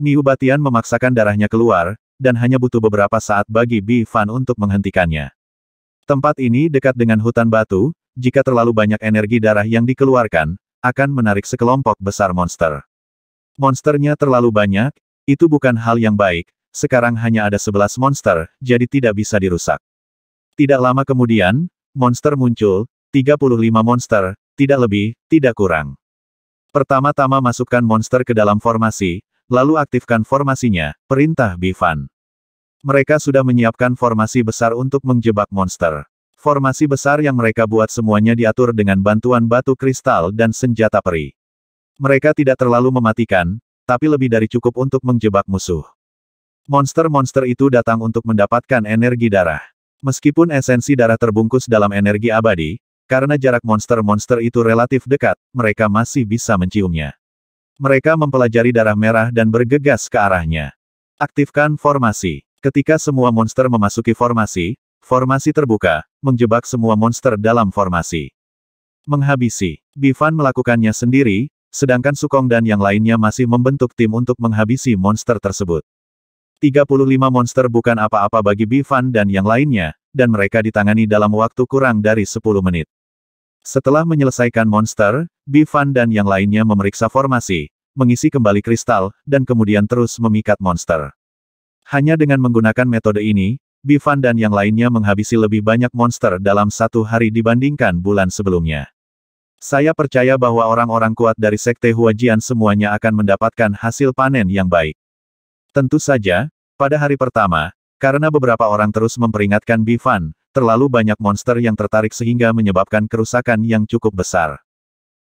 Niu Batian memaksakan darahnya keluar, dan hanya butuh beberapa saat bagi Bi Fan untuk menghentikannya. Tempat ini dekat dengan hutan batu, jika terlalu banyak energi darah yang dikeluarkan, akan menarik sekelompok besar monster. Monsternya terlalu banyak, itu bukan hal yang baik, sekarang hanya ada sebelas monster, jadi tidak bisa dirusak. Tidak lama kemudian, monster muncul, 35 monster, tidak lebih, tidak kurang. Pertama-tama masukkan monster ke dalam formasi, lalu aktifkan formasinya, perintah Bifan. Mereka sudah menyiapkan formasi besar untuk menjebak monster. Formasi besar yang mereka buat semuanya diatur dengan bantuan batu kristal dan senjata peri. Mereka tidak terlalu mematikan, tapi lebih dari cukup untuk menjebak musuh. Monster-monster itu datang untuk mendapatkan energi darah. Meskipun esensi darah terbungkus dalam energi abadi, karena jarak monster-monster itu relatif dekat, mereka masih bisa menciumnya. Mereka mempelajari darah merah dan bergegas ke arahnya. Aktifkan formasi. Ketika semua monster memasuki formasi, formasi terbuka, menjebak semua monster dalam formasi. Menghabisi. Bifan melakukannya sendiri, sedangkan Sukong dan yang lainnya masih membentuk tim untuk menghabisi monster tersebut. 35 monster bukan apa-apa bagi Bifan dan yang lainnya, dan mereka ditangani dalam waktu kurang dari 10 menit. Setelah menyelesaikan monster, Bifan dan yang lainnya memeriksa formasi, mengisi kembali kristal, dan kemudian terus memikat monster. Hanya dengan menggunakan metode ini, Bifan dan yang lainnya menghabisi lebih banyak monster dalam satu hari dibandingkan bulan sebelumnya. Saya percaya bahwa orang-orang kuat dari Sekte Huajian semuanya akan mendapatkan hasil panen yang baik. Tentu saja, pada hari pertama, karena beberapa orang terus memperingatkan Bifan, Terlalu banyak monster yang tertarik sehingga menyebabkan kerusakan yang cukup besar.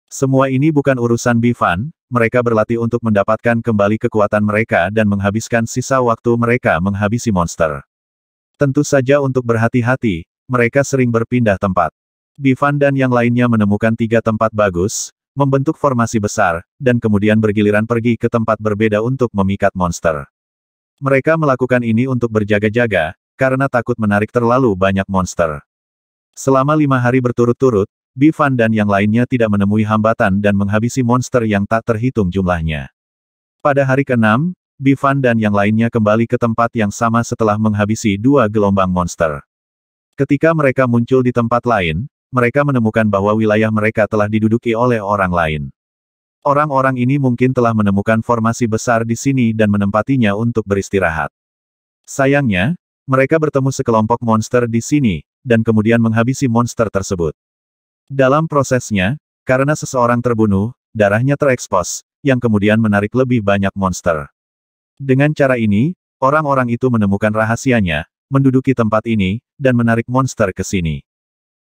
Semua ini bukan urusan Bifan, mereka berlatih untuk mendapatkan kembali kekuatan mereka dan menghabiskan sisa waktu mereka menghabisi monster. Tentu saja untuk berhati-hati, mereka sering berpindah tempat. Bifan dan yang lainnya menemukan tiga tempat bagus, membentuk formasi besar, dan kemudian bergiliran pergi ke tempat berbeda untuk memikat monster. Mereka melakukan ini untuk berjaga-jaga, karena takut menarik terlalu banyak monster. Selama lima hari berturut-turut, Bifan dan yang lainnya tidak menemui hambatan dan menghabisi monster yang tak terhitung jumlahnya. Pada hari ke-6, Bifan dan yang lainnya kembali ke tempat yang sama setelah menghabisi dua gelombang monster. Ketika mereka muncul di tempat lain, mereka menemukan bahwa wilayah mereka telah diduduki oleh orang lain. Orang-orang ini mungkin telah menemukan formasi besar di sini dan menempatinya untuk beristirahat. Sayangnya, mereka bertemu sekelompok monster di sini, dan kemudian menghabisi monster tersebut. Dalam prosesnya, karena seseorang terbunuh, darahnya terekspos, yang kemudian menarik lebih banyak monster. Dengan cara ini, orang-orang itu menemukan rahasianya, menduduki tempat ini, dan menarik monster ke sini.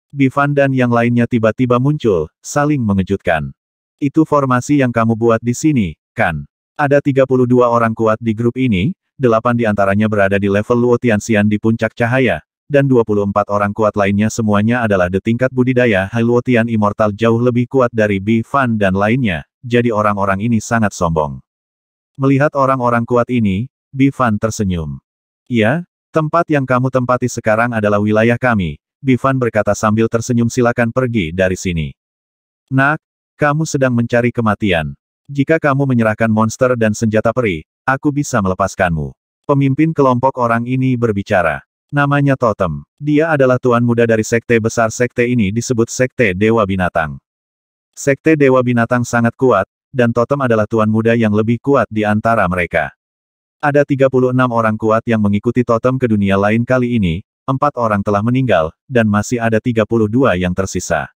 Bivan dan yang lainnya tiba-tiba muncul, saling mengejutkan. Itu formasi yang kamu buat di sini, kan? Ada 32 orang kuat di grup ini, delapan di antaranya berada di level Luo Tianxian di puncak cahaya, dan 24 orang kuat lainnya semuanya adalah di tingkat budidaya Hai Luo Tian Immortal jauh lebih kuat dari Bi Fan dan lainnya, jadi orang-orang ini sangat sombong. Melihat orang-orang kuat ini, Bi Fan tersenyum. Ya, tempat yang kamu tempati sekarang adalah wilayah kami, Bi Fan berkata sambil tersenyum silakan pergi dari sini. Nak, kamu sedang mencari kematian. Jika kamu menyerahkan monster dan senjata peri, Aku bisa melepaskanmu. Pemimpin kelompok orang ini berbicara. Namanya Totem. Dia adalah tuan muda dari sekte besar sekte ini disebut Sekte Dewa Binatang. Sekte Dewa Binatang sangat kuat, dan Totem adalah tuan muda yang lebih kuat di antara mereka. Ada 36 orang kuat yang mengikuti Totem ke dunia lain kali ini, empat orang telah meninggal, dan masih ada 32 yang tersisa.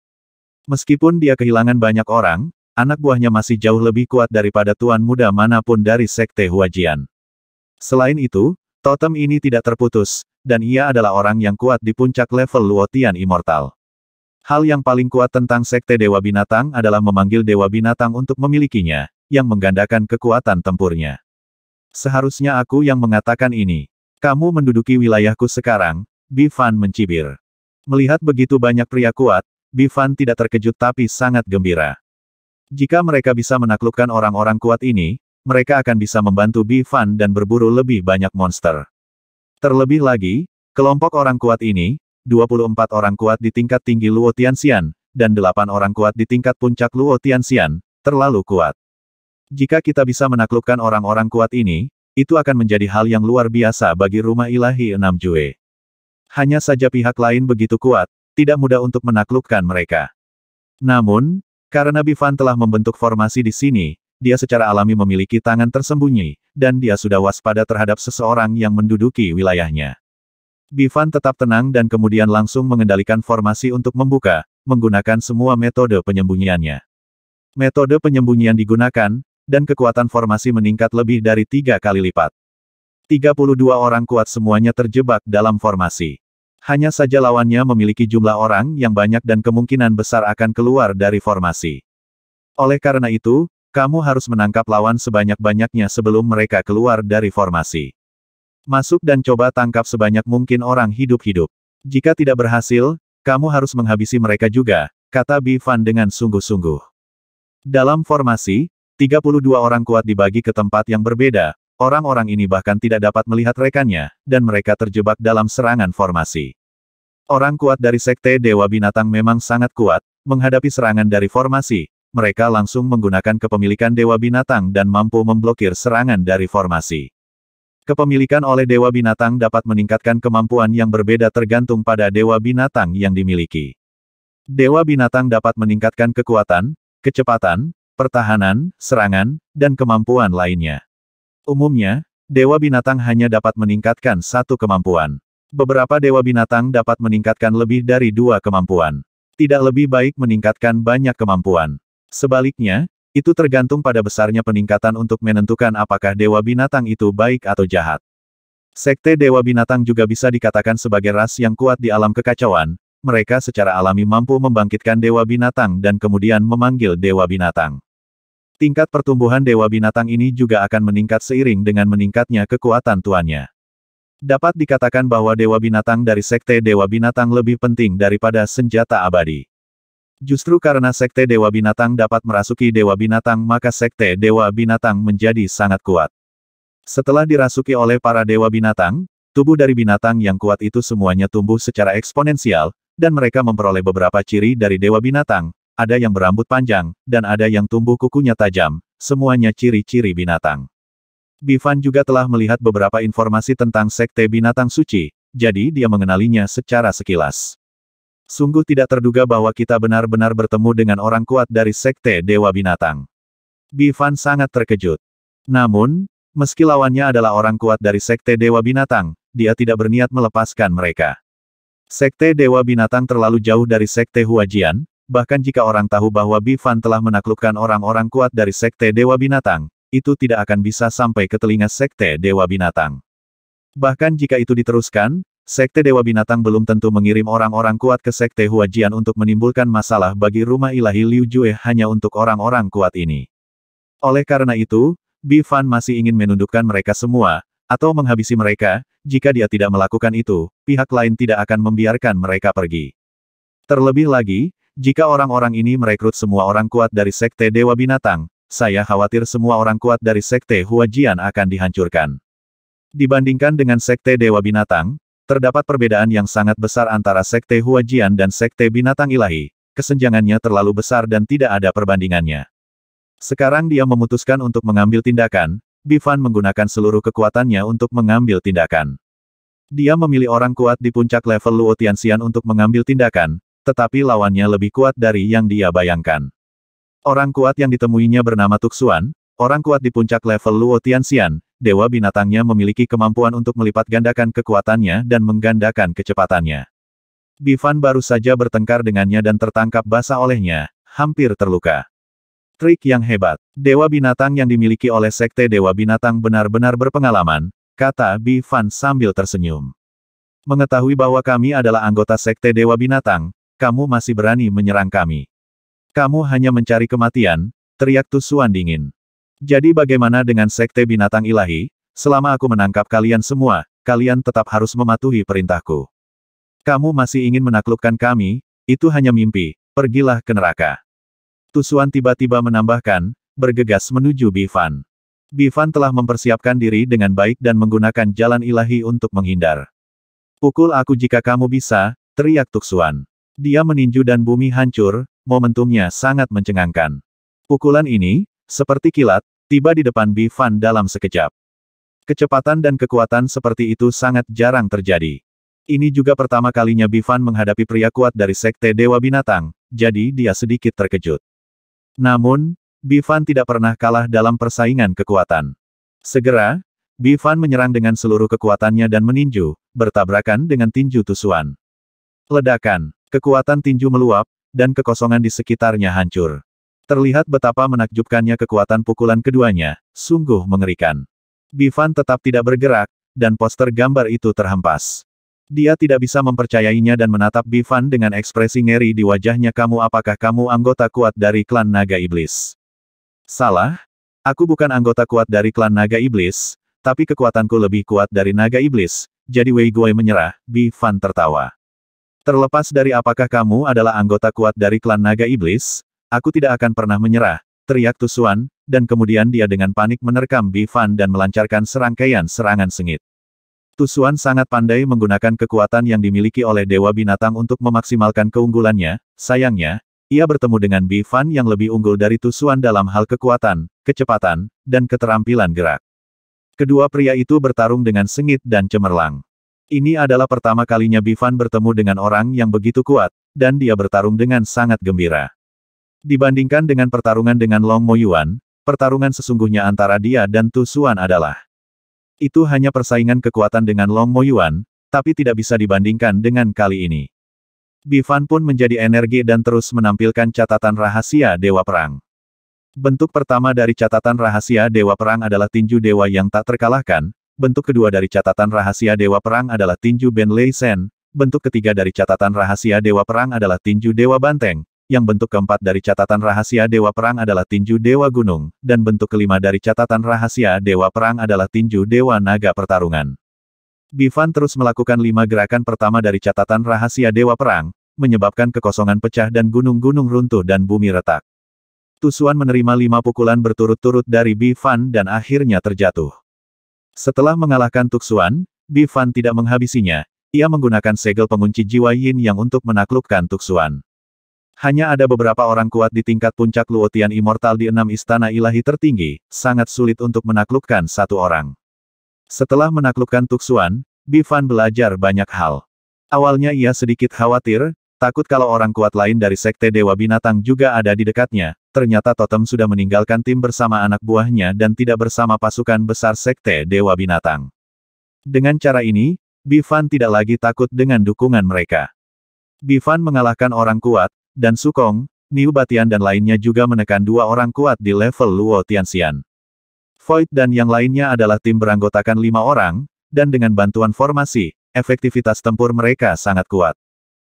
Meskipun dia kehilangan banyak orang, anak buahnya masih jauh lebih kuat daripada tuan muda manapun dari sekte Huajian. Selain itu, totem ini tidak terputus, dan ia adalah orang yang kuat di puncak level Luotian Immortal. Hal yang paling kuat tentang sekte Dewa Binatang adalah memanggil Dewa Binatang untuk memilikinya, yang menggandakan kekuatan tempurnya. Seharusnya aku yang mengatakan ini. Kamu menduduki wilayahku sekarang, Bifan mencibir. Melihat begitu banyak pria kuat, Bifan tidak terkejut tapi sangat gembira. Jika mereka bisa menaklukkan orang-orang kuat ini, mereka akan bisa membantu Bi Fan dan berburu lebih banyak monster. Terlebih lagi, kelompok orang kuat ini, 24 orang kuat di tingkat tinggi Luo Tianxian, dan 8 orang kuat di tingkat puncak Luo Tianxian, terlalu kuat. Jika kita bisa menaklukkan orang-orang kuat ini, itu akan menjadi hal yang luar biasa bagi rumah ilahi enam Jue. Hanya saja pihak lain begitu kuat, tidak mudah untuk menaklukkan mereka. Namun, karena Bifan telah membentuk formasi di sini, dia secara alami memiliki tangan tersembunyi, dan dia sudah waspada terhadap seseorang yang menduduki wilayahnya. Bifan tetap tenang dan kemudian langsung mengendalikan formasi untuk membuka, menggunakan semua metode penyembunyiannya. Metode penyembunyian digunakan, dan kekuatan formasi meningkat lebih dari tiga kali lipat. 32 orang kuat semuanya terjebak dalam formasi. Hanya saja lawannya memiliki jumlah orang yang banyak dan kemungkinan besar akan keluar dari formasi. Oleh karena itu, kamu harus menangkap lawan sebanyak-banyaknya sebelum mereka keluar dari formasi. Masuk dan coba tangkap sebanyak mungkin orang hidup-hidup. Jika tidak berhasil, kamu harus menghabisi mereka juga, kata Bivan dengan sungguh-sungguh. Dalam formasi, 32 orang kuat dibagi ke tempat yang berbeda, orang-orang ini bahkan tidak dapat melihat rekannya, dan mereka terjebak dalam serangan formasi. Orang kuat dari Sekte Dewa Binatang memang sangat kuat, menghadapi serangan dari formasi, mereka langsung menggunakan kepemilikan Dewa Binatang dan mampu memblokir serangan dari formasi. Kepemilikan oleh Dewa Binatang dapat meningkatkan kemampuan yang berbeda tergantung pada Dewa Binatang yang dimiliki. Dewa Binatang dapat meningkatkan kekuatan, kecepatan, pertahanan, serangan, dan kemampuan lainnya. Umumnya, Dewa Binatang hanya dapat meningkatkan satu kemampuan. Beberapa dewa binatang dapat meningkatkan lebih dari dua kemampuan. Tidak lebih baik meningkatkan banyak kemampuan. Sebaliknya, itu tergantung pada besarnya peningkatan untuk menentukan apakah dewa binatang itu baik atau jahat. Sekte dewa binatang juga bisa dikatakan sebagai ras yang kuat di alam kekacauan, mereka secara alami mampu membangkitkan dewa binatang dan kemudian memanggil dewa binatang. Tingkat pertumbuhan dewa binatang ini juga akan meningkat seiring dengan meningkatnya kekuatan tuannya. Dapat dikatakan bahwa Dewa Binatang dari Sekte Dewa Binatang lebih penting daripada senjata abadi. Justru karena Sekte Dewa Binatang dapat merasuki Dewa Binatang maka Sekte Dewa Binatang menjadi sangat kuat. Setelah dirasuki oleh para Dewa Binatang, tubuh dari binatang yang kuat itu semuanya tumbuh secara eksponensial, dan mereka memperoleh beberapa ciri dari Dewa Binatang, ada yang berambut panjang, dan ada yang tumbuh kukunya tajam, semuanya ciri-ciri binatang. Bivan juga telah melihat beberapa informasi tentang Sekte Binatang Suci, jadi dia mengenalinya secara sekilas. Sungguh tidak terduga bahwa kita benar-benar bertemu dengan orang kuat dari Sekte Dewa Binatang. Bivan sangat terkejut. Namun, meski lawannya adalah orang kuat dari Sekte Dewa Binatang, dia tidak berniat melepaskan mereka. Sekte Dewa Binatang terlalu jauh dari Sekte Huajian, bahkan jika orang tahu bahwa Bifan telah menaklukkan orang-orang kuat dari Sekte Dewa Binatang, itu tidak akan bisa sampai ke telinga Sekte Dewa Binatang. Bahkan jika itu diteruskan, Sekte Dewa Binatang belum tentu mengirim orang-orang kuat ke Sekte Huajian untuk menimbulkan masalah bagi rumah ilahi Liu Jue hanya untuk orang-orang kuat ini. Oleh karena itu, Bi Fan masih ingin menundukkan mereka semua, atau menghabisi mereka, jika dia tidak melakukan itu, pihak lain tidak akan membiarkan mereka pergi. Terlebih lagi, jika orang-orang ini merekrut semua orang kuat dari Sekte Dewa Binatang, saya khawatir semua orang kuat dari Sekte Huajian akan dihancurkan. Dibandingkan dengan Sekte Dewa Binatang, terdapat perbedaan yang sangat besar antara Sekte Huajian dan Sekte Binatang Ilahi, kesenjangannya terlalu besar dan tidak ada perbandingannya. Sekarang dia memutuskan untuk mengambil tindakan, Bifan menggunakan seluruh kekuatannya untuk mengambil tindakan. Dia memilih orang kuat di puncak level Luo Tianxian untuk mengambil tindakan, tetapi lawannya lebih kuat dari yang dia bayangkan. Orang kuat yang ditemuinya bernama Tuxuan, orang kuat di puncak level Luo Tianxian, dewa binatangnya memiliki kemampuan untuk melipat gandakan kekuatannya dan menggandakan kecepatannya. Bifan baru saja bertengkar dengannya dan tertangkap basah olehnya, hampir terluka. Trik yang hebat, dewa binatang yang dimiliki oleh sekte dewa binatang benar-benar berpengalaman, kata Bifan sambil tersenyum. Mengetahui bahwa kami adalah anggota sekte dewa binatang, kamu masih berani menyerang kami. Kamu hanya mencari kematian, teriak tusuan dingin. Jadi bagaimana dengan sekte binatang ilahi, selama aku menangkap kalian semua, kalian tetap harus mematuhi perintahku. Kamu masih ingin menaklukkan kami, itu hanya mimpi, pergilah ke neraka. Tusuan tiba-tiba menambahkan, bergegas menuju Bifan. Bifan telah mempersiapkan diri dengan baik dan menggunakan jalan ilahi untuk menghindar. Pukul aku jika kamu bisa, teriak Tuxuan. Dia meninju dan bumi hancur, momentumnya sangat mencengangkan. Pukulan ini, seperti kilat, tiba di depan Bifan dalam sekejap. Kecepatan dan kekuatan seperti itu sangat jarang terjadi. Ini juga pertama kalinya Bifan menghadapi pria kuat dari Sekte Dewa Binatang, jadi dia sedikit terkejut. Namun, Bifan tidak pernah kalah dalam persaingan kekuatan. Segera, Bifan menyerang dengan seluruh kekuatannya dan meninju, bertabrakan dengan tinju tusuan. Ledakan, kekuatan tinju meluap, dan kekosongan di sekitarnya hancur. Terlihat betapa menakjubkannya kekuatan pukulan keduanya, sungguh mengerikan. Bivan tetap tidak bergerak, dan poster gambar itu terhempas. Dia tidak bisa mempercayainya dan menatap Bivan dengan ekspresi ngeri di wajahnya kamu apakah kamu anggota kuat dari klan Naga Iblis? Salah? Aku bukan anggota kuat dari klan Naga Iblis, tapi kekuatanku lebih kuat dari Naga Iblis, jadi Wei Guai menyerah, Bivan tertawa. Terlepas dari apakah kamu adalah anggota kuat dari klan naga iblis, aku tidak akan pernah menyerah, teriak Tusuan, dan kemudian dia dengan panik menerkam Bifan dan melancarkan serangkaian serangan sengit. Tusuan sangat pandai menggunakan kekuatan yang dimiliki oleh Dewa Binatang untuk memaksimalkan keunggulannya, sayangnya, ia bertemu dengan Bifan yang lebih unggul dari Tusuan dalam hal kekuatan, kecepatan, dan keterampilan gerak. Kedua pria itu bertarung dengan sengit dan cemerlang. Ini adalah pertama kalinya Bifan bertemu dengan orang yang begitu kuat, dan dia bertarung dengan sangat gembira. Dibandingkan dengan pertarungan dengan Long Moyuan, pertarungan sesungguhnya antara dia dan Tu Xuan adalah itu hanya persaingan kekuatan dengan Long Moyuan, tapi tidak bisa dibandingkan dengan kali ini. Bifan pun menjadi energi dan terus menampilkan catatan rahasia Dewa Perang. Bentuk pertama dari catatan rahasia Dewa Perang adalah tinju dewa yang tak terkalahkan, bentuk kedua dari catatan rahasia Dewa Perang adalah tinju Ben Lei Sen, bentuk ketiga dari catatan rahasia Dewa Perang adalah tinju Dewa Banteng, yang bentuk keempat dari catatan rahasia Dewa Perang adalah tinju Dewa Gunung, dan bentuk kelima dari catatan rahasia Dewa Perang adalah tinju Dewa Naga Pertarungan. Bivan terus melakukan lima gerakan pertama dari catatan rahasia Dewa Perang, menyebabkan kekosongan pecah dan gunung-gunung runtuh dan bumi retak. Tusuan menerima lima pukulan berturut-turut dari Bivan dan akhirnya terjatuh. Setelah mengalahkan Tuxuan, Bifan tidak menghabisinya, ia menggunakan segel pengunci jiwa Yin yang untuk menaklukkan Tuxuan. Hanya ada beberapa orang kuat di tingkat puncak Luotian Immortal di enam istana ilahi tertinggi, sangat sulit untuk menaklukkan satu orang. Setelah menaklukkan Tuxuan, Bifan belajar banyak hal. Awalnya ia sedikit khawatir, takut kalau orang kuat lain dari Sekte Dewa Binatang juga ada di dekatnya, ternyata Totem sudah meninggalkan tim bersama anak buahnya dan tidak bersama pasukan besar Sekte Dewa Binatang. Dengan cara ini, Bifan tidak lagi takut dengan dukungan mereka. Bifan mengalahkan orang kuat, dan Sukong, Niu Batian dan lainnya juga menekan dua orang kuat di level Luo Tianxian. Void dan yang lainnya adalah tim beranggotakan lima orang, dan dengan bantuan formasi, efektivitas tempur mereka sangat kuat.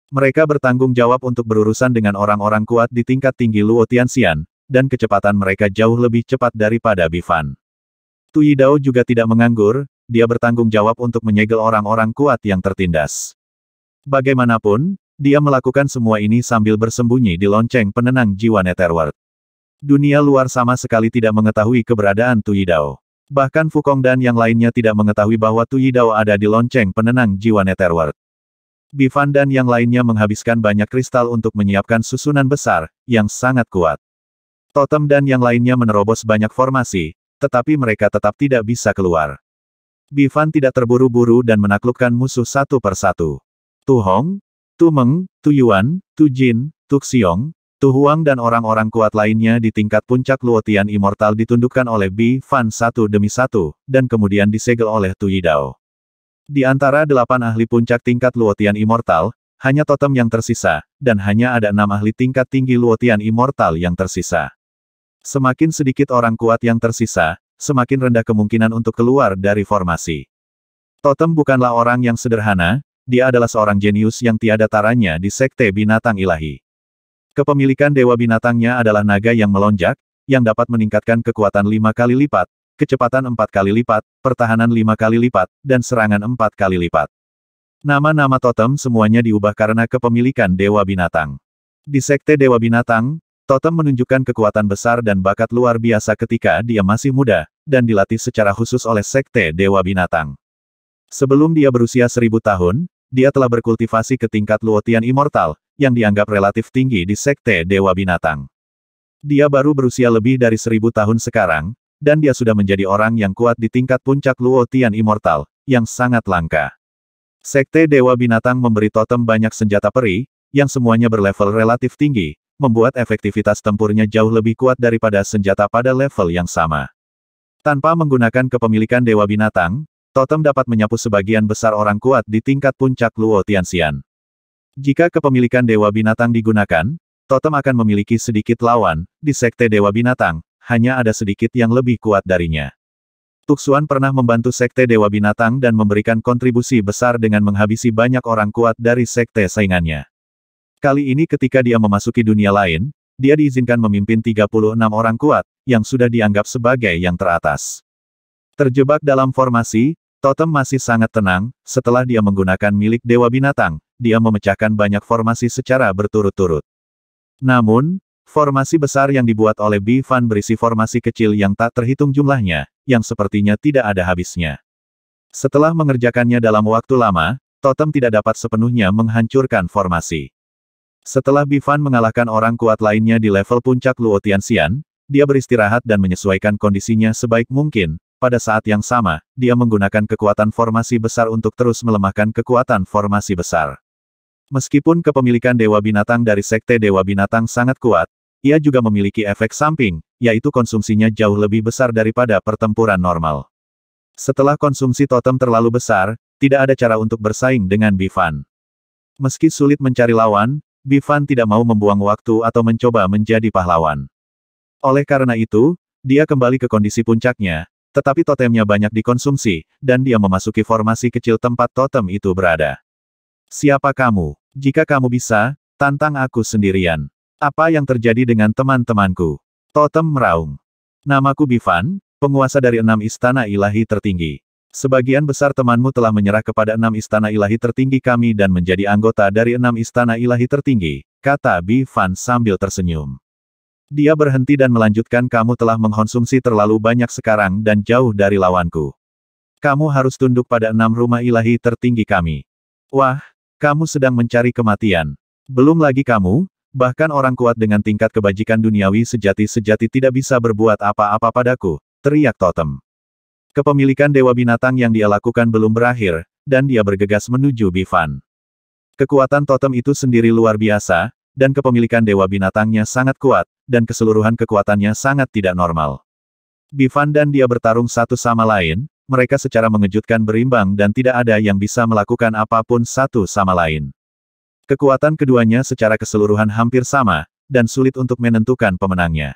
Mereka bertanggung jawab untuk berurusan dengan orang-orang kuat di tingkat tinggi Luo Tianxian, dan kecepatan mereka jauh lebih cepat daripada Bifan. Tui Dao juga tidak menganggur, dia bertanggung jawab untuk menyegel orang-orang kuat yang tertindas. Bagaimanapun, dia melakukan semua ini sambil bersembunyi di lonceng penenang jiwa Netherworld. Dunia luar sama sekali tidak mengetahui keberadaan Tui Dao. Bahkan Fukong dan yang lainnya tidak mengetahui bahwa Tui Dao ada di lonceng penenang jiwa Netherworld. Bifan dan yang lainnya menghabiskan banyak kristal untuk menyiapkan susunan besar, yang sangat kuat. Totem dan yang lainnya menerobos banyak formasi, tetapi mereka tetap tidak bisa keluar. Bifan tidak terburu-buru dan menaklukkan musuh satu persatu. Tu Hong, Tu Meng, Tu Yuan, Tu Jin, Tu Xiong, Tu Huang dan orang-orang kuat lainnya di tingkat puncak Luotian Immortal ditundukkan oleh Bi satu demi satu, dan kemudian disegel oleh Tu Yidao. Di antara delapan ahli puncak tingkat Luotian Immortal, hanya totem yang tersisa, dan hanya ada enam ahli tingkat tinggi Luotian Immortal yang tersisa. Semakin sedikit orang kuat yang tersisa, semakin rendah kemungkinan untuk keluar dari formasi. Totem bukanlah orang yang sederhana, dia adalah seorang jenius yang tiada taranya di sekte binatang ilahi. Kepemilikan dewa binatangnya adalah naga yang melonjak, yang dapat meningkatkan kekuatan lima kali lipat, kecepatan empat kali lipat, pertahanan lima kali lipat, dan serangan empat kali lipat. Nama-nama totem semuanya diubah karena kepemilikan Dewa Binatang. Di Sekte Dewa Binatang, totem menunjukkan kekuatan besar dan bakat luar biasa ketika dia masih muda, dan dilatih secara khusus oleh Sekte Dewa Binatang. Sebelum dia berusia seribu tahun, dia telah berkultivasi ke tingkat Luotian Immortal, yang dianggap relatif tinggi di Sekte Dewa Binatang. Dia baru berusia lebih dari seribu tahun sekarang, dan dia sudah menjadi orang yang kuat di tingkat puncak Luo Tian Immortal, yang sangat langka. Sekte Dewa Binatang memberi totem banyak senjata peri, yang semuanya berlevel relatif tinggi, membuat efektivitas tempurnya jauh lebih kuat daripada senjata pada level yang sama. Tanpa menggunakan kepemilikan Dewa Binatang, totem dapat menyapu sebagian besar orang kuat di tingkat puncak Luo Tianxian. Jika kepemilikan Dewa Binatang digunakan, totem akan memiliki sedikit lawan, di Sekte Dewa Binatang, hanya ada sedikit yang lebih kuat darinya. Tuxuan pernah membantu Sekte Dewa Binatang dan memberikan kontribusi besar dengan menghabisi banyak orang kuat dari Sekte saingannya. Kali ini ketika dia memasuki dunia lain, dia diizinkan memimpin 36 orang kuat, yang sudah dianggap sebagai yang teratas. Terjebak dalam formasi, Totem masih sangat tenang, setelah dia menggunakan milik Dewa Binatang, dia memecahkan banyak formasi secara berturut-turut. Namun, Formasi besar yang dibuat oleh Bifan berisi formasi kecil yang tak terhitung jumlahnya, yang sepertinya tidak ada habisnya. Setelah mengerjakannya dalam waktu lama, Totem tidak dapat sepenuhnya menghancurkan formasi. Setelah Bifan mengalahkan orang kuat lainnya di level puncak Luo Tianxian, dia beristirahat dan menyesuaikan kondisinya sebaik mungkin. Pada saat yang sama, dia menggunakan kekuatan formasi besar untuk terus melemahkan kekuatan formasi besar. Meskipun kepemilikan Dewa Binatang dari Sekte Dewa Binatang sangat kuat, ia juga memiliki efek samping, yaitu konsumsinya jauh lebih besar daripada pertempuran normal. Setelah konsumsi totem terlalu besar, tidak ada cara untuk bersaing dengan Bifan. Meski sulit mencari lawan, Bifan tidak mau membuang waktu atau mencoba menjadi pahlawan. Oleh karena itu, dia kembali ke kondisi puncaknya, tetapi totemnya banyak dikonsumsi, dan dia memasuki formasi kecil tempat totem itu berada. Siapa kamu? Jika kamu bisa, tantang aku sendirian. Apa yang terjadi dengan teman-temanku? Totem meraung. Namaku Bivan, penguasa dari enam istana ilahi tertinggi. Sebagian besar temanmu telah menyerah kepada enam istana ilahi tertinggi kami dan menjadi anggota dari enam istana ilahi tertinggi, kata Bivan sambil tersenyum. Dia berhenti dan melanjutkan kamu telah mengkonsumsi terlalu banyak sekarang dan jauh dari lawanku. Kamu harus tunduk pada enam rumah ilahi tertinggi kami. Wah, kamu sedang mencari kematian. Belum lagi kamu, Bahkan orang kuat dengan tingkat kebajikan duniawi sejati-sejati tidak bisa berbuat apa-apa padaku, teriak Totem. Kepemilikan Dewa Binatang yang dia lakukan belum berakhir, dan dia bergegas menuju Bifan. Kekuatan Totem itu sendiri luar biasa, dan kepemilikan Dewa Binatangnya sangat kuat, dan keseluruhan kekuatannya sangat tidak normal. Bifan dan dia bertarung satu sama lain, mereka secara mengejutkan berimbang dan tidak ada yang bisa melakukan apapun satu sama lain. Kekuatan keduanya secara keseluruhan hampir sama, dan sulit untuk menentukan pemenangnya.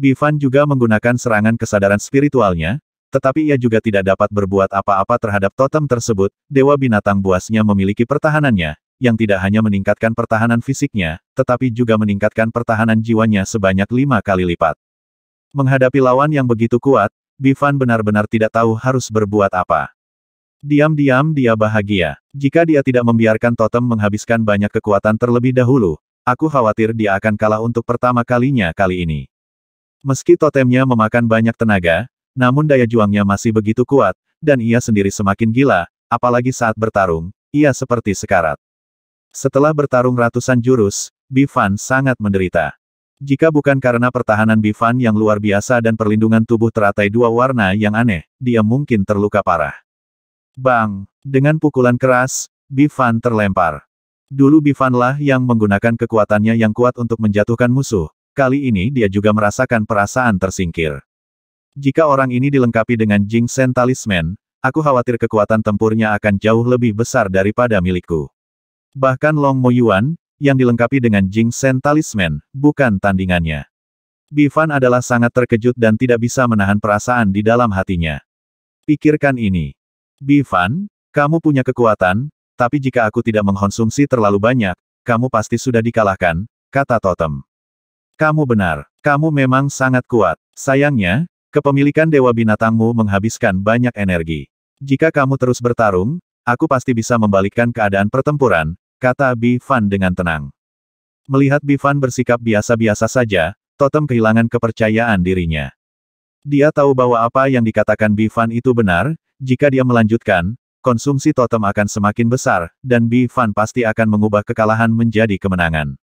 Bifan juga menggunakan serangan kesadaran spiritualnya, tetapi ia juga tidak dapat berbuat apa-apa terhadap totem tersebut, dewa binatang buasnya memiliki pertahanannya, yang tidak hanya meningkatkan pertahanan fisiknya, tetapi juga meningkatkan pertahanan jiwanya sebanyak lima kali lipat. Menghadapi lawan yang begitu kuat, Bifan benar-benar tidak tahu harus berbuat apa. Diam-diam dia bahagia. Jika dia tidak membiarkan totem menghabiskan banyak kekuatan terlebih dahulu, aku khawatir dia akan kalah untuk pertama kalinya kali ini. Meski totemnya memakan banyak tenaga, namun daya juangnya masih begitu kuat, dan ia sendiri semakin gila, apalagi saat bertarung, ia seperti sekarat. Setelah bertarung ratusan jurus, Bifan sangat menderita. Jika bukan karena pertahanan Bifan yang luar biasa dan perlindungan tubuh teratai dua warna yang aneh, dia mungkin terluka parah. Bang! Dengan pukulan keras, Bifan terlempar. Dulu Bivanlah yang menggunakan kekuatannya yang kuat untuk menjatuhkan musuh, kali ini dia juga merasakan perasaan tersingkir. Jika orang ini dilengkapi dengan Jing Sen Talisman, aku khawatir kekuatan tempurnya akan jauh lebih besar daripada milikku. Bahkan Long Mo Yuan, yang dilengkapi dengan Jing Sen Talisman, bukan tandingannya. Bifan adalah sangat terkejut dan tidak bisa menahan perasaan di dalam hatinya. Pikirkan ini. Bifan, kamu punya kekuatan, tapi jika aku tidak mengkonsumsi terlalu banyak, kamu pasti sudah dikalahkan, kata Totem. Kamu benar, kamu memang sangat kuat. Sayangnya, kepemilikan dewa binatangmu menghabiskan banyak energi. Jika kamu terus bertarung, aku pasti bisa membalikkan keadaan pertempuran, kata Bifan dengan tenang. Melihat Bifan bersikap biasa-biasa saja, Totem kehilangan kepercayaan dirinya. Dia tahu bahwa apa yang dikatakan Bifan itu benar, jika dia melanjutkan, konsumsi totem akan semakin besar, dan Bifan pasti akan mengubah kekalahan menjadi kemenangan.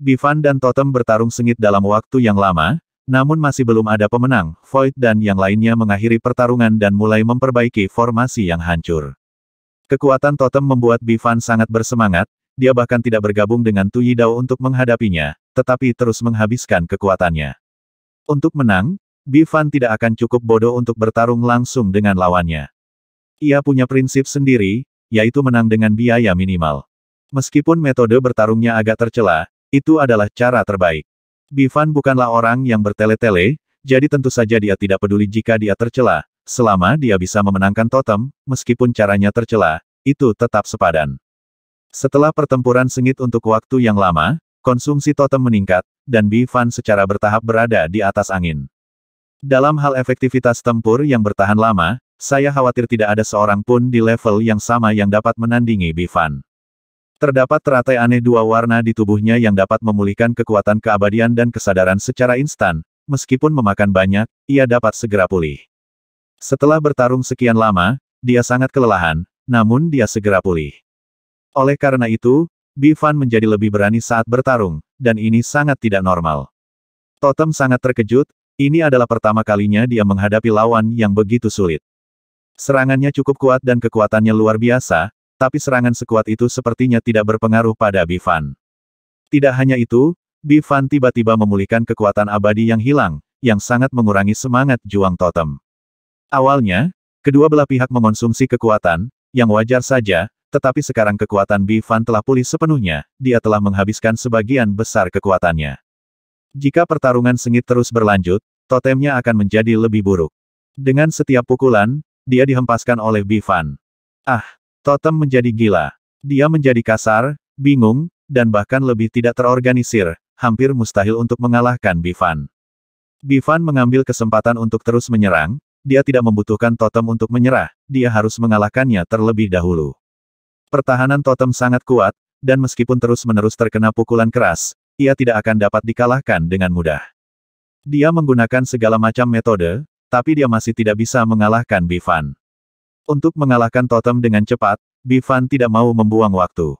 Bifan dan totem bertarung sengit dalam waktu yang lama, namun masih belum ada pemenang, Void dan yang lainnya mengakhiri pertarungan dan mulai memperbaiki formasi yang hancur. Kekuatan totem membuat Bifan sangat bersemangat, dia bahkan tidak bergabung dengan Tuyidao untuk menghadapinya, tetapi terus menghabiskan kekuatannya. Untuk menang, Bifan tidak akan cukup bodoh untuk bertarung langsung dengan lawannya. Ia punya prinsip sendiri, yaitu menang dengan biaya minimal. Meskipun metode bertarungnya agak tercela, itu adalah cara terbaik. Bifan bukanlah orang yang bertele-tele, jadi tentu saja dia tidak peduli jika dia tercela, selama dia bisa memenangkan totem, meskipun caranya tercela, itu tetap sepadan. Setelah pertempuran sengit untuk waktu yang lama, konsumsi totem meningkat, dan Bifan secara bertahap berada di atas angin. Dalam hal efektivitas tempur yang bertahan lama, saya khawatir tidak ada seorang pun di level yang sama yang dapat menandingi Bifan. Terdapat teratai aneh dua warna di tubuhnya yang dapat memulihkan kekuatan keabadian dan kesadaran secara instan, meskipun memakan banyak, ia dapat segera pulih. Setelah bertarung sekian lama, dia sangat kelelahan, namun dia segera pulih. Oleh karena itu, Bifan menjadi lebih berani saat bertarung, dan ini sangat tidak normal. Totem sangat terkejut, ini adalah pertama kalinya dia menghadapi lawan yang begitu sulit. Serangannya cukup kuat dan kekuatannya luar biasa, tapi serangan sekuat itu sepertinya tidak berpengaruh pada Bifan. Tidak hanya itu, Bifan tiba-tiba memulihkan kekuatan abadi yang hilang, yang sangat mengurangi semangat juang totem. Awalnya, kedua belah pihak mengonsumsi kekuatan, yang wajar saja, tetapi sekarang kekuatan Bifan telah pulih sepenuhnya, dia telah menghabiskan sebagian besar kekuatannya. Jika pertarungan sengit terus berlanjut, totemnya akan menjadi lebih buruk. Dengan setiap pukulan, dia dihempaskan oleh Bifan. Ah, totem menjadi gila. Dia menjadi kasar, bingung, dan bahkan lebih tidak terorganisir, hampir mustahil untuk mengalahkan Bifan. Bifan mengambil kesempatan untuk terus menyerang, dia tidak membutuhkan totem untuk menyerah, dia harus mengalahkannya terlebih dahulu. Pertahanan totem sangat kuat, dan meskipun terus-menerus terkena pukulan keras, ia tidak akan dapat dikalahkan dengan mudah. Dia menggunakan segala macam metode, tapi dia masih tidak bisa mengalahkan Bifan. Untuk mengalahkan totem dengan cepat, Bifan tidak mau membuang waktu.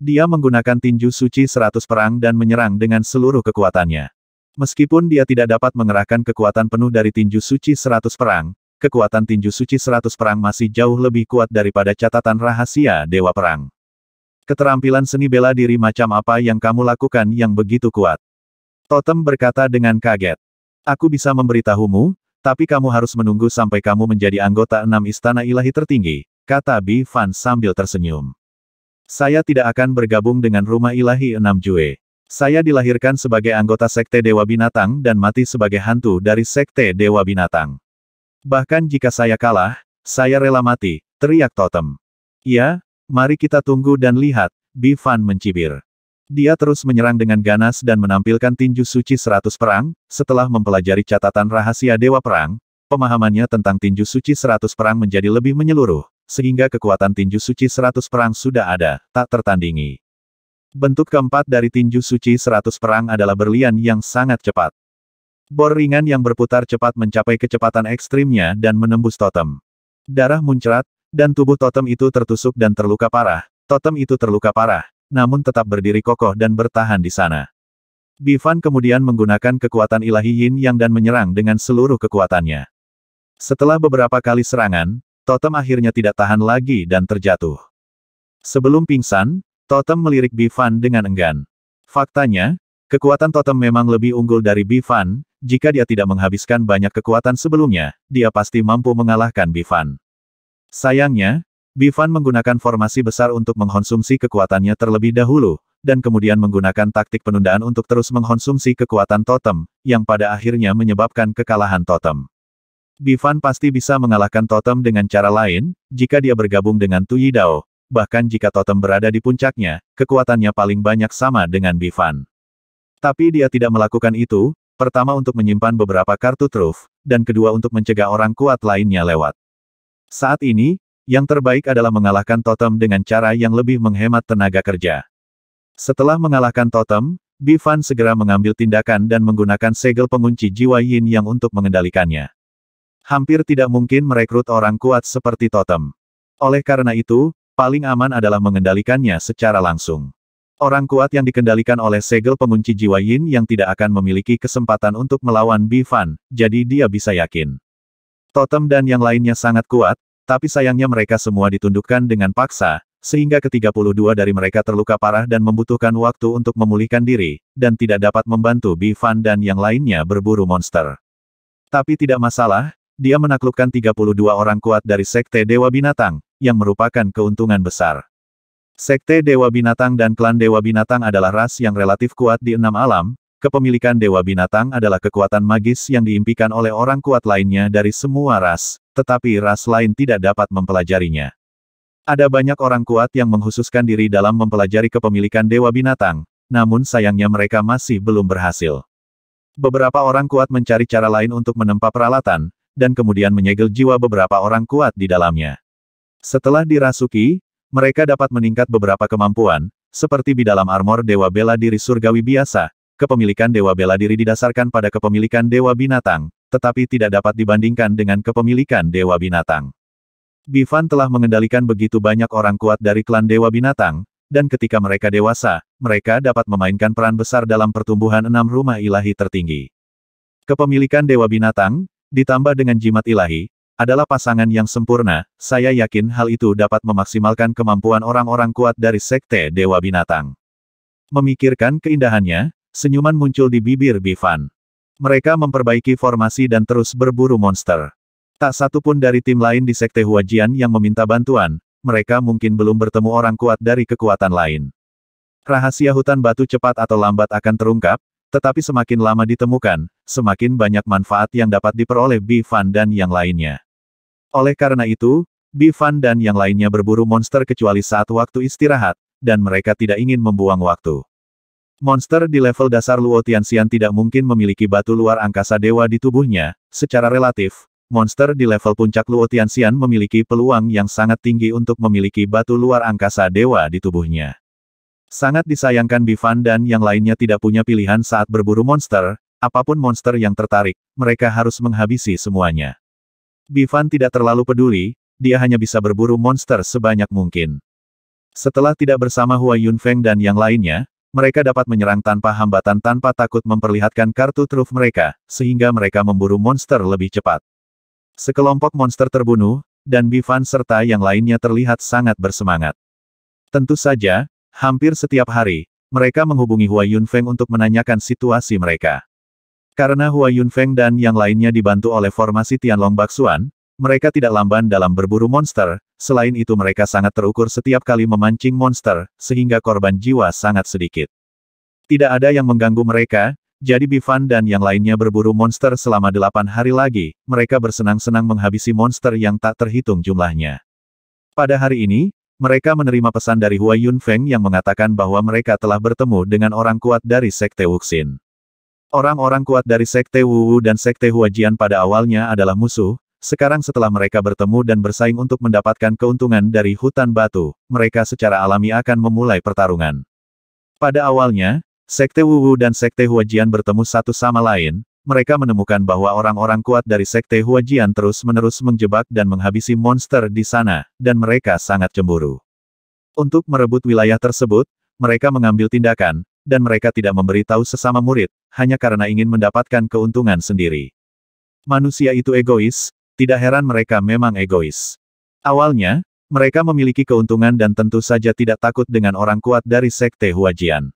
Dia menggunakan tinju suci seratus perang dan menyerang dengan seluruh kekuatannya. Meskipun dia tidak dapat mengerahkan kekuatan penuh dari tinju suci seratus perang, kekuatan tinju suci seratus perang masih jauh lebih kuat daripada catatan rahasia Dewa Perang. Keterampilan seni bela diri macam apa yang kamu lakukan yang begitu kuat? Totem berkata dengan kaget. Aku bisa memberitahumu, tapi kamu harus menunggu sampai kamu menjadi anggota enam istana ilahi tertinggi, kata Bi Fan sambil tersenyum. Saya tidak akan bergabung dengan rumah ilahi enam Jue. Saya dilahirkan sebagai anggota Sekte Dewa Binatang dan mati sebagai hantu dari Sekte Dewa Binatang. Bahkan jika saya kalah, saya rela mati, teriak Totem. Ya, Mari kita tunggu dan lihat, Bivan mencibir. Dia terus menyerang dengan ganas dan menampilkan tinju suci seratus perang, setelah mempelajari catatan rahasia Dewa Perang, pemahamannya tentang tinju suci seratus perang menjadi lebih menyeluruh, sehingga kekuatan tinju suci seratus perang sudah ada, tak tertandingi. Bentuk keempat dari tinju suci seratus perang adalah berlian yang sangat cepat. Bor ringan yang berputar cepat mencapai kecepatan ekstrimnya dan menembus totem. Darah muncrat, dan tubuh totem itu tertusuk dan terluka parah, totem itu terluka parah, namun tetap berdiri kokoh dan bertahan di sana. Bifan kemudian menggunakan kekuatan ilahi Yin Yang dan menyerang dengan seluruh kekuatannya. Setelah beberapa kali serangan, totem akhirnya tidak tahan lagi dan terjatuh. Sebelum pingsan, totem melirik Bifan dengan enggan. Faktanya, kekuatan totem memang lebih unggul dari Bifan, jika dia tidak menghabiskan banyak kekuatan sebelumnya, dia pasti mampu mengalahkan Bifan. Sayangnya, Bivan menggunakan formasi besar untuk mengkonsumsi kekuatannya terlebih dahulu, dan kemudian menggunakan taktik penundaan untuk terus mengkonsumsi kekuatan totem, yang pada akhirnya menyebabkan kekalahan totem. Bivan pasti bisa mengalahkan totem dengan cara lain, jika dia bergabung dengan Yidao, bahkan jika totem berada di puncaknya, kekuatannya paling banyak sama dengan Bivan. Tapi dia tidak melakukan itu, pertama untuk menyimpan beberapa kartu truf, dan kedua untuk mencegah orang kuat lainnya lewat. Saat ini, yang terbaik adalah mengalahkan totem dengan cara yang lebih menghemat tenaga kerja. Setelah mengalahkan totem, Bifan segera mengambil tindakan dan menggunakan segel pengunci jiwa Yin yang untuk mengendalikannya. Hampir tidak mungkin merekrut orang kuat seperti totem. Oleh karena itu, paling aman adalah mengendalikannya secara langsung. Orang kuat yang dikendalikan oleh segel pengunci jiwa Yin yang tidak akan memiliki kesempatan untuk melawan Bifan, jadi dia bisa yakin. Totem dan yang lainnya sangat kuat, tapi sayangnya mereka semua ditundukkan dengan paksa, sehingga ke-32 dari mereka terluka parah dan membutuhkan waktu untuk memulihkan diri, dan tidak dapat membantu Bifan dan yang lainnya berburu monster. Tapi tidak masalah, dia menaklukkan 32 orang kuat dari Sekte Dewa Binatang, yang merupakan keuntungan besar. Sekte Dewa Binatang dan Klan Dewa Binatang adalah ras yang relatif kuat di enam alam, Kepemilikan Dewa Binatang adalah kekuatan magis yang diimpikan oleh orang kuat lainnya dari semua ras, tetapi ras lain tidak dapat mempelajarinya. Ada banyak orang kuat yang menghususkan diri dalam mempelajari kepemilikan Dewa Binatang, namun sayangnya mereka masih belum berhasil. Beberapa orang kuat mencari cara lain untuk menempa peralatan, dan kemudian menyegel jiwa beberapa orang kuat di dalamnya. Setelah dirasuki, mereka dapat meningkat beberapa kemampuan, seperti di dalam armor Dewa Bela Diri Surgawi biasa, kepemilikan Dewa Bela Diri didasarkan pada kepemilikan Dewa Binatang, tetapi tidak dapat dibandingkan dengan kepemilikan Dewa Binatang. Bivan telah mengendalikan begitu banyak orang kuat dari klan Dewa Binatang, dan ketika mereka dewasa, mereka dapat memainkan peran besar dalam pertumbuhan enam rumah ilahi tertinggi. Kepemilikan Dewa Binatang, ditambah dengan jimat ilahi, adalah pasangan yang sempurna, saya yakin hal itu dapat memaksimalkan kemampuan orang-orang kuat dari Sekte Dewa Binatang. Memikirkan keindahannya, Senyuman muncul di bibir Bivan. Mereka memperbaiki formasi dan terus berburu monster. Tak satu pun dari tim lain di Sekte Huajian yang meminta bantuan, mereka mungkin belum bertemu orang kuat dari kekuatan lain. Rahasia hutan batu cepat atau lambat akan terungkap, tetapi semakin lama ditemukan, semakin banyak manfaat yang dapat diperoleh Bifan dan yang lainnya. Oleh karena itu, Bifan dan yang lainnya berburu monster kecuali saat waktu istirahat, dan mereka tidak ingin membuang waktu. Monster di level dasar Luo Tianxian tidak mungkin memiliki batu luar angkasa dewa di tubuhnya, secara relatif, monster di level puncak Luo Tianxian memiliki peluang yang sangat tinggi untuk memiliki batu luar angkasa dewa di tubuhnya. Sangat disayangkan Bifan dan yang lainnya tidak punya pilihan saat berburu monster, apapun monster yang tertarik, mereka harus menghabisi semuanya. Bifan tidak terlalu peduli, dia hanya bisa berburu monster sebanyak mungkin. Setelah tidak bersama Hua Yunfeng dan yang lainnya, mereka dapat menyerang tanpa hambatan tanpa takut memperlihatkan kartu truf mereka, sehingga mereka memburu monster lebih cepat. Sekelompok monster terbunuh, dan Bivan serta yang lainnya terlihat sangat bersemangat. Tentu saja, hampir setiap hari, mereka menghubungi Hua Yunfeng untuk menanyakan situasi mereka. Karena Hua Yunfeng dan yang lainnya dibantu oleh formasi Tianlong Baksuan, mereka tidak lamban dalam berburu monster, selain itu mereka sangat terukur setiap kali memancing monster, sehingga korban jiwa sangat sedikit. Tidak ada yang mengganggu mereka, jadi Bifan dan yang lainnya berburu monster selama delapan hari lagi, mereka bersenang-senang menghabisi monster yang tak terhitung jumlahnya. Pada hari ini, mereka menerima pesan dari Hua Yunfeng yang mengatakan bahwa mereka telah bertemu dengan orang kuat dari Sekte Wuxin. Orang-orang kuat dari Sekte Wu dan Sekte Huajian pada awalnya adalah musuh, sekarang setelah mereka bertemu dan bersaing untuk mendapatkan keuntungan dari hutan batu, mereka secara alami akan memulai pertarungan. Pada awalnya, Sekte Wuwu dan Sekte Huajian bertemu satu sama lain, mereka menemukan bahwa orang-orang kuat dari Sekte Huajian terus-menerus menjebak dan menghabisi monster di sana, dan mereka sangat cemburu. Untuk merebut wilayah tersebut, mereka mengambil tindakan, dan mereka tidak memberitahu sesama murid, hanya karena ingin mendapatkan keuntungan sendiri. Manusia itu egois, tidak heran mereka memang egois. Awalnya, mereka memiliki keuntungan dan tentu saja tidak takut dengan orang kuat dari Sekte Huajian.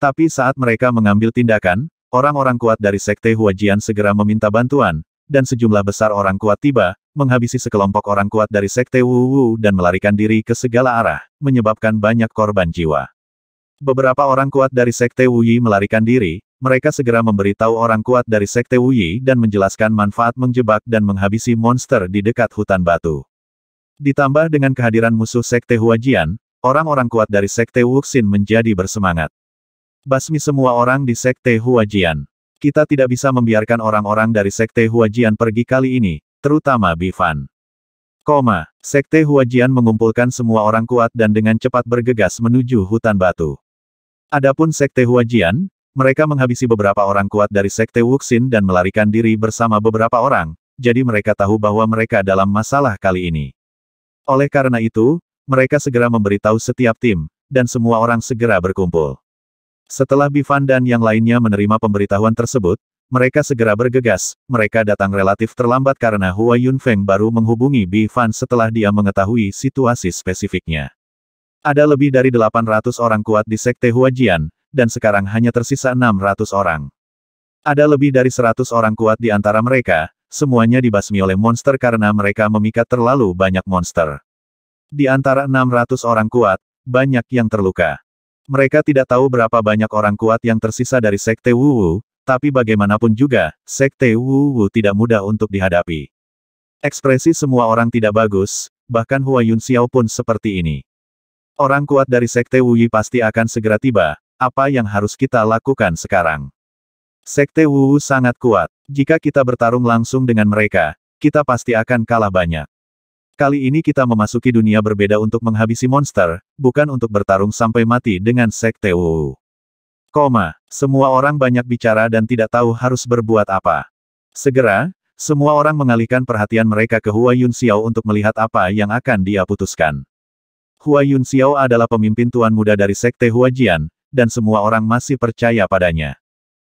Tapi saat mereka mengambil tindakan, orang-orang kuat dari Sekte Huajian segera meminta bantuan, dan sejumlah besar orang kuat tiba, menghabisi sekelompok orang kuat dari Sekte Wu dan melarikan diri ke segala arah, menyebabkan banyak korban jiwa. Beberapa orang kuat dari Sekte Wuyi melarikan diri, mereka segera memberitahu orang kuat dari Sekte Wuyi dan menjelaskan manfaat menjebak dan menghabisi monster di dekat hutan batu. Ditambah dengan kehadiran musuh Sekte Huajian, orang-orang kuat dari Sekte Wuxin menjadi bersemangat. Basmi semua orang di Sekte Huajian. Kita tidak bisa membiarkan orang-orang dari Sekte Huajian pergi kali ini, terutama Bifan. Koma, Sekte Huajian mengumpulkan semua orang kuat dan dengan cepat bergegas menuju hutan batu. Adapun Sekte Huajian, mereka menghabisi beberapa orang kuat dari Sekte Wuxin dan melarikan diri bersama beberapa orang, jadi mereka tahu bahwa mereka dalam masalah kali ini. Oleh karena itu, mereka segera memberitahu setiap tim, dan semua orang segera berkumpul. Setelah Bifan dan yang lainnya menerima pemberitahuan tersebut, mereka segera bergegas, mereka datang relatif terlambat karena Hua Yunfeng baru menghubungi Bifan setelah dia mengetahui situasi spesifiknya. Ada lebih dari 800 orang kuat di Sekte Huajian, dan sekarang hanya tersisa 600 orang. Ada lebih dari 100 orang kuat di antara mereka, semuanya dibasmi oleh monster karena mereka memikat terlalu banyak monster. Di antara 600 orang kuat, banyak yang terluka. Mereka tidak tahu berapa banyak orang kuat yang tersisa dari Sekte Wuwu, tapi bagaimanapun juga, Sekte Wuwu tidak mudah untuk dihadapi. Ekspresi semua orang tidak bagus, bahkan Hua Yun Xiao pun seperti ini. Orang kuat dari Sekte Wuyi pasti akan segera tiba, apa yang harus kita lakukan sekarang? Sekte Wu sangat kuat. Jika kita bertarung langsung dengan mereka, kita pasti akan kalah banyak. Kali ini kita memasuki dunia berbeda untuk menghabisi monster, bukan untuk bertarung sampai mati dengan Sekte Wu. Koma, semua orang banyak bicara dan tidak tahu harus berbuat apa. Segera, semua orang mengalihkan perhatian mereka ke Hua Yun Xiao untuk melihat apa yang akan dia putuskan. Hua Yun Xiao adalah pemimpin tuan muda dari Sekte Hua Jian, dan semua orang masih percaya padanya.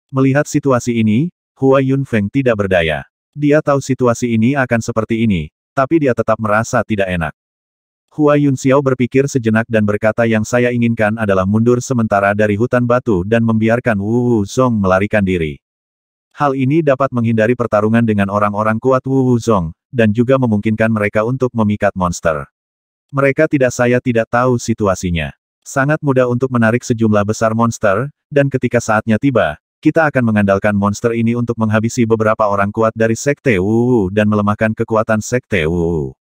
Melihat situasi ini, Hua Yunfeng tidak berdaya. Dia tahu situasi ini akan seperti ini, tapi dia tetap merasa tidak enak. Hua Yun Xiao berpikir sejenak dan berkata yang saya inginkan adalah mundur sementara dari hutan batu dan membiarkan Wu Wu Zong melarikan diri. Hal ini dapat menghindari pertarungan dengan orang-orang kuat Wu Wu Zong, dan juga memungkinkan mereka untuk memikat monster. Mereka tidak saya tidak tahu situasinya. Sangat mudah untuk menarik sejumlah besar monster, dan ketika saatnya tiba, kita akan mengandalkan monster ini untuk menghabisi beberapa orang kuat dari Sekte Wu dan melemahkan kekuatan Sekte Wu.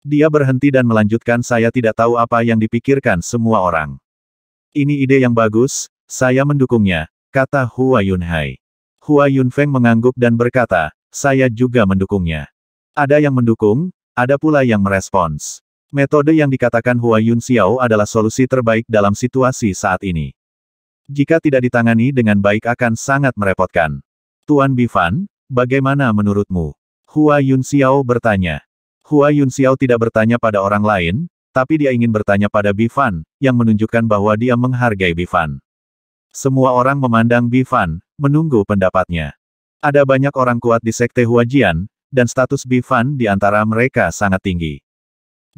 Dia berhenti dan melanjutkan saya tidak tahu apa yang dipikirkan semua orang. Ini ide yang bagus, saya mendukungnya, kata Hua Yunhai. Hua Yunfeng mengangguk dan berkata, saya juga mendukungnya. Ada yang mendukung, ada pula yang merespons. Metode yang dikatakan Hua Yun Xiao adalah solusi terbaik dalam situasi saat ini. Jika tidak ditangani dengan baik akan sangat merepotkan. Tuan Bifan, bagaimana menurutmu? Hua Yun Xiao bertanya. Hua Yun Xiao tidak bertanya pada orang lain, tapi dia ingin bertanya pada Bifan, yang menunjukkan bahwa dia menghargai Bifan. Semua orang memandang Bifan, menunggu pendapatnya. Ada banyak orang kuat di Sekte Huajian, dan status Bifan di antara mereka sangat tinggi.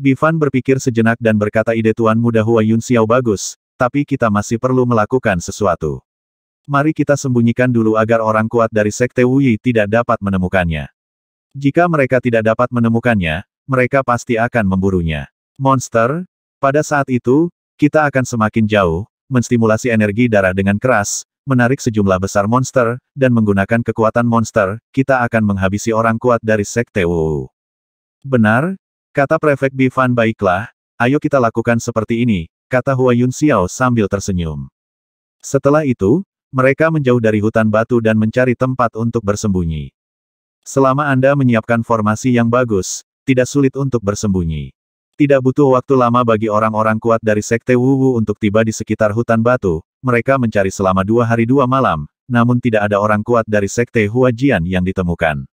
Bifan berpikir sejenak dan berkata ide Tuan Muda Hua Yun Xiao bagus, tapi kita masih perlu melakukan sesuatu. Mari kita sembunyikan dulu agar orang kuat dari Sekte Wuyi tidak dapat menemukannya. Jika mereka tidak dapat menemukannya, mereka pasti akan memburunya. Monster, pada saat itu, kita akan semakin jauh, menstimulasi energi darah dengan keras, menarik sejumlah besar monster, dan menggunakan kekuatan monster, kita akan menghabisi orang kuat dari Sekte Wuyi. Benar, Kata Prefek Bifan baiklah, ayo kita lakukan seperti ini, kata Hua Yun Xiao sambil tersenyum. Setelah itu, mereka menjauh dari hutan batu dan mencari tempat untuk bersembunyi. Selama Anda menyiapkan formasi yang bagus, tidak sulit untuk bersembunyi. Tidak butuh waktu lama bagi orang-orang kuat dari Sekte Wuwu untuk tiba di sekitar hutan batu, mereka mencari selama dua hari dua malam, namun tidak ada orang kuat dari Sekte Huajian yang ditemukan.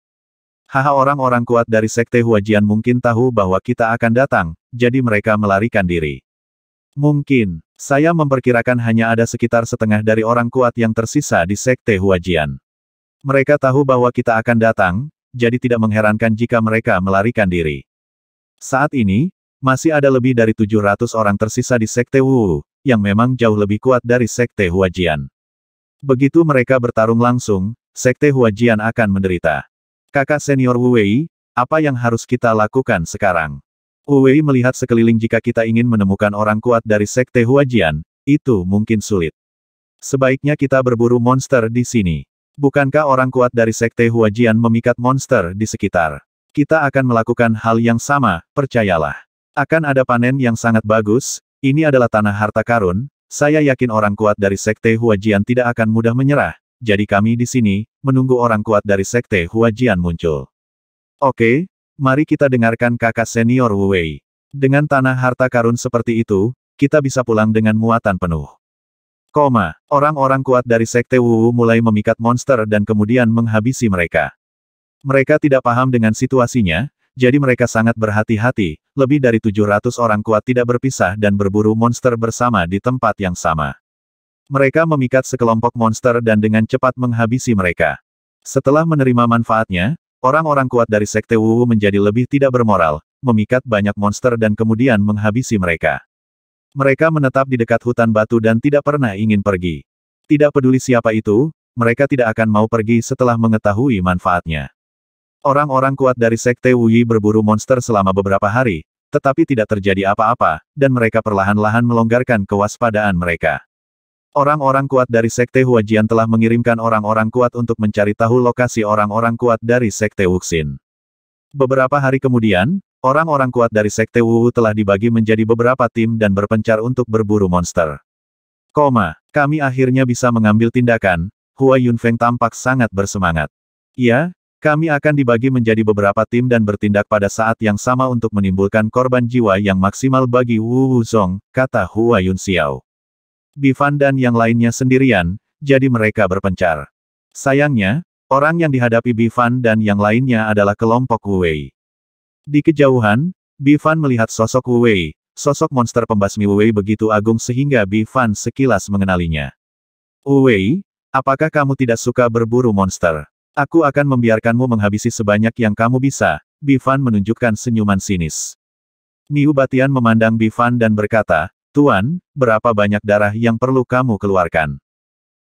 Haha orang-orang kuat dari Sekte Huajian mungkin tahu bahwa kita akan datang, jadi mereka melarikan diri. Mungkin, saya memperkirakan hanya ada sekitar setengah dari orang kuat yang tersisa di Sekte Huajian. Mereka tahu bahwa kita akan datang, jadi tidak mengherankan jika mereka melarikan diri. Saat ini, masih ada lebih dari 700 orang tersisa di Sekte Wu, yang memang jauh lebih kuat dari Sekte Huajian. Begitu mereka bertarung langsung, Sekte Huajian akan menderita. Kakak senior Wu Wei, apa yang harus kita lakukan sekarang? Wu Wei melihat sekeliling jika kita ingin menemukan orang kuat dari Sekte Huajian, itu mungkin sulit. Sebaiknya kita berburu monster di sini. Bukankah orang kuat dari Sekte Huajian memikat monster di sekitar? Kita akan melakukan hal yang sama, percayalah. Akan ada panen yang sangat bagus, ini adalah tanah harta karun, saya yakin orang kuat dari Sekte Huajian tidak akan mudah menyerah, jadi kami di sini, menunggu orang kuat dari Sekte Huajian muncul. Oke, mari kita dengarkan kakak senior Wu Wei. Dengan tanah harta karun seperti itu, kita bisa pulang dengan muatan penuh. Koma, orang-orang kuat dari Sekte Wu mulai memikat monster dan kemudian menghabisi mereka. Mereka tidak paham dengan situasinya, jadi mereka sangat berhati-hati, lebih dari 700 orang kuat tidak berpisah dan berburu monster bersama di tempat yang sama. Mereka memikat sekelompok monster dan dengan cepat menghabisi mereka. Setelah menerima manfaatnya, orang-orang kuat dari Sekte Wu menjadi lebih tidak bermoral, memikat banyak monster dan kemudian menghabisi mereka. Mereka menetap di dekat hutan batu dan tidak pernah ingin pergi. Tidak peduli siapa itu, mereka tidak akan mau pergi setelah mengetahui manfaatnya. Orang-orang kuat dari Sekte Wuyi berburu monster selama beberapa hari, tetapi tidak terjadi apa-apa, dan mereka perlahan-lahan melonggarkan kewaspadaan mereka. Orang-orang kuat dari Sekte Huajian telah mengirimkan orang-orang kuat untuk mencari tahu lokasi orang-orang kuat dari Sekte Wuxin. Beberapa hari kemudian, orang-orang kuat dari Sekte Wu telah dibagi menjadi beberapa tim dan berpencar untuk berburu monster. Koma, kami akhirnya bisa mengambil tindakan, Hua Yunfeng tampak sangat bersemangat. Iya, kami akan dibagi menjadi beberapa tim dan bertindak pada saat yang sama untuk menimbulkan korban jiwa yang maksimal bagi Wu Zong, kata Hua Yun Xiao. Bifan dan yang lainnya sendirian, jadi mereka berpencar. Sayangnya, orang yang dihadapi Bifan dan yang lainnya adalah kelompok Wei. Di kejauhan, Bifan melihat sosok Wei, sosok monster pembasmi Wei begitu agung sehingga Bifan sekilas mengenalinya. Wei, apakah kamu tidak suka berburu monster? Aku akan membiarkanmu menghabisi sebanyak yang kamu bisa, Bifan menunjukkan senyuman sinis. Niu Batian memandang Bifan dan berkata, Tuan, berapa banyak darah yang perlu kamu keluarkan?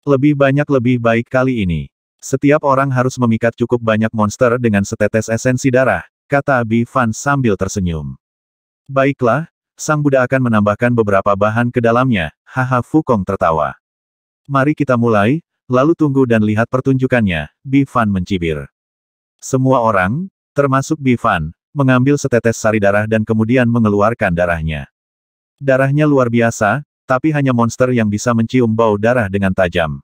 Lebih banyak lebih baik kali ini. Setiap orang harus memikat cukup banyak monster dengan setetes esensi darah, kata Bi Fan sambil tersenyum. Baiklah, Sang Buddha akan menambahkan beberapa bahan ke dalamnya, haha Fukong tertawa. Mari kita mulai, lalu tunggu dan lihat pertunjukannya, Bi Fan mencibir. Semua orang, termasuk Bi Fan, mengambil setetes sari darah dan kemudian mengeluarkan darahnya. Darahnya luar biasa, tapi hanya monster yang bisa mencium bau darah dengan tajam.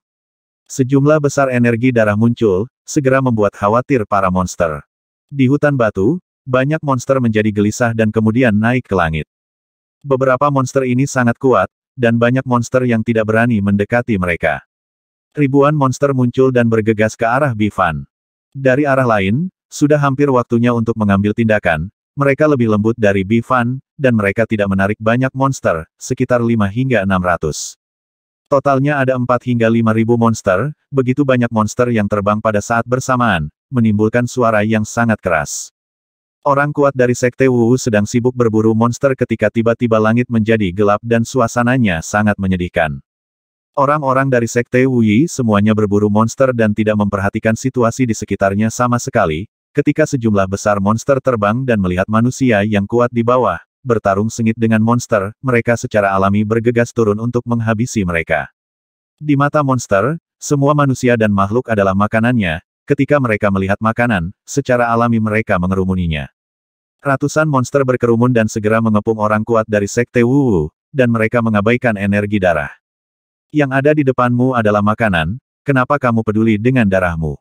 Sejumlah besar energi darah muncul, segera membuat khawatir para monster. Di hutan batu, banyak monster menjadi gelisah dan kemudian naik ke langit. Beberapa monster ini sangat kuat, dan banyak monster yang tidak berani mendekati mereka. Ribuan monster muncul dan bergegas ke arah Bifan. Dari arah lain, sudah hampir waktunya untuk mengambil tindakan, mereka lebih lembut dari Bifan, dan mereka tidak menarik banyak monster, sekitar 5 hingga 600. Totalnya ada 4 hingga 5000 monster, begitu banyak monster yang terbang pada saat bersamaan, menimbulkan suara yang sangat keras. Orang kuat dari Sekte Wu sedang sibuk berburu monster ketika tiba-tiba langit menjadi gelap dan suasananya sangat menyedihkan. Orang-orang dari Sekte Wuyi semuanya berburu monster dan tidak memperhatikan situasi di sekitarnya sama sekali, Ketika sejumlah besar monster terbang dan melihat manusia yang kuat di bawah, bertarung sengit dengan monster, mereka secara alami bergegas turun untuk menghabisi mereka. Di mata monster, semua manusia dan makhluk adalah makanannya, ketika mereka melihat makanan, secara alami mereka mengerumuninya. Ratusan monster berkerumun dan segera mengepung orang kuat dari Sekte Wuwu, dan mereka mengabaikan energi darah. Yang ada di depanmu adalah makanan, kenapa kamu peduli dengan darahmu?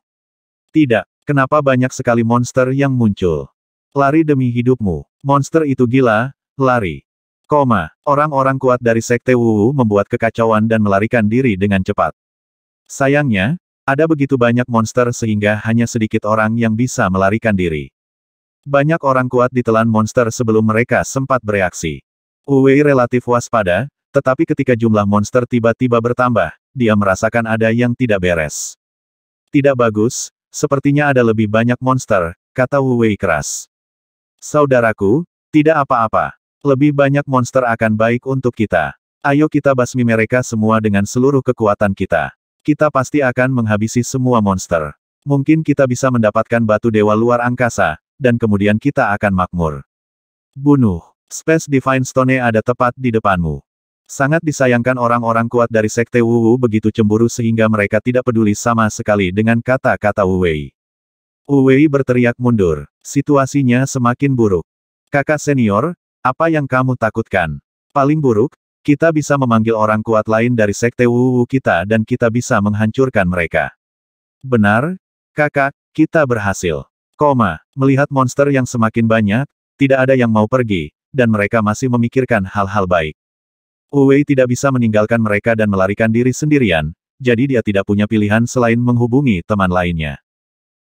Tidak, Kenapa banyak sekali monster yang muncul? Lari demi hidupmu. Monster itu gila, lari. Koma, orang-orang kuat dari Sekte Wu membuat kekacauan dan melarikan diri dengan cepat. Sayangnya, ada begitu banyak monster sehingga hanya sedikit orang yang bisa melarikan diri. Banyak orang kuat ditelan monster sebelum mereka sempat bereaksi. Wei relatif waspada, tetapi ketika jumlah monster tiba-tiba bertambah, dia merasakan ada yang tidak beres. Tidak bagus, Sepertinya ada lebih banyak monster, kata Wu Wei keras. Saudaraku, tidak apa-apa. Lebih banyak monster akan baik untuk kita. Ayo kita basmi mereka semua dengan seluruh kekuatan kita. Kita pasti akan menghabisi semua monster. Mungkin kita bisa mendapatkan batu dewa luar angkasa, dan kemudian kita akan makmur. Bunuh. Space Divine Stone ada tepat di depanmu. Sangat disayangkan orang-orang kuat dari Sekte Wuwu begitu cemburu sehingga mereka tidak peduli sama sekali dengan kata-kata Wuwei. Wuwei berteriak mundur. Situasinya semakin buruk. Kakak senior, apa yang kamu takutkan? Paling buruk, kita bisa memanggil orang kuat lain dari Sekte Wuwu kita dan kita bisa menghancurkan mereka. Benar, kakak, kita berhasil. Koma, melihat monster yang semakin banyak, tidak ada yang mau pergi, dan mereka masih memikirkan hal-hal baik. Wei tidak bisa meninggalkan mereka dan melarikan diri sendirian, jadi dia tidak punya pilihan selain menghubungi teman lainnya.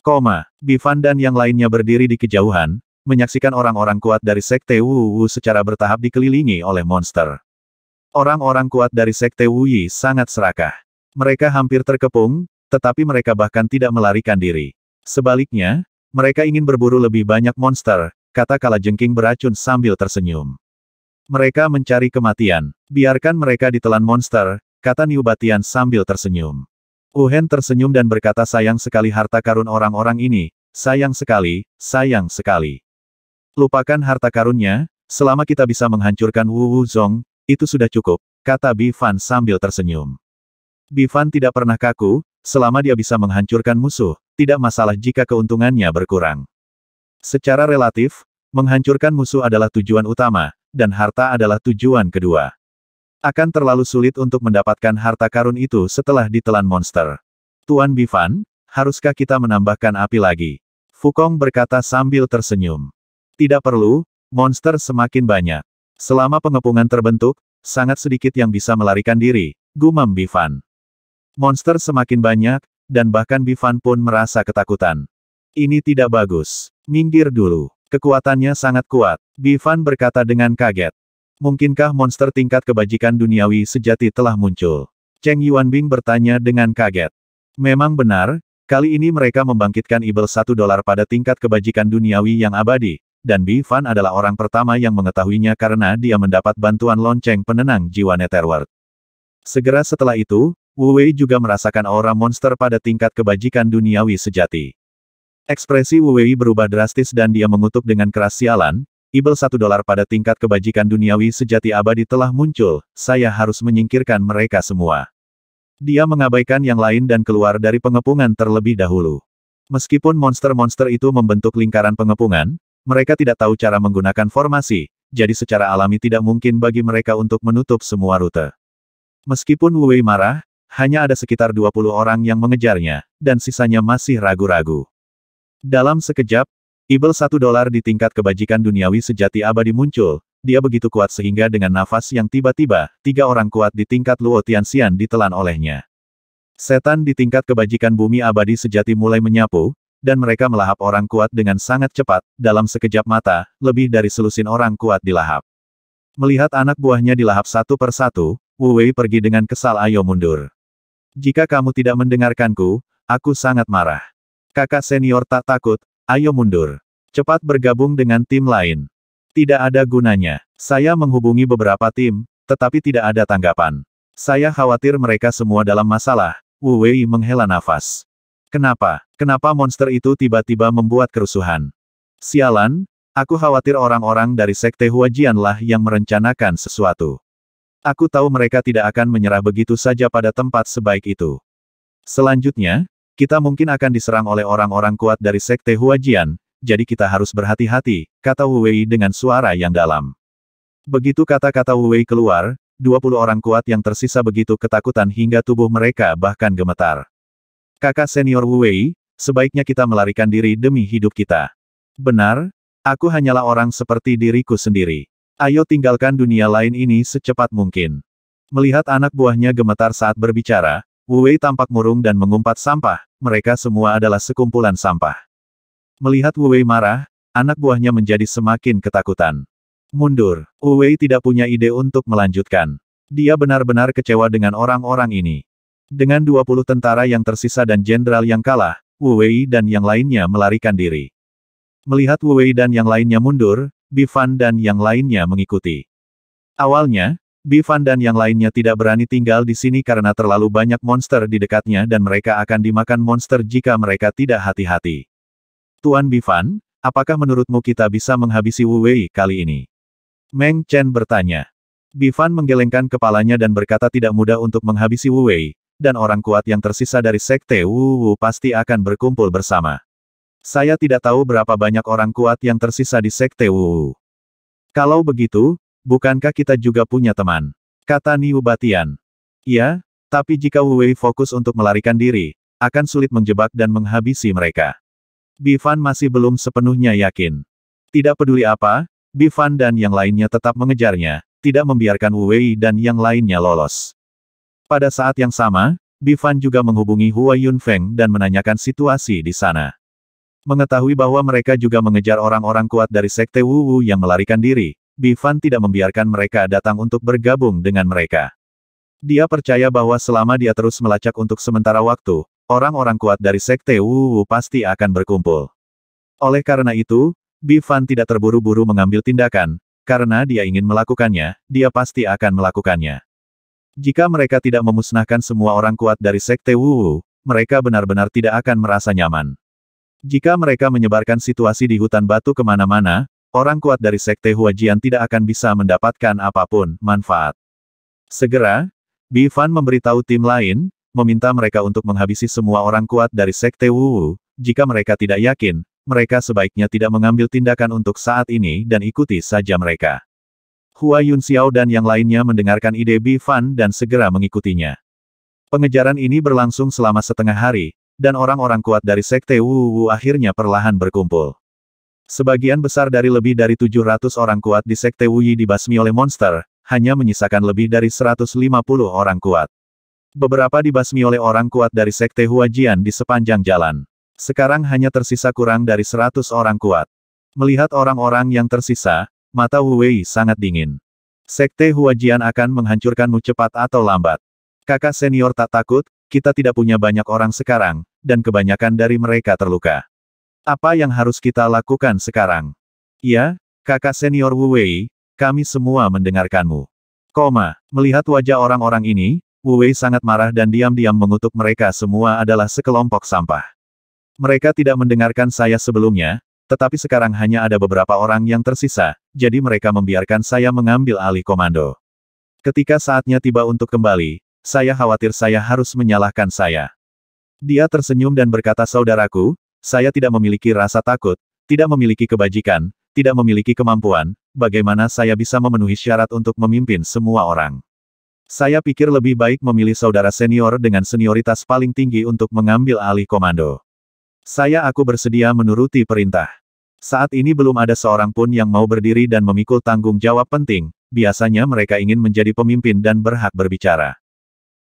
Koma, Bifan dan yang lainnya berdiri di kejauhan, menyaksikan orang-orang kuat dari Sekte Wu Wu secara bertahap dikelilingi oleh monster. Orang-orang kuat dari Sekte Wu Yi sangat serakah. Mereka hampir terkepung, tetapi mereka bahkan tidak melarikan diri. Sebaliknya, mereka ingin berburu lebih banyak monster, kata Kala Jengking beracun sambil tersenyum. Mereka mencari kematian. Biarkan mereka ditelan monster, kata Niubatian sambil tersenyum. Uhen tersenyum dan berkata sayang sekali harta karun orang-orang ini, sayang sekali, sayang sekali. Lupakan harta karunnya, selama kita bisa menghancurkan Wu Wu itu sudah cukup, kata Bifan sambil tersenyum. Bifan tidak pernah kaku, selama dia bisa menghancurkan musuh, tidak masalah jika keuntungannya berkurang. Secara relatif, menghancurkan musuh adalah tujuan utama, dan harta adalah tujuan kedua. Akan terlalu sulit untuk mendapatkan harta karun itu setelah ditelan monster. Tuan Bifan, haruskah kita menambahkan api lagi? Fukong berkata sambil tersenyum. Tidak perlu, monster semakin banyak. Selama pengepungan terbentuk, sangat sedikit yang bisa melarikan diri, gumam Bifan. Monster semakin banyak, dan bahkan Bifan pun merasa ketakutan. Ini tidak bagus. Minggir dulu. Kekuatannya sangat kuat. Bivan berkata dengan kaget. Mungkinkah monster tingkat kebajikan duniawi sejati telah muncul? Cheng Yuanbing bertanya dengan kaget. Memang benar, kali ini mereka membangkitkan Ibel satu dolar pada tingkat kebajikan duniawi yang abadi, dan Bivan adalah orang pertama yang mengetahuinya karena dia mendapat bantuan lonceng penenang jiwa Netherworld. Segera setelah itu, Wu Wei juga merasakan aura monster pada tingkat kebajikan duniawi sejati. Ekspresi Wei berubah drastis dan dia mengutuk dengan keras sialan, Ibel satu dolar pada tingkat kebajikan duniawi sejati abadi telah muncul, saya harus menyingkirkan mereka semua. Dia mengabaikan yang lain dan keluar dari pengepungan terlebih dahulu. Meskipun monster-monster itu membentuk lingkaran pengepungan, mereka tidak tahu cara menggunakan formasi, jadi secara alami tidak mungkin bagi mereka untuk menutup semua rute. Meskipun Wei marah, hanya ada sekitar 20 orang yang mengejarnya, dan sisanya masih ragu-ragu. Dalam sekejap, Ibel satu dolar di tingkat kebajikan duniawi sejati abadi muncul, dia begitu kuat sehingga dengan nafas yang tiba-tiba, tiga orang kuat di tingkat Luo Tianxian ditelan olehnya. Setan di tingkat kebajikan bumi abadi sejati mulai menyapu, dan mereka melahap orang kuat dengan sangat cepat, dalam sekejap mata, lebih dari selusin orang kuat dilahap. Melihat anak buahnya dilahap satu persatu, Wu Wei pergi dengan kesal ayo mundur. Jika kamu tidak mendengarkanku, aku sangat marah. Kakak senior tak takut, ayo mundur. Cepat bergabung dengan tim lain. Tidak ada gunanya. Saya menghubungi beberapa tim, tetapi tidak ada tanggapan. Saya khawatir mereka semua dalam masalah. Wu Wei menghela nafas. Kenapa? Kenapa monster itu tiba-tiba membuat kerusuhan? Sialan, aku khawatir orang-orang dari sekte Huajianlah yang merencanakan sesuatu. Aku tahu mereka tidak akan menyerah begitu saja pada tempat sebaik itu. Selanjutnya, kita mungkin akan diserang oleh orang-orang kuat dari Sekte Huajian, jadi kita harus berhati-hati, kata Wu Wei dengan suara yang dalam. Begitu kata-kata Wu Wei keluar, 20 orang kuat yang tersisa begitu ketakutan hingga tubuh mereka bahkan gemetar. Kakak senior Wu Wei, sebaiknya kita melarikan diri demi hidup kita. Benar, aku hanyalah orang seperti diriku sendiri. Ayo tinggalkan dunia lain ini secepat mungkin. Melihat anak buahnya gemetar saat berbicara, Wu Wei tampak murung dan mengumpat sampah, mereka semua adalah sekumpulan sampah. Melihat Wu Wei marah, anak buahnya menjadi semakin ketakutan. Mundur, Wu Wei tidak punya ide untuk melanjutkan. Dia benar-benar kecewa dengan orang-orang ini. Dengan 20 tentara yang tersisa dan jenderal yang kalah, Wu Wei dan yang lainnya melarikan diri. Melihat Wu Wei dan yang lainnya mundur, Bifan dan yang lainnya mengikuti. Awalnya, Bifan dan yang lainnya tidak berani tinggal di sini karena terlalu banyak monster di dekatnya dan mereka akan dimakan monster jika mereka tidak hati-hati. Tuan Bifan, apakah menurutmu kita bisa menghabisi Wu Wei kali ini? Meng Chen bertanya. Bifan menggelengkan kepalanya dan berkata tidak mudah untuk menghabisi Wu Wei, dan orang kuat yang tersisa dari sekte Wu Wu pasti akan berkumpul bersama. Saya tidak tahu berapa banyak orang kuat yang tersisa di sekte Wu Wu. Kalau begitu, bukankah kita juga punya teman? Kata Niu Batian. Iya, tapi jika Wu Wei fokus untuk melarikan diri, akan sulit menjebak dan menghabisi mereka. Bifan masih belum sepenuhnya yakin. Tidak peduli apa, Bifan dan yang lainnya tetap mengejarnya, tidak membiarkan Wu Wei dan yang lainnya lolos. Pada saat yang sama, Bifan juga menghubungi Hua Yunfeng dan menanyakan situasi di sana. Mengetahui bahwa mereka juga mengejar orang-orang kuat dari Sekte Wu Wu yang melarikan diri, Bifan tidak membiarkan mereka datang untuk bergabung dengan mereka. Dia percaya bahwa selama dia terus melacak untuk sementara waktu, orang-orang kuat dari Sekte Wu pasti akan berkumpul. Oleh karena itu, Bifan tidak terburu-buru mengambil tindakan, karena dia ingin melakukannya, dia pasti akan melakukannya. Jika mereka tidak memusnahkan semua orang kuat dari Sekte Wu, mereka benar-benar tidak akan merasa nyaman. Jika mereka menyebarkan situasi di hutan batu kemana-mana, Orang kuat dari Sekte Huajian tidak akan bisa mendapatkan apapun manfaat. Segera, Bi Fan memberitahu tim lain, meminta mereka untuk menghabisi semua orang kuat dari Sekte Wu. Jika mereka tidak yakin, mereka sebaiknya tidak mengambil tindakan untuk saat ini dan ikuti saja mereka. Hua Yun Xiao dan yang lainnya mendengarkan ide Bi Fan dan segera mengikutinya. Pengejaran ini berlangsung selama setengah hari, dan orang-orang kuat dari Sekte Wu, akhirnya perlahan berkumpul. Sebagian besar dari lebih dari 700 orang kuat di Sekte Wuyi dibasmi oleh monster, hanya menyisakan lebih dari 150 orang kuat. Beberapa dibasmi oleh orang kuat dari Sekte Huajian di sepanjang jalan. Sekarang hanya tersisa kurang dari 100 orang kuat. Melihat orang-orang yang tersisa, mata Wu Wei sangat dingin. Sekte Huajian akan menghancurkanmu cepat atau lambat. Kakak senior tak takut, kita tidak punya banyak orang sekarang, dan kebanyakan dari mereka terluka. Apa yang harus kita lakukan sekarang? Ya, kakak senior Wu Wei, kami semua mendengarkanmu. Koma, melihat wajah orang-orang ini, Wu Wei sangat marah dan diam-diam mengutuk mereka semua adalah sekelompok sampah. Mereka tidak mendengarkan saya sebelumnya, tetapi sekarang hanya ada beberapa orang yang tersisa, jadi mereka membiarkan saya mengambil alih komando. Ketika saatnya tiba untuk kembali, saya khawatir saya harus menyalahkan saya. Dia tersenyum dan berkata saudaraku, saya tidak memiliki rasa takut, tidak memiliki kebajikan, tidak memiliki kemampuan, bagaimana saya bisa memenuhi syarat untuk memimpin semua orang. Saya pikir lebih baik memilih saudara senior dengan senioritas paling tinggi untuk mengambil alih komando. Saya aku bersedia menuruti perintah. Saat ini belum ada seorang pun yang mau berdiri dan memikul tanggung jawab penting, biasanya mereka ingin menjadi pemimpin dan berhak berbicara.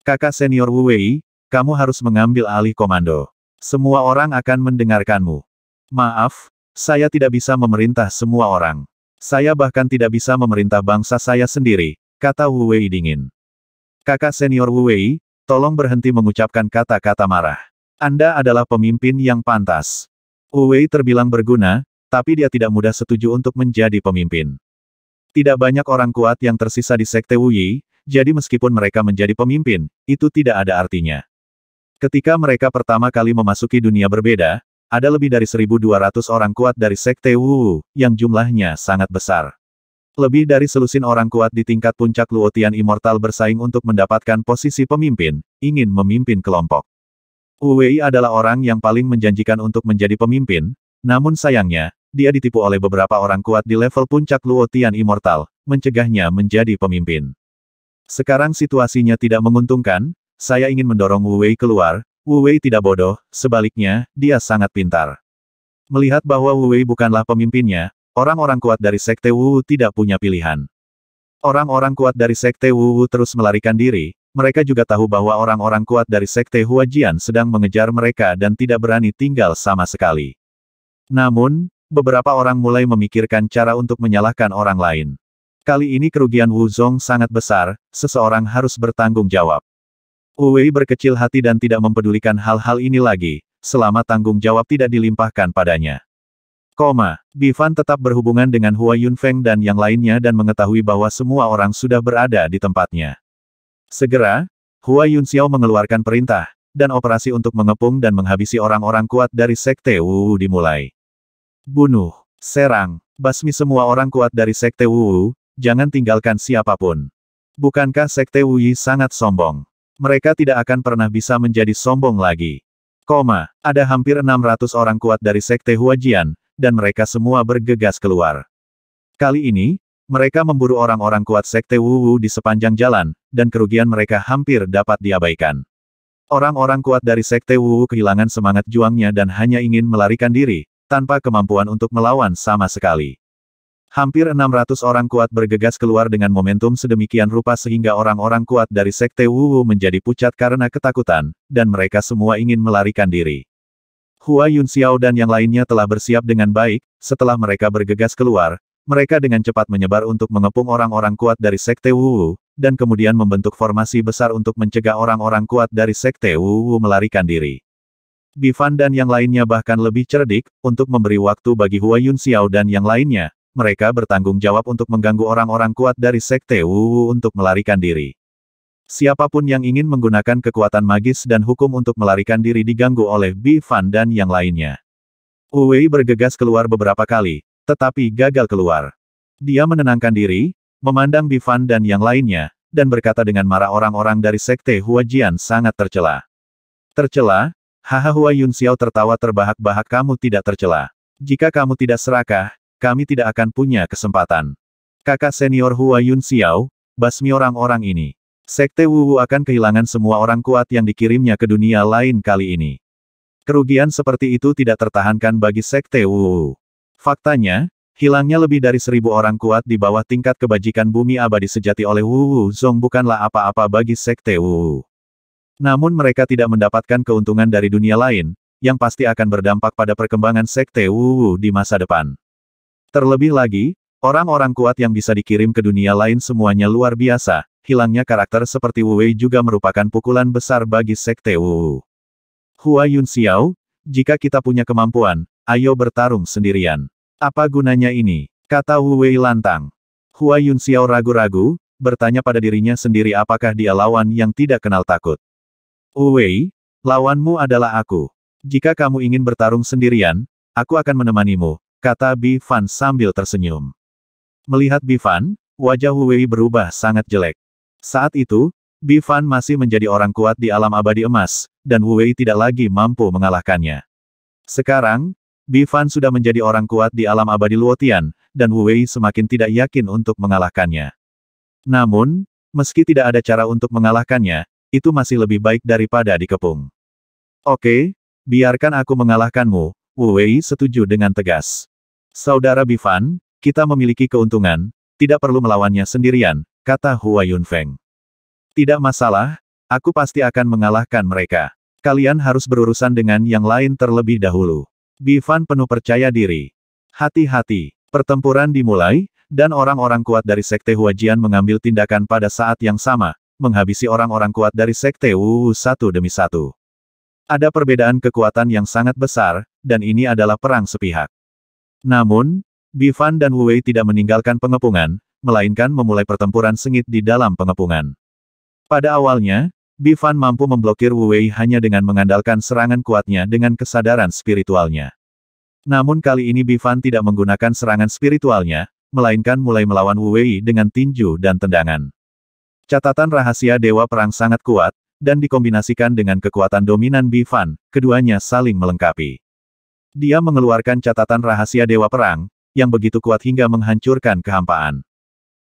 Kakak senior Wu Wei, kamu harus mengambil alih komando. Semua orang akan mendengarkanmu. Maaf, saya tidak bisa memerintah semua orang. Saya bahkan tidak bisa memerintah bangsa saya sendiri, kata Wu Wei dingin. Kakak senior Wu Wei, tolong berhenti mengucapkan kata-kata marah. Anda adalah pemimpin yang pantas. Wu Wei terbilang berguna, tapi dia tidak mudah setuju untuk menjadi pemimpin. Tidak banyak orang kuat yang tersisa di Sekte Wu Yi, jadi meskipun mereka menjadi pemimpin, itu tidak ada artinya. Ketika mereka pertama kali memasuki dunia berbeda, ada lebih dari 1.200 orang kuat dari Sekte Wu, yang jumlahnya sangat besar. Lebih dari selusin orang kuat di tingkat puncak Luotian Immortal bersaing untuk mendapatkan posisi pemimpin, ingin memimpin kelompok. Wei adalah orang yang paling menjanjikan untuk menjadi pemimpin, namun sayangnya, dia ditipu oleh beberapa orang kuat di level puncak Luotian Immortal, mencegahnya menjadi pemimpin. Sekarang situasinya tidak menguntungkan, saya ingin mendorong Wu Wei keluar, Wu Wei tidak bodoh, sebaliknya, dia sangat pintar. Melihat bahwa Wu Wei bukanlah pemimpinnya, orang-orang kuat dari Sekte Wu tidak punya pilihan. Orang-orang kuat dari Sekte Wu terus melarikan diri, mereka juga tahu bahwa orang-orang kuat dari Sekte Huajian sedang mengejar mereka dan tidak berani tinggal sama sekali. Namun, beberapa orang mulai memikirkan cara untuk menyalahkan orang lain. Kali ini kerugian Wu Zong sangat besar, seseorang harus bertanggung jawab. Uwei berkecil hati dan tidak mempedulikan hal-hal ini lagi, selama tanggung jawab tidak dilimpahkan padanya. Koma, Bifan tetap berhubungan dengan Hua Yunfeng dan yang lainnya dan mengetahui bahwa semua orang sudah berada di tempatnya. Segera, Hua Yunxiao mengeluarkan perintah, dan operasi untuk mengepung dan menghabisi orang-orang kuat dari Sekte Wu dimulai. Bunuh, serang, basmi semua orang kuat dari Sekte Wu, jangan tinggalkan siapapun. Bukankah Sekte Wu sangat sombong? mereka tidak akan pernah bisa menjadi sombong lagi. Koma, ada hampir 600 orang kuat dari Sekte Huajian, dan mereka semua bergegas keluar. Kali ini, mereka memburu orang-orang kuat Sekte Wuwu di sepanjang jalan, dan kerugian mereka hampir dapat diabaikan. Orang-orang kuat dari Sekte Wuwu kehilangan semangat juangnya dan hanya ingin melarikan diri, tanpa kemampuan untuk melawan sama sekali. Hampir 600 orang kuat bergegas keluar dengan momentum sedemikian rupa sehingga orang-orang kuat dari Sekte Wuwu menjadi pucat karena ketakutan, dan mereka semua ingin melarikan diri. Hua Yun Xiao dan yang lainnya telah bersiap dengan baik, setelah mereka bergegas keluar, mereka dengan cepat menyebar untuk mengepung orang-orang kuat dari Sekte Wuwu, dan kemudian membentuk formasi besar untuk mencegah orang-orang kuat dari Sekte Wuwu melarikan diri. Bifan dan yang lainnya bahkan lebih cerdik, untuk memberi waktu bagi Hua Yun Xiao dan yang lainnya, mereka bertanggung jawab untuk mengganggu orang-orang kuat dari Sekte Wu untuk melarikan diri. Siapapun yang ingin menggunakan kekuatan magis dan hukum untuk melarikan diri diganggu oleh Bi Fan dan yang lainnya. Wei bergegas keluar beberapa kali, tetapi gagal keluar. Dia menenangkan diri, memandang Bi Fan dan yang lainnya, dan berkata dengan marah orang-orang dari Sekte Huajian sangat tercela. Tercela, Haha Hua Yun Xiao tertawa terbahak-bahak kamu tidak tercela. Jika kamu tidak serakah, kami tidak akan punya kesempatan. Kakak senior Hua Yun Xiao, basmi orang-orang ini. Sekte Wuwu akan kehilangan semua orang kuat yang dikirimnya ke dunia lain kali ini. Kerugian seperti itu tidak tertahankan bagi Sekte Wuwu. Faktanya, hilangnya lebih dari seribu orang kuat di bawah tingkat kebajikan bumi abadi sejati oleh Wuwu Zong bukanlah apa-apa bagi Sekte Wuwu. Namun mereka tidak mendapatkan keuntungan dari dunia lain, yang pasti akan berdampak pada perkembangan Sekte Wuwu di masa depan. Terlebih lagi, orang-orang kuat yang bisa dikirim ke dunia lain semuanya luar biasa, hilangnya karakter seperti Wu Wei juga merupakan pukulan besar bagi Sekte Wu. Hua Yun Xiao, jika kita punya kemampuan, ayo bertarung sendirian. Apa gunanya ini? Kata Wu Wei lantang. Hua Yun Xiao ragu-ragu, bertanya pada dirinya sendiri apakah dia lawan yang tidak kenal takut. Wu Wei, lawanmu adalah aku. Jika kamu ingin bertarung sendirian, aku akan menemanimu, kata Bifan sambil tersenyum. Melihat Bifan, wajah Huwei berubah sangat jelek. Saat itu, Bifan masih menjadi orang kuat di alam abadi emas, dan Huwei tidak lagi mampu mengalahkannya. Sekarang, Bifan sudah menjadi orang kuat di alam abadi Luotian, dan Huwei semakin tidak yakin untuk mengalahkannya. Namun, meski tidak ada cara untuk mengalahkannya, itu masih lebih baik daripada dikepung. Oke, biarkan aku mengalahkanmu, Wu setuju dengan tegas. Saudara Bifan, kita memiliki keuntungan, tidak perlu melawannya sendirian, kata Hua Yunfeng. Tidak masalah, aku pasti akan mengalahkan mereka. Kalian harus berurusan dengan yang lain terlebih dahulu. Bifan penuh percaya diri. Hati-hati, pertempuran dimulai, dan orang-orang kuat dari Sekte Huajian mengambil tindakan pada saat yang sama, menghabisi orang-orang kuat dari Sekte Wu satu demi satu. Ada perbedaan kekuatan yang sangat besar, dan ini adalah perang sepihak. Namun, Bifan dan Wu Wei tidak meninggalkan pengepungan, melainkan memulai pertempuran sengit di dalam pengepungan. Pada awalnya, Bifan mampu memblokir Wu Wei hanya dengan mengandalkan serangan kuatnya dengan kesadaran spiritualnya. Namun kali ini Bifan tidak menggunakan serangan spiritualnya, melainkan mulai melawan Wu Wei dengan tinju dan tendangan. Catatan rahasia Dewa Perang sangat kuat, dan dikombinasikan dengan kekuatan dominan Bifan, keduanya saling melengkapi. Dia mengeluarkan catatan rahasia Dewa Perang, yang begitu kuat hingga menghancurkan kehampaan.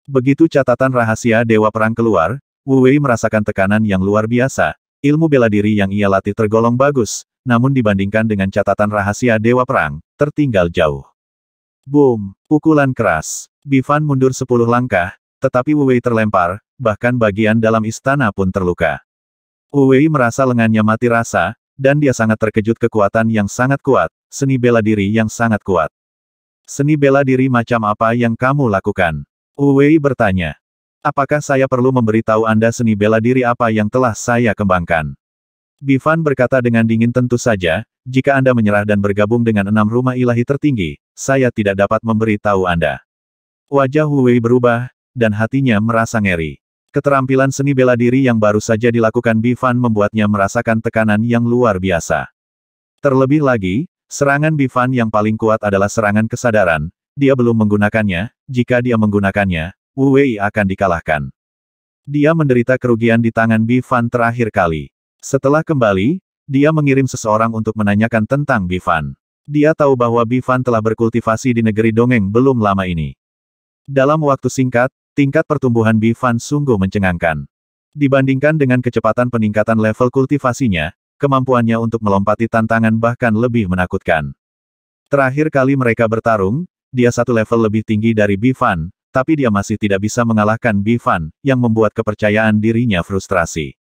Begitu catatan rahasia Dewa Perang keluar, Wu Wei merasakan tekanan yang luar biasa, ilmu bela diri yang ia latih tergolong bagus, namun dibandingkan dengan catatan rahasia Dewa Perang, tertinggal jauh. Boom, pukulan keras. Bifan mundur sepuluh langkah, tetapi Wu Wei terlempar, bahkan bagian dalam istana pun terluka. Wu Wei merasa lengannya mati rasa, dan dia sangat terkejut kekuatan yang sangat kuat, seni bela diri yang sangat kuat. Seni bela diri macam apa yang kamu lakukan? Uwei bertanya. Apakah saya perlu memberitahu Anda seni bela diri apa yang telah saya kembangkan? Bifan berkata dengan dingin tentu saja, jika Anda menyerah dan bergabung dengan enam rumah ilahi tertinggi, saya tidak dapat memberitahu Anda. Wajah Huwei berubah, dan hatinya merasa ngeri. Keterampilan seni bela diri yang baru saja dilakukan Bifan membuatnya merasakan tekanan yang luar biasa. Terlebih lagi, Serangan Bifan yang paling kuat adalah serangan kesadaran, dia belum menggunakannya, jika dia menggunakannya, Wu Wei akan dikalahkan. Dia menderita kerugian di tangan Bifan terakhir kali. Setelah kembali, dia mengirim seseorang untuk menanyakan tentang Bifan. Dia tahu bahwa Bifan telah berkultivasi di negeri dongeng belum lama ini. Dalam waktu singkat, tingkat pertumbuhan Bifan sungguh mencengangkan. Dibandingkan dengan kecepatan peningkatan level kultivasinya, Kemampuannya untuk melompati tantangan bahkan lebih menakutkan. Terakhir kali mereka bertarung, dia satu level lebih tinggi dari Bifan, tapi dia masih tidak bisa mengalahkan Bifan, yang membuat kepercayaan dirinya frustrasi.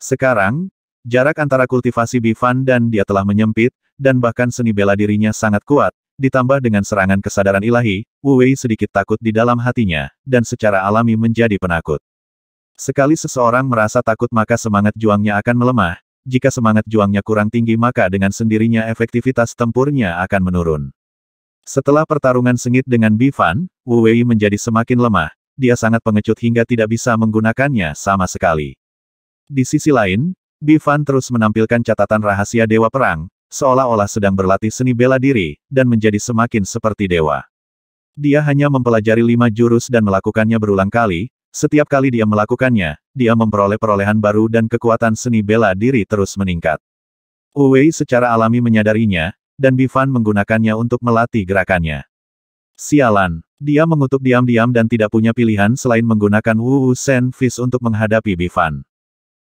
Sekarang, jarak antara kultivasi Bifan dan dia telah menyempit, dan bahkan seni bela dirinya sangat kuat, ditambah dengan serangan kesadaran ilahi, Wu Wei sedikit takut di dalam hatinya, dan secara alami menjadi penakut. Sekali seseorang merasa takut maka semangat juangnya akan melemah, jika semangat juangnya kurang tinggi maka dengan sendirinya efektivitas tempurnya akan menurun. Setelah pertarungan sengit dengan Bifan, Wu Wei menjadi semakin lemah, dia sangat pengecut hingga tidak bisa menggunakannya sama sekali. Di sisi lain, Bifan terus menampilkan catatan rahasia Dewa Perang, seolah-olah sedang berlatih seni bela diri, dan menjadi semakin seperti dewa. Dia hanya mempelajari lima jurus dan melakukannya berulang kali, setiap kali dia melakukannya, dia memperoleh perolehan baru dan kekuatan seni bela diri terus meningkat. Uwei secara alami menyadarinya, dan Bifan menggunakannya untuk melatih gerakannya. Sialan, dia mengutuk diam-diam dan tidak punya pilihan selain menggunakan Wu Sen Fist untuk menghadapi Bifan.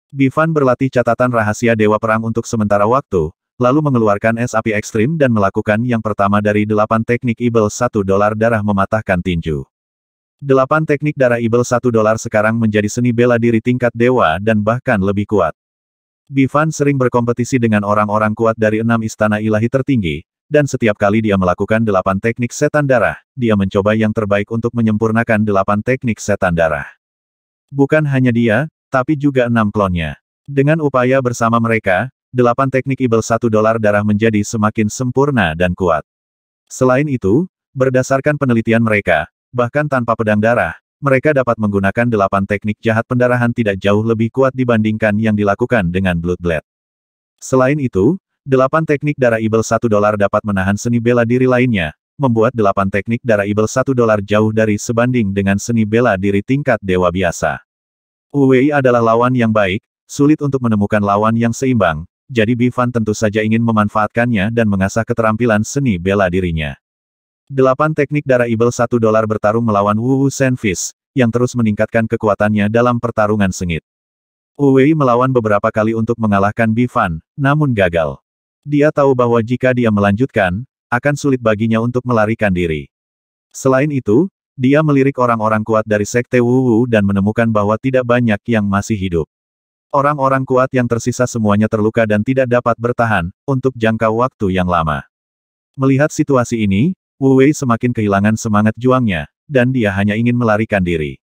Bifan berlatih catatan rahasia Dewa Perang untuk sementara waktu, lalu mengeluarkan es api ekstrim dan melakukan yang pertama dari delapan teknik Ibel satu dolar darah mematahkan tinju. Delapan teknik darah ibel satu dolar sekarang menjadi seni bela diri tingkat dewa dan bahkan lebih kuat. Bivan sering berkompetisi dengan orang-orang kuat dari enam istana ilahi tertinggi, dan setiap kali dia melakukan delapan teknik setan darah, dia mencoba yang terbaik untuk menyempurnakan delapan teknik setan darah. Bukan hanya dia, tapi juga enam klonnya. Dengan upaya bersama mereka, delapan teknik ibel satu dolar darah menjadi semakin sempurna dan kuat. Selain itu, berdasarkan penelitian mereka, Bahkan tanpa pedang darah, mereka dapat menggunakan delapan teknik jahat pendarahan tidak jauh lebih kuat dibandingkan yang dilakukan dengan Bloodlet. Selain itu, delapan teknik darah ibel satu dolar dapat menahan seni bela diri lainnya, membuat delapan teknik darah ibel satu dolar jauh dari sebanding dengan seni bela diri tingkat dewa biasa. Uwei adalah lawan yang baik, sulit untuk menemukan lawan yang seimbang, jadi Bifan tentu saja ingin memanfaatkannya dan mengasah keterampilan seni bela dirinya. Delapan teknik darah Ibel satu dolar bertarung melawan Wu Wu Senfis, yang terus meningkatkan kekuatannya dalam pertarungan sengit. Uwei melawan beberapa kali untuk mengalahkan Bifan, namun gagal. Dia tahu bahwa jika dia melanjutkan, akan sulit baginya untuk melarikan diri. Selain itu, dia melirik orang-orang kuat dari Sekte Wu Wu dan menemukan bahwa tidak banyak yang masih hidup. Orang-orang kuat yang tersisa semuanya terluka dan tidak dapat bertahan, untuk jangka waktu yang lama. Melihat situasi ini, Wu Wei semakin kehilangan semangat juangnya, dan dia hanya ingin melarikan diri.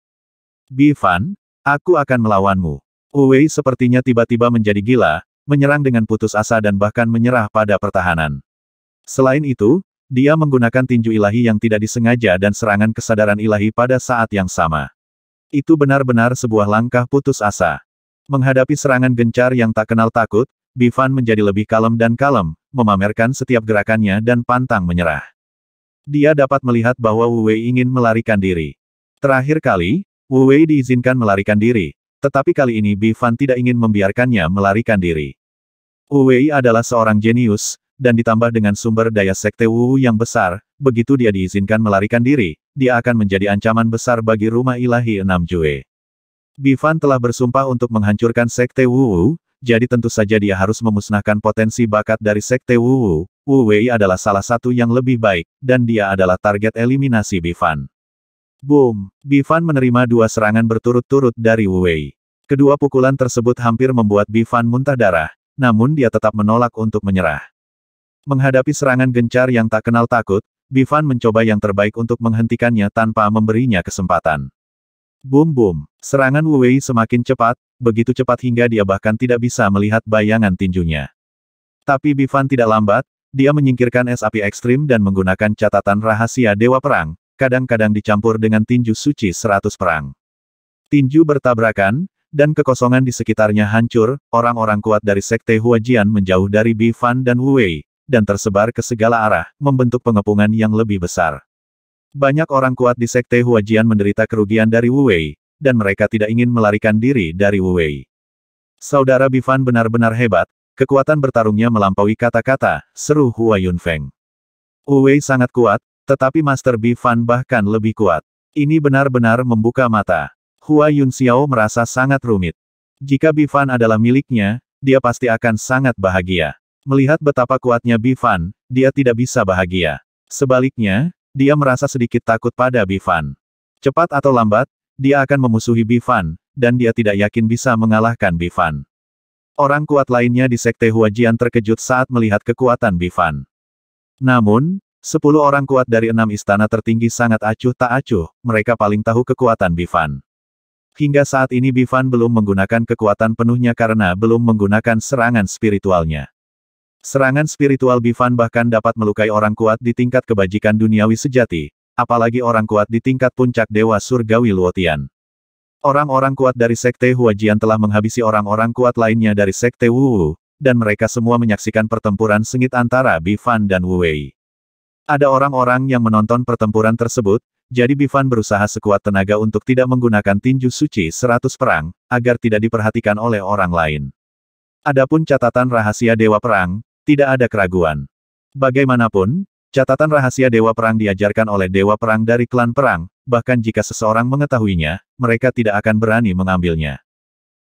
Bifan, aku akan melawanmu. Wu Wei sepertinya tiba-tiba menjadi gila, menyerang dengan putus asa dan bahkan menyerah pada pertahanan. Selain itu, dia menggunakan tinju ilahi yang tidak disengaja dan serangan kesadaran ilahi pada saat yang sama. Itu benar-benar sebuah langkah putus asa. Menghadapi serangan gencar yang tak kenal takut, Bifan menjadi lebih kalem dan kalem, memamerkan setiap gerakannya dan pantang menyerah. Dia dapat melihat bahwa Wu Wei ingin melarikan diri. Terakhir kali, Wu Wei diizinkan melarikan diri, tetapi kali ini Bi Fan tidak ingin membiarkannya melarikan diri. Wu Wei adalah seorang jenius, dan ditambah dengan sumber daya sekte Wu yang besar, begitu dia diizinkan melarikan diri, dia akan menjadi ancaman besar bagi rumah ilahi enam Jue. Bifan telah bersumpah untuk menghancurkan sekte Wu, jadi tentu saja dia harus memusnahkan potensi bakat dari Sekte Wu Wu. Wu Wei adalah salah satu yang lebih baik, dan dia adalah target eliminasi Bifan. Boom! Bifan menerima dua serangan berturut-turut dari Wu Wei. Kedua pukulan tersebut hampir membuat Bifan muntah darah, namun dia tetap menolak untuk menyerah. Menghadapi serangan gencar yang tak kenal takut, Bifan mencoba yang terbaik untuk menghentikannya tanpa memberinya kesempatan. Boom boom, serangan Wu Wei semakin cepat, begitu cepat hingga dia bahkan tidak bisa melihat bayangan tinjunya. Tapi Bifan tidak lambat, dia menyingkirkan es api ekstrim dan menggunakan catatan rahasia Dewa Perang, kadang-kadang dicampur dengan tinju suci seratus perang. Tinju bertabrakan, dan kekosongan di sekitarnya hancur, orang-orang kuat dari Sekte Huajian menjauh dari Bifan dan Wu Wei, dan tersebar ke segala arah, membentuk pengepungan yang lebih besar. Banyak orang kuat di Sekte Huajian menderita kerugian dari Wu Wei, dan mereka tidak ingin melarikan diri dari Wu Wei. Saudara Bifan benar-benar hebat, kekuatan bertarungnya melampaui kata-kata, seru Hua Yunfeng. Wu Wei sangat kuat, tetapi Master Bifan bahkan lebih kuat. Ini benar-benar membuka mata. Hua Yun Xiao merasa sangat rumit. Jika Bifan adalah miliknya, dia pasti akan sangat bahagia. Melihat betapa kuatnya Bifan, dia tidak bisa bahagia. Sebaliknya, dia merasa sedikit takut pada Bifan. Cepat atau lambat, dia akan memusuhi Bifan, dan dia tidak yakin bisa mengalahkan Bifan. Orang kuat lainnya di Sekte Huajian terkejut saat melihat kekuatan Bifan. Namun, sepuluh orang kuat dari enam istana tertinggi sangat acuh tak acuh, mereka paling tahu kekuatan Bifan. Hingga saat ini Bifan belum menggunakan kekuatan penuhnya karena belum menggunakan serangan spiritualnya. Serangan spiritual Bifan bahkan dapat melukai orang kuat di tingkat kebajikan duniawi sejati, apalagi orang kuat di tingkat puncak Dewa Surgawi Luotian. Orang-orang kuat dari Sekte Huajian telah menghabisi orang-orang kuat lainnya dari Sekte Wu, dan mereka semua menyaksikan pertempuran sengit antara Bifan dan Wu Wei. Ada orang-orang yang menonton pertempuran tersebut, jadi Bifan berusaha sekuat tenaga untuk tidak menggunakan tinju suci 100 perang, agar tidak diperhatikan oleh orang lain. Adapun catatan rahasia Dewa Perang, tidak ada keraguan. Bagaimanapun, Catatan rahasia Dewa Perang diajarkan oleh Dewa Perang dari klan perang, bahkan jika seseorang mengetahuinya, mereka tidak akan berani mengambilnya.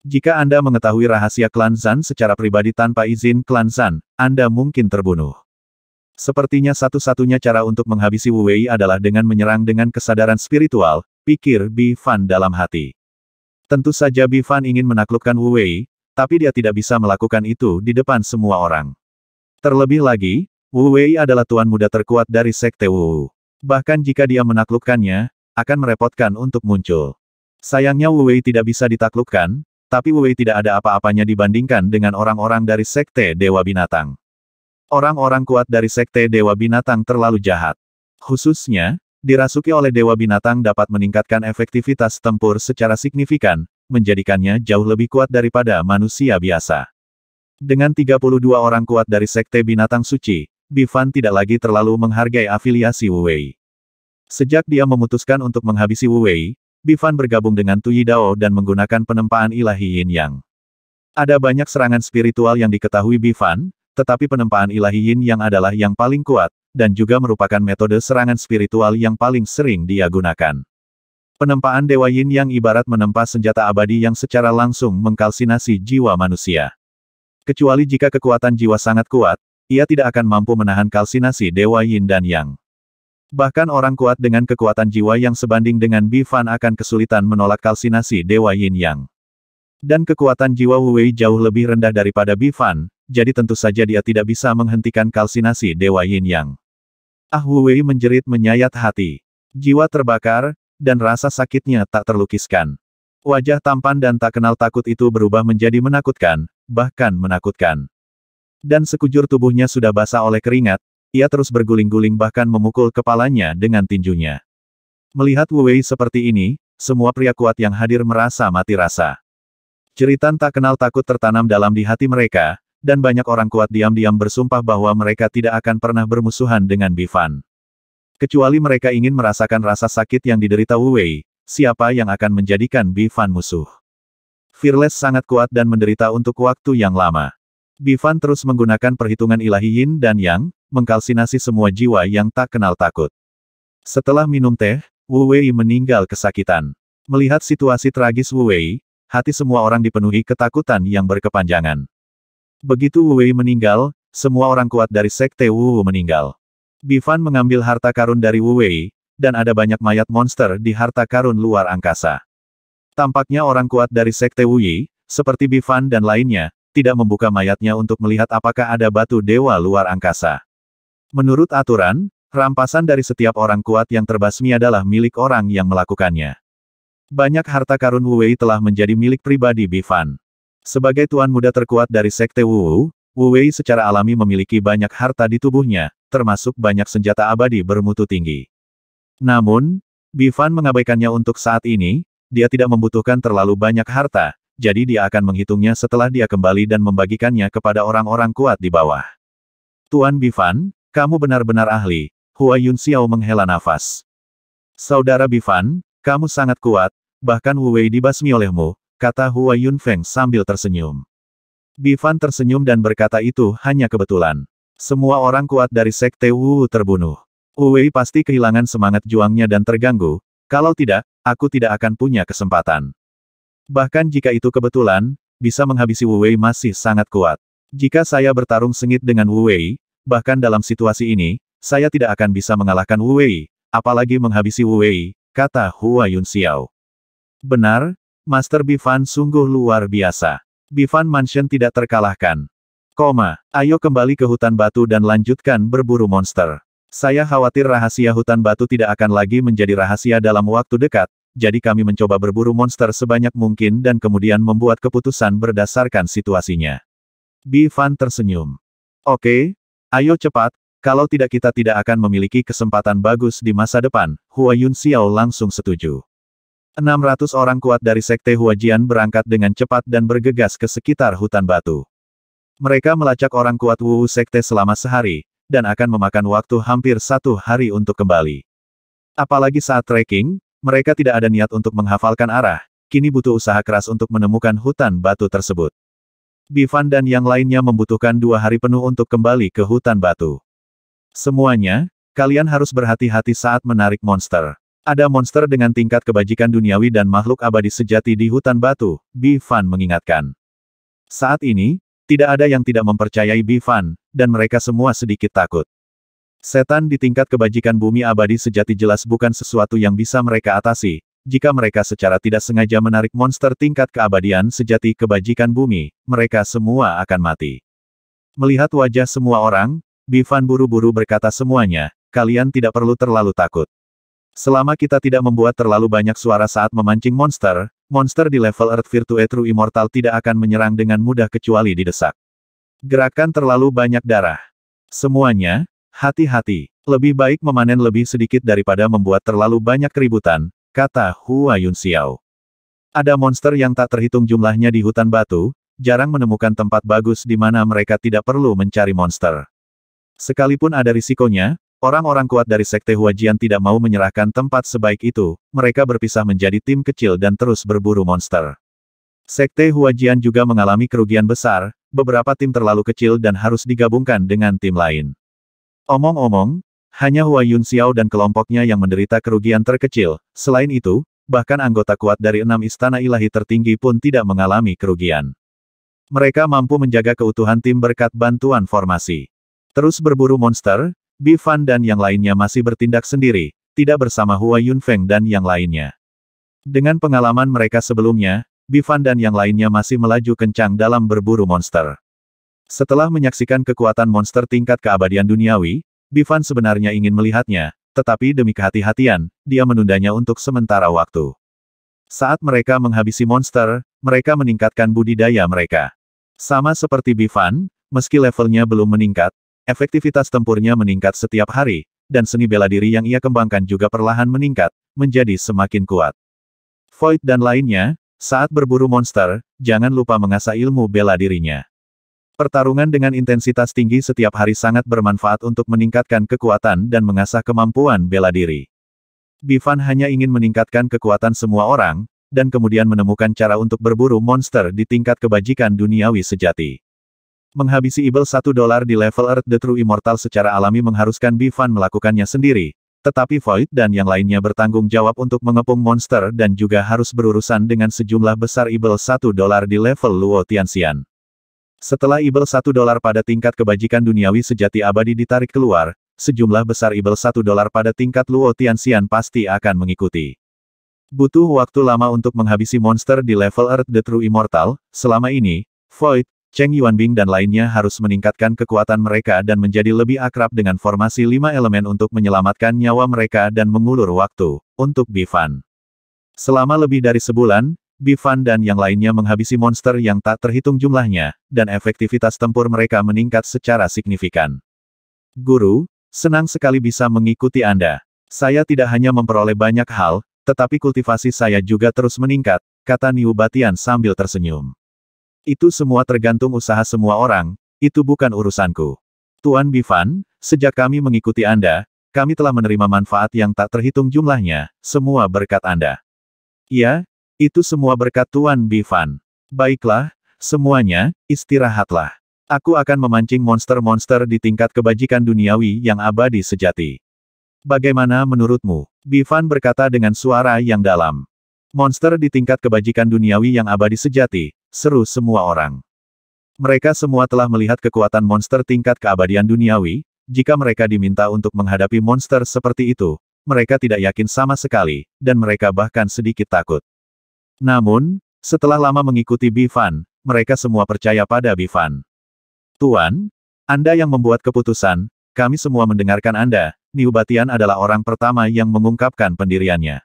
Jika Anda mengetahui rahasia klan Zan secara pribadi tanpa izin klan Zan, Anda mungkin terbunuh. Sepertinya satu-satunya cara untuk menghabisi Wu Wei adalah dengan menyerang dengan kesadaran spiritual, pikir Bi Fan dalam hati. Tentu saja Bi Fan ingin menaklukkan Wu Wei, tapi dia tidak bisa melakukan itu di depan semua orang. Terlebih lagi, Wu Wei adalah tuan muda terkuat dari Sekte Wu. Bahkan jika dia menaklukkannya, akan merepotkan untuk muncul. Sayangnya Wu Wei tidak bisa ditaklukkan, tapi Wu Wei tidak ada apa-apanya dibandingkan dengan orang-orang dari Sekte Dewa Binatang. Orang-orang kuat dari Sekte Dewa Binatang terlalu jahat. Khususnya, dirasuki oleh Dewa Binatang dapat meningkatkan efektivitas tempur secara signifikan, menjadikannya jauh lebih kuat daripada manusia biasa. Dengan 32 orang kuat dari Sekte Binatang Suci, Bifan tidak lagi terlalu menghargai afiliasi Wu Wei. Sejak dia memutuskan untuk menghabisi Wu Wei, Bifan bergabung dengan Tu Dao dan menggunakan penempaan ilahi Yin Yang. Ada banyak serangan spiritual yang diketahui Bifan, tetapi penempaan ilahi Yin Yang adalah yang paling kuat, dan juga merupakan metode serangan spiritual yang paling sering dia gunakan. Penempaan Dewa Yin Yang ibarat menempa senjata abadi yang secara langsung mengkalsinasi jiwa manusia. Kecuali jika kekuatan jiwa sangat kuat, ia tidak akan mampu menahan kalsinasi Dewa Yin dan Yang. Bahkan orang kuat dengan kekuatan jiwa yang sebanding dengan Bifan akan kesulitan menolak kalsinasi Dewa Yin Yang. Dan kekuatan jiwa Wu Wei jauh lebih rendah daripada Bifan, jadi tentu saja dia tidak bisa menghentikan kalsinasi Dewa Yin Yang. Ah Wu Wei menjerit menyayat hati. Jiwa terbakar, dan rasa sakitnya tak terlukiskan. Wajah tampan dan tak kenal takut itu berubah menjadi menakutkan, bahkan menakutkan dan sekujur tubuhnya sudah basah oleh keringat, ia terus berguling-guling bahkan memukul kepalanya dengan tinjunya. Melihat Wu Wei seperti ini, semua pria kuat yang hadir merasa mati rasa. Cerita tak kenal takut tertanam dalam di hati mereka, dan banyak orang kuat diam-diam bersumpah bahwa mereka tidak akan pernah bermusuhan dengan Bifan. Kecuali mereka ingin merasakan rasa sakit yang diderita Wu Wei, siapa yang akan menjadikan Bifan musuh. Fearless sangat kuat dan menderita untuk waktu yang lama. Bifan terus menggunakan perhitungan ilahi yin dan yang, mengkalsinasi semua jiwa yang tak kenal takut. Setelah minum teh, Wu Wei meninggal kesakitan. Melihat situasi tragis Wu Wei, hati semua orang dipenuhi ketakutan yang berkepanjangan. Begitu Wu Wei meninggal, semua orang kuat dari sekte Wu meninggal. Bifan mengambil harta karun dari Wu Wei, dan ada banyak mayat monster di harta karun luar angkasa. Tampaknya orang kuat dari sekte Wu Yi, seperti Bifan dan lainnya, tidak membuka mayatnya untuk melihat apakah ada batu dewa luar angkasa. Menurut aturan, rampasan dari setiap orang kuat yang terbasmi adalah milik orang yang melakukannya. Banyak harta karun Wu Wei telah menjadi milik pribadi Bifan. Sebagai tuan muda terkuat dari sekte Wu, Wu Wei secara alami memiliki banyak harta di tubuhnya, termasuk banyak senjata abadi bermutu tinggi. Namun, Bifan mengabaikannya untuk saat ini, dia tidak membutuhkan terlalu banyak harta, jadi dia akan menghitungnya setelah dia kembali dan membagikannya kepada orang-orang kuat di bawah. Tuan Bifan, kamu benar-benar ahli. Hua Yun Xiao menghela nafas. Saudara Bifan, kamu sangat kuat, bahkan Wu Wei dibasmi olehmu, kata Hua Yun Feng sambil tersenyum. Bifan tersenyum dan berkata itu hanya kebetulan. Semua orang kuat dari sekte Wu terbunuh. Wu Wei pasti kehilangan semangat juangnya dan terganggu, kalau tidak, aku tidak akan punya kesempatan. Bahkan jika itu kebetulan, bisa menghabisi Wu Wei masih sangat kuat. Jika saya bertarung sengit dengan Wu Wei, bahkan dalam situasi ini, saya tidak akan bisa mengalahkan Wu Wei, apalagi menghabisi Wu Wei, kata Hua Yun Xiao. Benar, Master Bifan sungguh luar biasa. Bifan Mansion tidak terkalahkan. Koma, ayo kembali ke hutan batu dan lanjutkan berburu monster. Saya khawatir rahasia hutan batu tidak akan lagi menjadi rahasia dalam waktu dekat, jadi kami mencoba berburu monster sebanyak mungkin dan kemudian membuat keputusan berdasarkan situasinya. Bifan tersenyum. Oke, ayo cepat, kalau tidak kita tidak akan memiliki kesempatan bagus di masa depan, Hua Yun Xiao langsung setuju. 600 orang kuat dari Sekte Huajian berangkat dengan cepat dan bergegas ke sekitar hutan batu. Mereka melacak orang kuat Wu Sekte selama sehari, dan akan memakan waktu hampir satu hari untuk kembali. Apalagi saat trekking, mereka tidak ada niat untuk menghafalkan arah, kini butuh usaha keras untuk menemukan hutan batu tersebut. Bivan dan yang lainnya membutuhkan dua hari penuh untuk kembali ke hutan batu. Semuanya, kalian harus berhati-hati saat menarik monster. Ada monster dengan tingkat kebajikan duniawi dan makhluk abadi sejati di hutan batu, Bivan mengingatkan. Saat ini, tidak ada yang tidak mempercayai Bivan, dan mereka semua sedikit takut. Setan di tingkat kebajikan bumi abadi sejati jelas bukan sesuatu yang bisa mereka atasi, jika mereka secara tidak sengaja menarik monster tingkat keabadian sejati kebajikan bumi, mereka semua akan mati. Melihat wajah semua orang, Bivan buru-buru berkata semuanya, kalian tidak perlu terlalu takut. Selama kita tidak membuat terlalu banyak suara saat memancing monster, monster di level Earth Virtue True Immortal tidak akan menyerang dengan mudah kecuali didesak. Gerakan terlalu banyak darah. Semuanya, Hati-hati, lebih baik memanen lebih sedikit daripada membuat terlalu banyak keributan, kata Hua Yun Xiao. Ada monster yang tak terhitung jumlahnya di hutan batu, jarang menemukan tempat bagus di mana mereka tidak perlu mencari monster. Sekalipun ada risikonya, orang-orang kuat dari Sekte Huajian tidak mau menyerahkan tempat sebaik itu, mereka berpisah menjadi tim kecil dan terus berburu monster. Sekte Huajian juga mengalami kerugian besar, beberapa tim terlalu kecil dan harus digabungkan dengan tim lain. Omong-omong, hanya Hua Yun Xiao dan kelompoknya yang menderita kerugian terkecil, selain itu, bahkan anggota kuat dari enam istana ilahi tertinggi pun tidak mengalami kerugian. Mereka mampu menjaga keutuhan tim berkat bantuan formasi. Terus berburu monster, Bifan dan yang lainnya masih bertindak sendiri, tidak bersama Hua Yun Feng dan yang lainnya. Dengan pengalaman mereka sebelumnya, Bifan dan yang lainnya masih melaju kencang dalam berburu monster. Setelah menyaksikan kekuatan monster tingkat keabadian duniawi, Bivan sebenarnya ingin melihatnya, tetapi demi kehati-hatian, dia menundanya untuk sementara waktu. Saat mereka menghabisi monster, mereka meningkatkan budidaya mereka. Sama seperti Bivan, meski levelnya belum meningkat, efektivitas tempurnya meningkat setiap hari, dan seni bela diri yang ia kembangkan juga perlahan meningkat, menjadi semakin kuat. Void dan lainnya, saat berburu monster, jangan lupa mengasah ilmu bela dirinya. Pertarungan dengan intensitas tinggi setiap hari sangat bermanfaat untuk meningkatkan kekuatan dan mengasah kemampuan bela diri. Bifan hanya ingin meningkatkan kekuatan semua orang, dan kemudian menemukan cara untuk berburu monster di tingkat kebajikan duniawi sejati. Menghabisi Ibel satu dolar di level Earth the True Immortal secara alami mengharuskan Bifan melakukannya sendiri, tetapi Void dan yang lainnya bertanggung jawab untuk mengepung monster dan juga harus berurusan dengan sejumlah besar Ibel satu dolar di level Luo Tianxian. Setelah Ibel 1 dolar pada tingkat kebajikan duniawi sejati abadi ditarik keluar, sejumlah besar Ibel 1 dolar pada tingkat Luo Tianxian pasti akan mengikuti. Butuh waktu lama untuk menghabisi monster di level Earth the True Immortal, selama ini, Void, Cheng Yuanbing dan lainnya harus meningkatkan kekuatan mereka dan menjadi lebih akrab dengan formasi lima elemen untuk menyelamatkan nyawa mereka dan mengulur waktu, untuk Bifan. Selama lebih dari sebulan, Bifan dan yang lainnya menghabisi monster yang tak terhitung jumlahnya, dan efektivitas tempur mereka meningkat secara signifikan. Guru, senang sekali bisa mengikuti Anda. Saya tidak hanya memperoleh banyak hal, tetapi kultivasi saya juga terus meningkat, kata Niu Batian sambil tersenyum. Itu semua tergantung usaha semua orang, itu bukan urusanku. Tuan Bifan. sejak kami mengikuti Anda, kami telah menerima manfaat yang tak terhitung jumlahnya, semua berkat Anda. Ya. Itu semua berkat Tuan Bifan. Baiklah, semuanya, istirahatlah. Aku akan memancing monster-monster di tingkat kebajikan duniawi yang abadi sejati. Bagaimana menurutmu? Bifan berkata dengan suara yang dalam. Monster di tingkat kebajikan duniawi yang abadi sejati, seru semua orang. Mereka semua telah melihat kekuatan monster tingkat keabadian duniawi, jika mereka diminta untuk menghadapi monster seperti itu, mereka tidak yakin sama sekali, dan mereka bahkan sedikit takut. Namun, setelah lama mengikuti Bifan, mereka semua percaya pada Bifan. Tuan, Anda yang membuat keputusan, kami semua mendengarkan Anda, Niubatian adalah orang pertama yang mengungkapkan pendiriannya.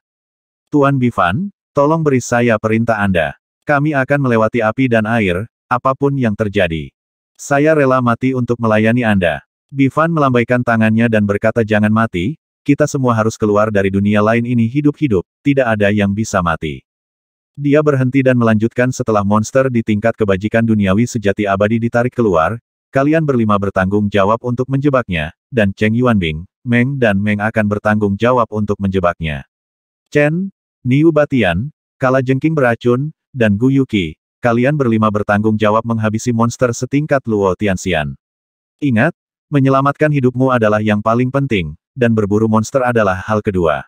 Tuan Bifan, tolong beri saya perintah Anda. Kami akan melewati api dan air, apapun yang terjadi. Saya rela mati untuk melayani Anda. Bifan melambaikan tangannya dan berkata jangan mati, kita semua harus keluar dari dunia lain ini hidup-hidup, tidak ada yang bisa mati. Dia berhenti dan melanjutkan setelah monster di tingkat kebajikan duniawi sejati abadi ditarik keluar, kalian berlima bertanggung jawab untuk menjebaknya, dan Cheng Yuanbing, Meng dan Meng akan bertanggung jawab untuk menjebaknya. Chen, Niu Batian, Kala Jengking Beracun, dan Gu Yuki, kalian berlima bertanggung jawab menghabisi monster setingkat Luo Tianxian. Ingat, menyelamatkan hidupmu adalah yang paling penting, dan berburu monster adalah hal kedua.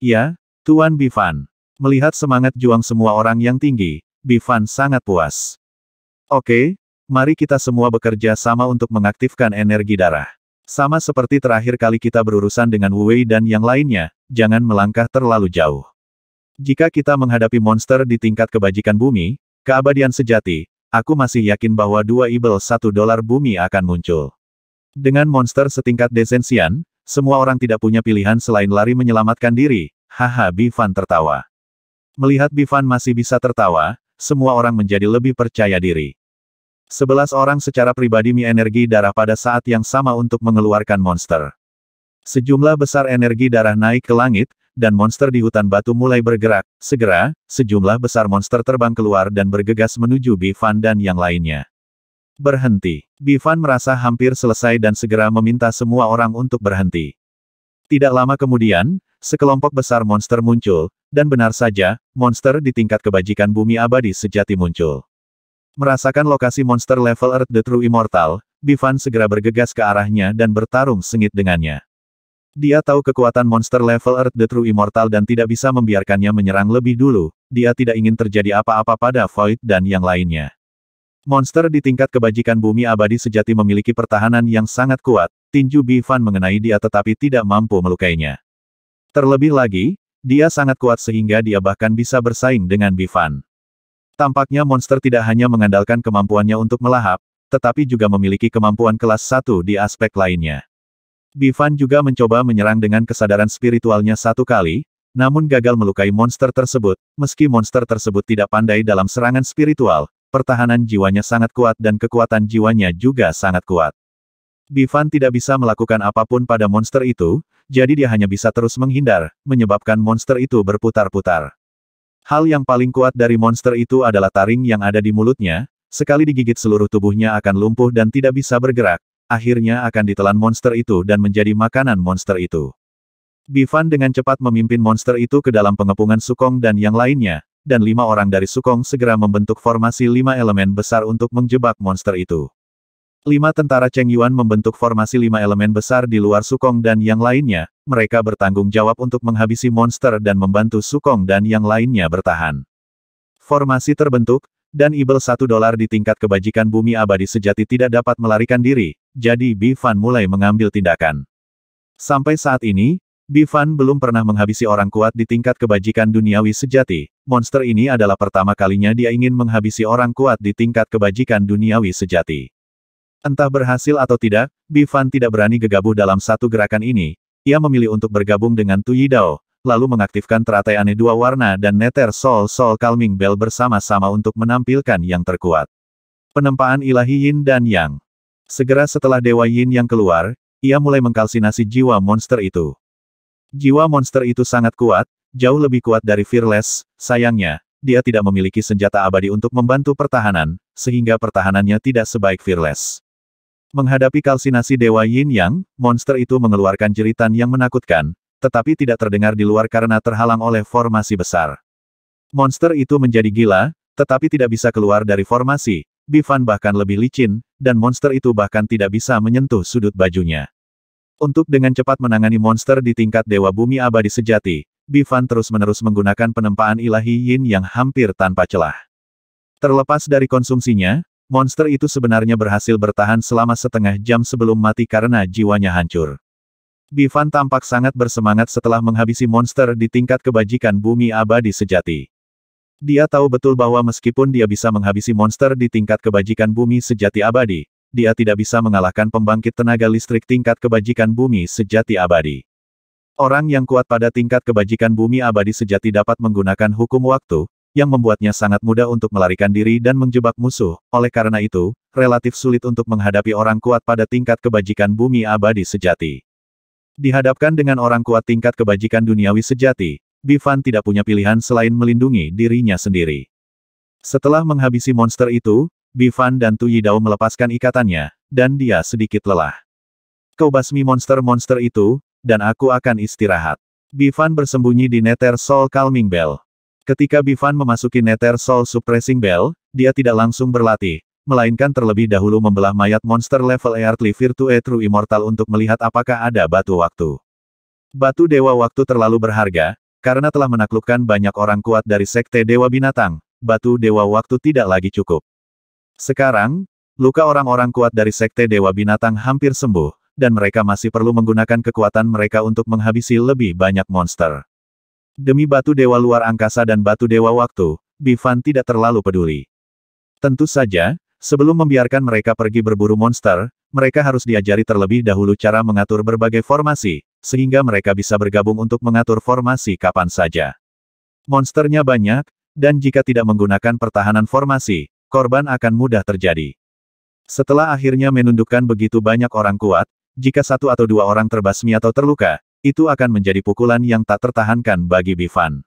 Ya, Tuan Bifan. Melihat semangat juang semua orang yang tinggi, Bifan sangat puas. Oke, mari kita semua bekerja sama untuk mengaktifkan energi darah. Sama seperti terakhir kali kita berurusan dengan Wu Wei dan yang lainnya, jangan melangkah terlalu jauh. Jika kita menghadapi monster di tingkat kebajikan bumi, keabadian sejati, aku masih yakin bahwa dua ibel satu dolar bumi akan muncul. Dengan monster setingkat desensian, semua orang tidak punya pilihan selain lari menyelamatkan diri, haha Bifan tertawa. Melihat Bivan masih bisa tertawa, semua orang menjadi lebih percaya diri. Sebelas orang secara pribadi mi energi darah pada saat yang sama untuk mengeluarkan monster. Sejumlah besar energi darah naik ke langit, dan monster di hutan batu mulai bergerak. Segera, sejumlah besar monster terbang keluar dan bergegas menuju Bivan dan yang lainnya. Berhenti. Bivan merasa hampir selesai dan segera meminta semua orang untuk berhenti. Tidak lama kemudian, sekelompok besar monster muncul, dan benar saja, monster di tingkat kebajikan bumi abadi sejati muncul. Merasakan lokasi monster level Earth the True Immortal, Bivan segera bergegas ke arahnya dan bertarung sengit dengannya. Dia tahu kekuatan monster level Earth the True Immortal dan tidak bisa membiarkannya menyerang lebih dulu, dia tidak ingin terjadi apa-apa pada Void dan yang lainnya. Monster di tingkat kebajikan bumi abadi sejati memiliki pertahanan yang sangat kuat, tinju Bivan mengenai dia tetapi tidak mampu melukainya. Terlebih lagi, dia sangat kuat sehingga dia bahkan bisa bersaing dengan Bifan. Tampaknya monster tidak hanya mengandalkan kemampuannya untuk melahap, tetapi juga memiliki kemampuan kelas 1 di aspek lainnya. Bifan juga mencoba menyerang dengan kesadaran spiritualnya satu kali, namun gagal melukai monster tersebut, meski monster tersebut tidak pandai dalam serangan spiritual, pertahanan jiwanya sangat kuat dan kekuatan jiwanya juga sangat kuat. Bivan tidak bisa melakukan apapun pada monster itu, jadi dia hanya bisa terus menghindar, menyebabkan monster itu berputar-putar. Hal yang paling kuat dari monster itu adalah taring yang ada di mulutnya, sekali digigit seluruh tubuhnya akan lumpuh dan tidak bisa bergerak, akhirnya akan ditelan monster itu dan menjadi makanan monster itu. Bivan dengan cepat memimpin monster itu ke dalam pengepungan Sukong dan yang lainnya, dan lima orang dari Sukong segera membentuk formasi lima elemen besar untuk menjebak monster itu. Lima tentara Cheng Yuan membentuk formasi lima elemen besar di luar Sukong dan yang lainnya, mereka bertanggung jawab untuk menghabisi monster dan membantu Sukong dan yang lainnya bertahan. Formasi terbentuk, dan Ibel satu dolar di tingkat kebajikan bumi abadi sejati tidak dapat melarikan diri, jadi Bifan mulai mengambil tindakan. Sampai saat ini, Bifan belum pernah menghabisi orang kuat di tingkat kebajikan duniawi sejati. Monster ini adalah pertama kalinya dia ingin menghabisi orang kuat di tingkat kebajikan duniawi sejati. Entah berhasil atau tidak, Bifan tidak berani gegabah dalam satu gerakan ini. Ia memilih untuk bergabung dengan Tuyidao, lalu mengaktifkan teratai aneh dua warna dan neter Soul Soul Calming Bell bersama-sama untuk menampilkan yang terkuat. Penempaan ilahi Yin dan Yang. Segera setelah Dewa Yin yang keluar, ia mulai mengkalsinasi jiwa monster itu. Jiwa monster itu sangat kuat, jauh lebih kuat dari Fearless, sayangnya, dia tidak memiliki senjata abadi untuk membantu pertahanan, sehingga pertahanannya tidak sebaik Fearless. Menghadapi kalsinasi Dewa Yin Yang, monster itu mengeluarkan jeritan yang menakutkan, tetapi tidak terdengar di luar karena terhalang oleh formasi besar. Monster itu menjadi gila, tetapi tidak bisa keluar dari formasi, Bifan bahkan lebih licin, dan monster itu bahkan tidak bisa menyentuh sudut bajunya. Untuk dengan cepat menangani monster di tingkat Dewa Bumi Abadi Sejati, Bifan terus-menerus menggunakan penempaan ilahi Yin yang hampir tanpa celah. Terlepas dari konsumsinya, Monster itu sebenarnya berhasil bertahan selama setengah jam sebelum mati karena jiwanya hancur. Bivan tampak sangat bersemangat setelah menghabisi monster di tingkat kebajikan bumi abadi sejati. Dia tahu betul bahwa meskipun dia bisa menghabisi monster di tingkat kebajikan bumi sejati abadi, dia tidak bisa mengalahkan pembangkit tenaga listrik tingkat kebajikan bumi sejati abadi. Orang yang kuat pada tingkat kebajikan bumi abadi sejati dapat menggunakan hukum waktu, yang membuatnya sangat mudah untuk melarikan diri dan menjebak musuh, oleh karena itu, relatif sulit untuk menghadapi orang kuat pada tingkat kebajikan bumi abadi sejati. Dihadapkan dengan orang kuat tingkat kebajikan duniawi sejati, Bifan tidak punya pilihan selain melindungi dirinya sendiri. Setelah menghabisi monster itu, Bifan dan Tu Yidao melepaskan ikatannya, dan dia sedikit lelah. Kau basmi monster-monster itu, dan aku akan istirahat. Bifan bersembunyi di Netter Soul Calming Bell. Ketika Bivan memasuki Nether Soul Suppressing Bell, dia tidak langsung berlatih, melainkan terlebih dahulu membelah mayat monster level Earthly Virtue True Immortal untuk melihat apakah ada batu waktu. Batu Dewa Waktu terlalu berharga, karena telah menaklukkan banyak orang kuat dari Sekte Dewa Binatang, batu Dewa Waktu tidak lagi cukup. Sekarang, luka orang-orang kuat dari Sekte Dewa Binatang hampir sembuh, dan mereka masih perlu menggunakan kekuatan mereka untuk menghabisi lebih banyak monster. Demi batu dewa luar angkasa dan batu dewa waktu, Bifan tidak terlalu peduli. Tentu saja, sebelum membiarkan mereka pergi berburu monster, mereka harus diajari terlebih dahulu cara mengatur berbagai formasi, sehingga mereka bisa bergabung untuk mengatur formasi kapan saja. Monsternya banyak, dan jika tidak menggunakan pertahanan formasi, korban akan mudah terjadi. Setelah akhirnya menundukkan begitu banyak orang kuat, jika satu atau dua orang terbasmi atau terluka, itu akan menjadi pukulan yang tak tertahankan bagi Bifan.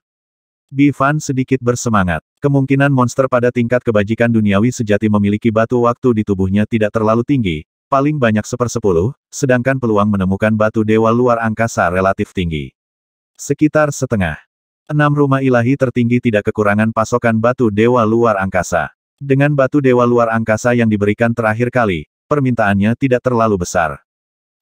Bifan sedikit bersemangat. Kemungkinan monster pada tingkat kebajikan duniawi sejati memiliki batu waktu di tubuhnya tidak terlalu tinggi, paling banyak sepersepuluh, sedangkan peluang menemukan batu dewa luar angkasa relatif tinggi. Sekitar setengah. Enam rumah ilahi tertinggi tidak kekurangan pasokan batu dewa luar angkasa. Dengan batu dewa luar angkasa yang diberikan terakhir kali, permintaannya tidak terlalu besar.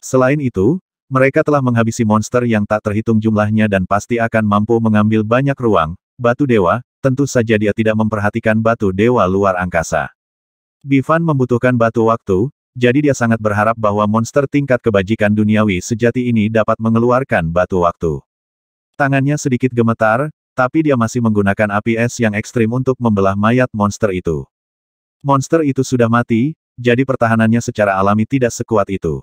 Selain itu, mereka telah menghabisi monster yang tak terhitung jumlahnya dan pasti akan mampu mengambil banyak ruang. Batu Dewa, tentu saja dia tidak memperhatikan Batu Dewa luar angkasa. Bifan membutuhkan batu waktu, jadi dia sangat berharap bahwa monster tingkat kebajikan duniawi sejati ini dapat mengeluarkan batu waktu. Tangannya sedikit gemetar, tapi dia masih menggunakan api es yang ekstrim untuk membelah mayat monster itu. Monster itu sudah mati, jadi pertahanannya secara alami tidak sekuat itu.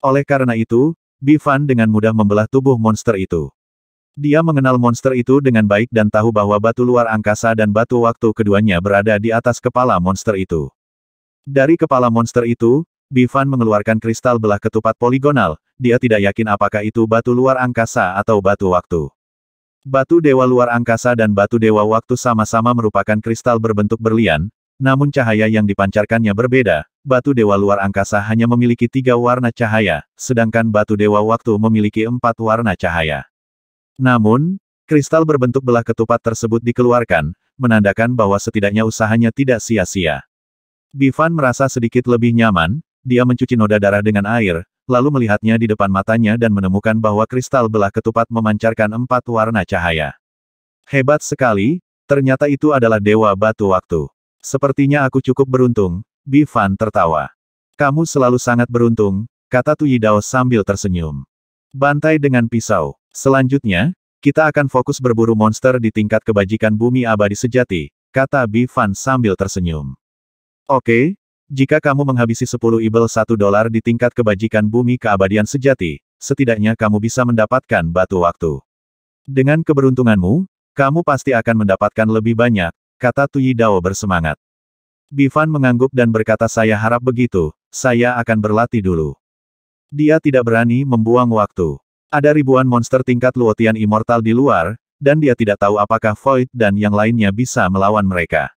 Oleh karena itu, Bifan dengan mudah membelah tubuh monster itu. Dia mengenal monster itu dengan baik dan tahu bahwa batu luar angkasa dan batu waktu keduanya berada di atas kepala monster itu. Dari kepala monster itu, Bifan mengeluarkan kristal belah ketupat poligonal, dia tidak yakin apakah itu batu luar angkasa atau batu waktu. Batu dewa luar angkasa dan batu dewa waktu sama-sama merupakan kristal berbentuk berlian, namun cahaya yang dipancarkannya berbeda, batu dewa luar angkasa hanya memiliki tiga warna cahaya, sedangkan batu dewa waktu memiliki empat warna cahaya. Namun, kristal berbentuk belah ketupat tersebut dikeluarkan, menandakan bahwa setidaknya usahanya tidak sia-sia. Bivan merasa sedikit lebih nyaman, dia mencuci noda darah dengan air, lalu melihatnya di depan matanya dan menemukan bahwa kristal belah ketupat memancarkan empat warna cahaya. Hebat sekali, ternyata itu adalah Dewa Batu Waktu. Sepertinya aku cukup beruntung, Bifan tertawa. Kamu selalu sangat beruntung, kata Tu Yidao sambil tersenyum. Bantai dengan pisau. Selanjutnya, kita akan fokus berburu monster di tingkat kebajikan bumi abadi sejati, kata Bifan sambil tersenyum. Oke, jika kamu menghabisi 10 ibel 1 dolar di tingkat kebajikan bumi keabadian sejati, setidaknya kamu bisa mendapatkan batu waktu. Dengan keberuntunganmu, kamu pasti akan mendapatkan lebih banyak, kata Tu Yidao bersemangat. Bivan mengangguk dan berkata saya harap begitu, saya akan berlatih dulu. Dia tidak berani membuang waktu. Ada ribuan monster tingkat Luotian Immortal di luar, dan dia tidak tahu apakah Void dan yang lainnya bisa melawan mereka.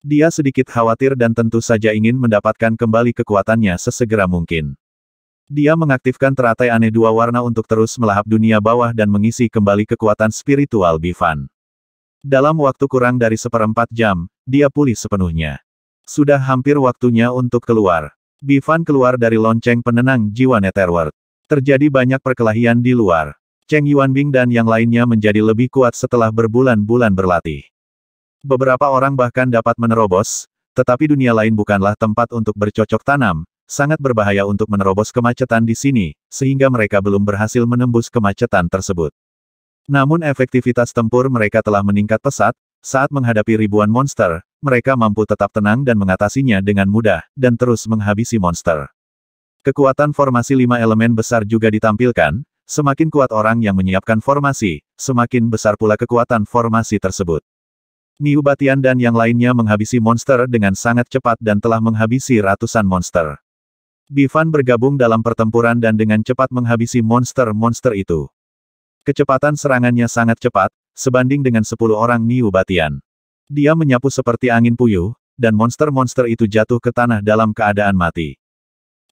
Dia sedikit khawatir dan tentu saja ingin mendapatkan kembali kekuatannya sesegera mungkin. Dia mengaktifkan teratai aneh dua warna untuk terus melahap dunia bawah dan mengisi kembali kekuatan spiritual Bivan. Dalam waktu kurang dari seperempat jam, dia pulih sepenuhnya. Sudah hampir waktunya untuk keluar. Bivan keluar dari lonceng penenang jiwa Netherworld. Terjadi banyak perkelahian di luar. Cheng Yuanbing dan yang lainnya menjadi lebih kuat setelah berbulan-bulan berlatih. Beberapa orang bahkan dapat menerobos, tetapi dunia lain bukanlah tempat untuk bercocok tanam, sangat berbahaya untuk menerobos kemacetan di sini, sehingga mereka belum berhasil menembus kemacetan tersebut. Namun efektivitas tempur mereka telah meningkat pesat, saat menghadapi ribuan monster, mereka mampu tetap tenang dan mengatasinya dengan mudah, dan terus menghabisi monster. Kekuatan formasi lima elemen besar juga ditampilkan, semakin kuat orang yang menyiapkan formasi, semakin besar pula kekuatan formasi tersebut. Niu Batian dan yang lainnya menghabisi monster dengan sangat cepat dan telah menghabisi ratusan monster. Bifan bergabung dalam pertempuran dan dengan cepat menghabisi monster-monster itu. Kecepatan serangannya sangat cepat, sebanding dengan sepuluh orang Niu Batian. Dia menyapu seperti angin puyuh, dan monster-monster itu jatuh ke tanah dalam keadaan mati.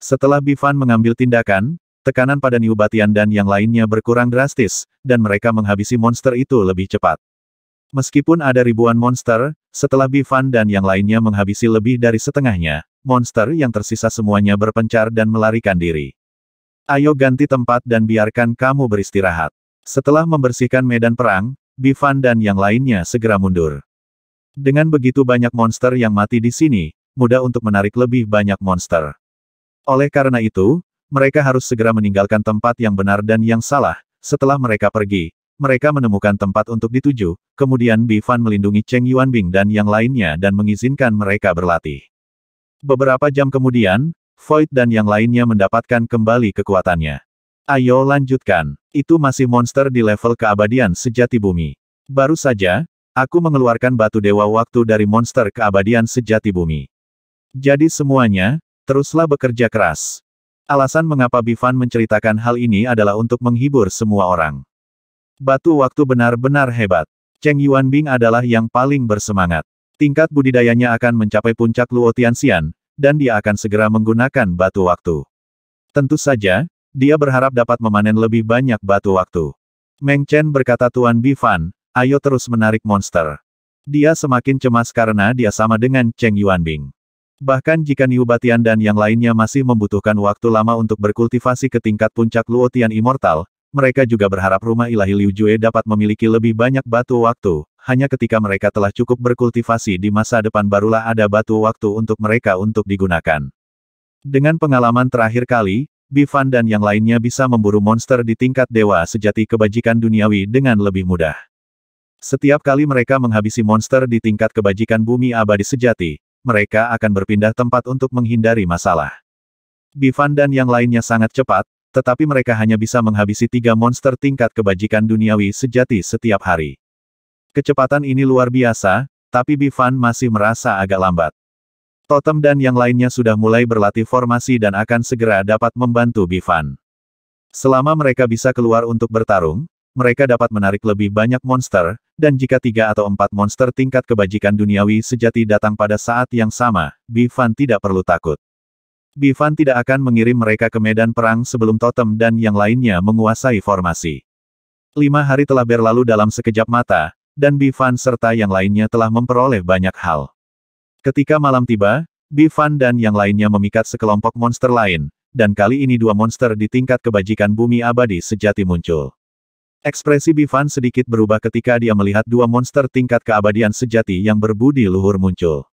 Setelah Bifan mengambil tindakan, tekanan pada Niu Batian dan yang lainnya berkurang drastis, dan mereka menghabisi monster itu lebih cepat. Meskipun ada ribuan monster, setelah Bifan dan yang lainnya menghabisi lebih dari setengahnya, monster yang tersisa semuanya berpencar dan melarikan diri. Ayo ganti tempat dan biarkan kamu beristirahat. Setelah membersihkan medan perang, Bifan dan yang lainnya segera mundur. Dengan begitu banyak monster yang mati di sini, mudah untuk menarik lebih banyak monster. Oleh karena itu, mereka harus segera meninggalkan tempat yang benar dan yang salah. Setelah mereka pergi, mereka menemukan tempat untuk dituju, kemudian Bifan melindungi Cheng Yuanbing dan yang lainnya dan mengizinkan mereka berlatih. Beberapa jam kemudian, Void dan yang lainnya mendapatkan kembali kekuatannya. Ayo lanjutkan. Itu masih monster di level keabadian sejati bumi. Baru saja, aku mengeluarkan batu dewa waktu dari monster keabadian sejati bumi. Jadi semuanya, teruslah bekerja keras. Alasan mengapa Bivan menceritakan hal ini adalah untuk menghibur semua orang. Batu waktu benar-benar hebat. Cheng Yuanbing adalah yang paling bersemangat. Tingkat budidayanya akan mencapai puncak Luo Tianxian, dan dia akan segera menggunakan batu waktu. Tentu saja, dia berharap dapat memanen lebih banyak batu waktu. Meng Chen berkata Tuan Bifan, ayo terus menarik monster. Dia semakin cemas karena dia sama dengan Cheng Yuanbing. Bahkan jika Niu Batian dan yang lainnya masih membutuhkan waktu lama untuk berkultivasi ke tingkat puncak Luotian Immortal, mereka juga berharap rumah ilahi Liu Jue dapat memiliki lebih banyak batu waktu, hanya ketika mereka telah cukup berkultivasi di masa depan barulah ada batu waktu untuk mereka untuk digunakan. Dengan pengalaman terakhir kali, Bifan dan yang lainnya bisa memburu monster di tingkat dewa sejati kebajikan duniawi dengan lebih mudah. Setiap kali mereka menghabisi monster di tingkat kebajikan bumi abadi sejati, mereka akan berpindah tempat untuk menghindari masalah. Bifan dan yang lainnya sangat cepat, tetapi mereka hanya bisa menghabisi tiga monster tingkat kebajikan duniawi sejati setiap hari. Kecepatan ini luar biasa, tapi Bifan masih merasa agak lambat. Totem dan yang lainnya sudah mulai berlatih formasi dan akan segera dapat membantu Bifan. Selama mereka bisa keluar untuk bertarung, mereka dapat menarik lebih banyak monster, dan jika tiga atau empat monster tingkat kebajikan duniawi sejati datang pada saat yang sama, Bifan tidak perlu takut. Bifan tidak akan mengirim mereka ke medan perang sebelum Totem dan yang lainnya menguasai formasi. Lima hari telah berlalu dalam sekejap mata, dan Bifan serta yang lainnya telah memperoleh banyak hal. Ketika malam tiba, Bifan dan yang lainnya memikat sekelompok monster lain, dan kali ini dua monster di tingkat kebajikan bumi abadi sejati muncul. Ekspresi Bifan sedikit berubah ketika dia melihat dua monster tingkat keabadian sejati yang berbudi luhur muncul.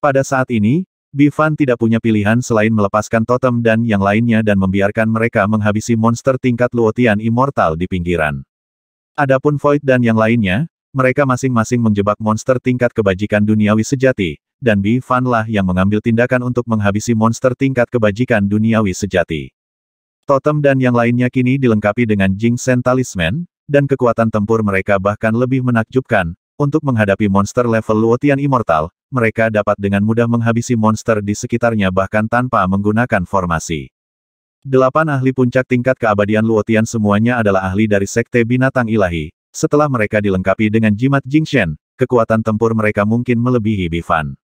Pada saat ini, Bifan tidak punya pilihan selain melepaskan totem dan yang lainnya dan membiarkan mereka menghabisi monster tingkat Luotian Immortal di pinggiran. Adapun Void dan yang lainnya, mereka masing-masing menjebak monster tingkat kebajikan duniawi sejati, dan Bi Fan lah yang mengambil tindakan untuk menghabisi monster tingkat kebajikan duniawi sejati. Totem dan yang lainnya kini dilengkapi dengan Jing Sen Talisman, dan kekuatan tempur mereka bahkan lebih menakjubkan, untuk menghadapi monster level Luotian Immortal, mereka dapat dengan mudah menghabisi monster di sekitarnya bahkan tanpa menggunakan formasi. Delapan ahli puncak tingkat keabadian Luotian semuanya adalah ahli dari Sekte Binatang Ilahi, setelah mereka dilengkapi dengan jimat Jingshen, kekuatan tempur mereka mungkin melebihi Bifan.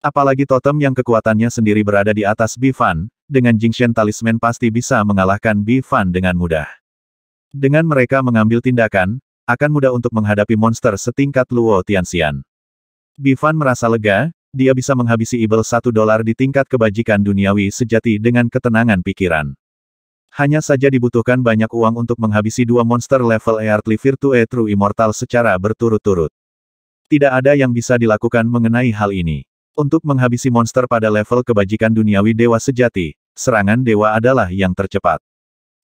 Apalagi totem yang kekuatannya sendiri berada di atas Bifan, dengan Jingshen talisman pasti bisa mengalahkan Bifan dengan mudah. Dengan mereka mengambil tindakan, akan mudah untuk menghadapi monster setingkat Luo Tianxian. Bifan merasa lega, dia bisa menghabisi Ibel satu dolar di tingkat kebajikan duniawi sejati dengan ketenangan pikiran. Hanya saja dibutuhkan banyak uang untuk menghabisi dua monster level Earthly Virtue e True Immortal secara berturut-turut. Tidak ada yang bisa dilakukan mengenai hal ini. Untuk menghabisi monster pada level kebajikan duniawi dewa sejati, serangan dewa adalah yang tercepat.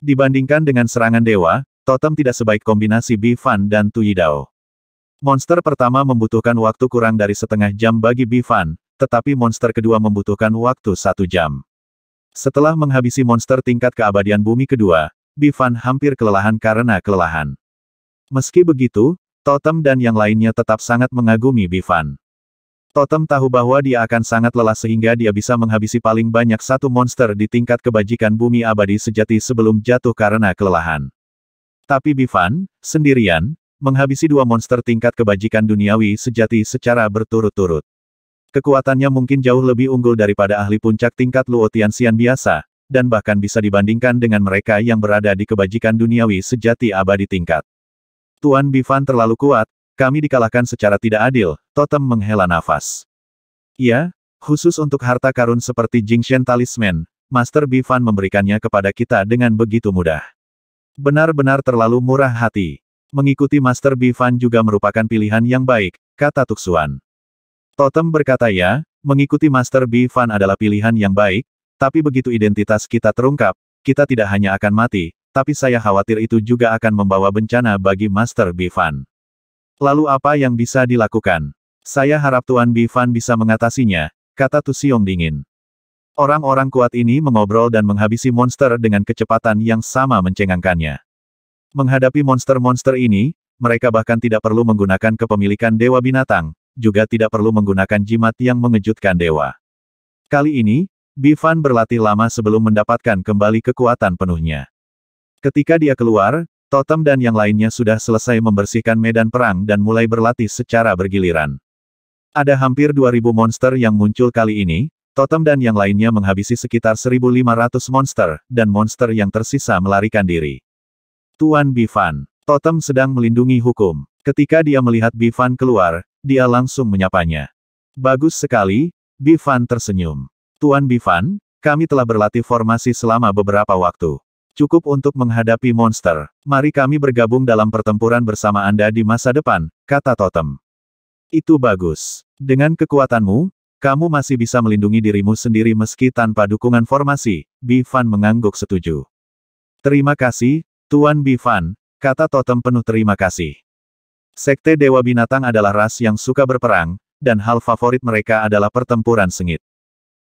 Dibandingkan dengan serangan dewa, totem tidak sebaik kombinasi Bifan dan Tuyidao. Monster pertama membutuhkan waktu kurang dari setengah jam bagi Bifan, tetapi monster kedua membutuhkan waktu satu jam. Setelah menghabisi monster tingkat keabadian bumi kedua, Bifan hampir kelelahan karena kelelahan. Meski begitu, Totem dan yang lainnya tetap sangat mengagumi Bifan. Totem tahu bahwa dia akan sangat lelah sehingga dia bisa menghabisi paling banyak satu monster di tingkat kebajikan bumi abadi sejati sebelum jatuh karena kelelahan. Tapi Bifan, sendirian, menghabisi dua monster tingkat kebajikan duniawi sejati secara berturut-turut. Kekuatannya mungkin jauh lebih unggul daripada ahli puncak tingkat Luo Tianxian biasa, dan bahkan bisa dibandingkan dengan mereka yang berada di kebajikan duniawi sejati abadi tingkat. Tuan Bifan terlalu kuat, kami dikalahkan secara tidak adil, Totem menghela nafas. Ya, khusus untuk harta karun seperti Jingshen Talisman, Master Bifan memberikannya kepada kita dengan begitu mudah. Benar-benar terlalu murah hati. Mengikuti Master Bifan juga merupakan pilihan yang baik, kata Tuxuan. Totem berkata ya, mengikuti Master Bifan Fan adalah pilihan yang baik, tapi begitu identitas kita terungkap, kita tidak hanya akan mati, tapi saya khawatir itu juga akan membawa bencana bagi Master Bifan. Fan. Lalu apa yang bisa dilakukan? Saya harap Tuan Bifan Fan bisa mengatasinya, kata Tusiong dingin. Orang-orang kuat ini mengobrol dan menghabisi monster dengan kecepatan yang sama mencengangkannya. Menghadapi monster-monster ini, mereka bahkan tidak perlu menggunakan kepemilikan Dewa Binatang, juga tidak perlu menggunakan jimat yang mengejutkan dewa. Kali ini, Bifan berlatih lama sebelum mendapatkan kembali kekuatan penuhnya. Ketika dia keluar, Totem dan yang lainnya sudah selesai membersihkan medan perang dan mulai berlatih secara bergiliran. Ada hampir 2.000 monster yang muncul kali ini, Totem dan yang lainnya menghabisi sekitar 1.500 monster, dan monster yang tersisa melarikan diri. Tuan Bifan, Totem sedang melindungi hukum. Ketika dia melihat Bifan keluar, dia langsung menyapanya. Bagus sekali, Bifan tersenyum. Tuan Bifan, kami telah berlatih formasi selama beberapa waktu. Cukup untuk menghadapi monster. Mari kami bergabung dalam pertempuran bersama Anda di masa depan, kata Totem. Itu bagus. Dengan kekuatanmu, kamu masih bisa melindungi dirimu sendiri meski tanpa dukungan formasi, Bifan mengangguk setuju. Terima kasih, Tuan Bifan, kata Totem penuh terima kasih. Sekte Dewa Binatang adalah ras yang suka berperang, dan hal favorit mereka adalah pertempuran sengit.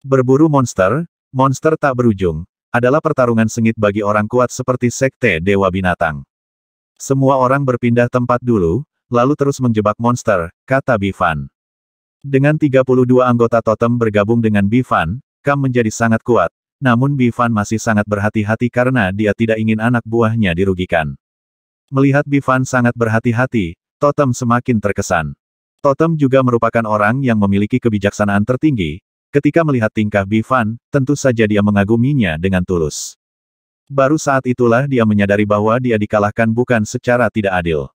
Berburu monster, monster tak berujung, adalah pertarungan sengit bagi orang kuat seperti Sekte Dewa Binatang. Semua orang berpindah tempat dulu, lalu terus menjebak monster, kata Bifan. Dengan 32 anggota totem bergabung dengan Bifan, Kam menjadi sangat kuat, namun Bifan masih sangat berhati-hati karena dia tidak ingin anak buahnya dirugikan. Melihat Bifan sangat berhati-hati, Totem semakin terkesan. Totem juga merupakan orang yang memiliki kebijaksanaan tertinggi, ketika melihat tingkah Bifan, tentu saja dia mengaguminya dengan tulus. Baru saat itulah dia menyadari bahwa dia dikalahkan bukan secara tidak adil.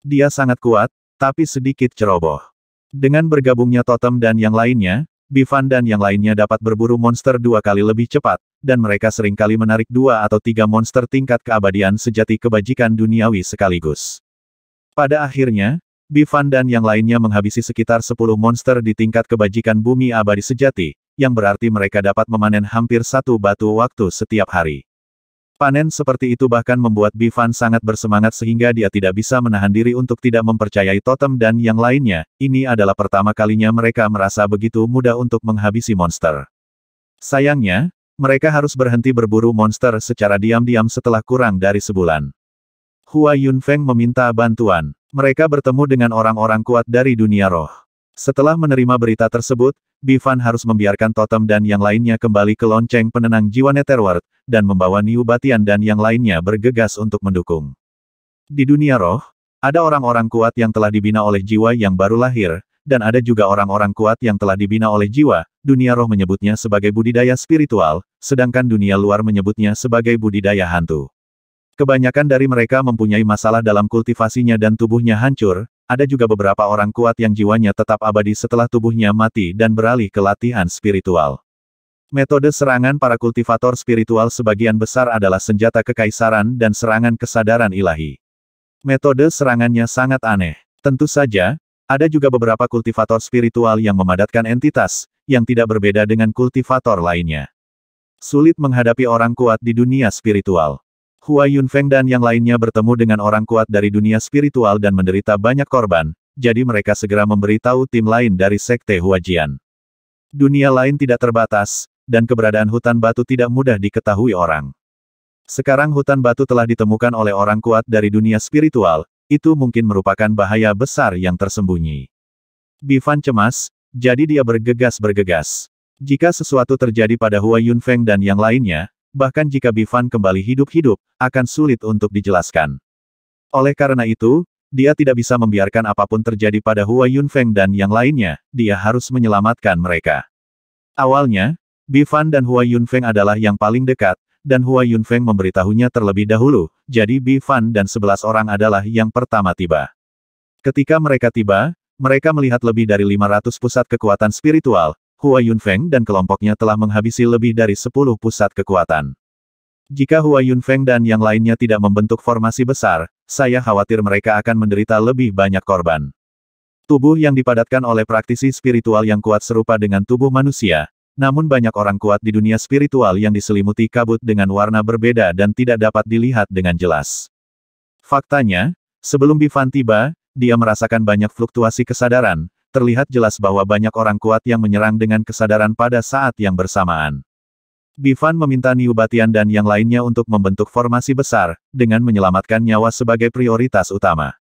Dia sangat kuat, tapi sedikit ceroboh. Dengan bergabungnya Totem dan yang lainnya, Bifan dan yang lainnya dapat berburu monster dua kali lebih cepat, dan mereka seringkali menarik dua atau tiga monster tingkat keabadian sejati kebajikan duniawi sekaligus. Pada akhirnya, Bifan dan yang lainnya menghabisi sekitar 10 monster di tingkat kebajikan bumi abadi sejati, yang berarti mereka dapat memanen hampir satu batu waktu setiap hari. Panen seperti itu bahkan membuat Bifan sangat bersemangat sehingga dia tidak bisa menahan diri untuk tidak mempercayai totem dan yang lainnya, ini adalah pertama kalinya mereka merasa begitu mudah untuk menghabisi monster. Sayangnya, mereka harus berhenti berburu monster secara diam-diam setelah kurang dari sebulan. Hua Yunfeng meminta bantuan. Mereka bertemu dengan orang-orang kuat dari dunia roh. Setelah menerima berita tersebut, Bifan harus membiarkan totem dan yang lainnya kembali ke lonceng penenang jiwa Netherworld, dan membawa Niu Batian dan yang lainnya bergegas untuk mendukung. Di dunia roh, ada orang-orang kuat yang telah dibina oleh jiwa yang baru lahir, dan ada juga orang-orang kuat yang telah dibina oleh jiwa, dunia roh menyebutnya sebagai budidaya spiritual, sedangkan dunia luar menyebutnya sebagai budidaya hantu. Kebanyakan dari mereka mempunyai masalah dalam kultivasinya dan tubuhnya hancur, ada juga beberapa orang kuat yang jiwanya tetap abadi setelah tubuhnya mati dan beralih ke latihan spiritual. Metode serangan para kultivator spiritual sebagian besar adalah senjata kekaisaran dan serangan kesadaran ilahi. Metode serangannya sangat aneh. Tentu saja, ada juga beberapa kultivator spiritual yang memadatkan entitas, yang tidak berbeda dengan kultivator lainnya. Sulit menghadapi orang kuat di dunia spiritual. Hua Yunfeng dan yang lainnya bertemu dengan orang kuat dari dunia spiritual dan menderita banyak korban, jadi mereka segera memberitahu tim lain dari Sekte Huajian. Dunia lain tidak terbatas, dan keberadaan hutan batu tidak mudah diketahui orang. Sekarang hutan batu telah ditemukan oleh orang kuat dari dunia spiritual, itu mungkin merupakan bahaya besar yang tersembunyi. Bifan cemas, jadi dia bergegas-bergegas. Jika sesuatu terjadi pada Hua Yunfeng dan yang lainnya, bahkan jika Bifan kembali hidup-hidup, akan sulit untuk dijelaskan. Oleh karena itu, dia tidak bisa membiarkan apapun terjadi pada Hua Yunfeng dan yang lainnya, dia harus menyelamatkan mereka. Awalnya, Bifan dan Hua Yunfeng adalah yang paling dekat, dan Hua Yunfeng memberitahunya terlebih dahulu, jadi Bifan dan sebelas orang adalah yang pertama tiba. Ketika mereka tiba, mereka melihat lebih dari 500 pusat kekuatan spiritual, Hua Yunfeng dan kelompoknya telah menghabisi lebih dari 10 pusat kekuatan. Jika Hua Yunfeng dan yang lainnya tidak membentuk formasi besar, saya khawatir mereka akan menderita lebih banyak korban. Tubuh yang dipadatkan oleh praktisi spiritual yang kuat serupa dengan tubuh manusia, namun banyak orang kuat di dunia spiritual yang diselimuti kabut dengan warna berbeda dan tidak dapat dilihat dengan jelas. Faktanya, sebelum Bivan tiba, dia merasakan banyak fluktuasi kesadaran, terlihat jelas bahwa banyak orang kuat yang menyerang dengan kesadaran pada saat yang bersamaan. Bivan meminta Niu Batian dan yang lainnya untuk membentuk formasi besar, dengan menyelamatkan nyawa sebagai prioritas utama.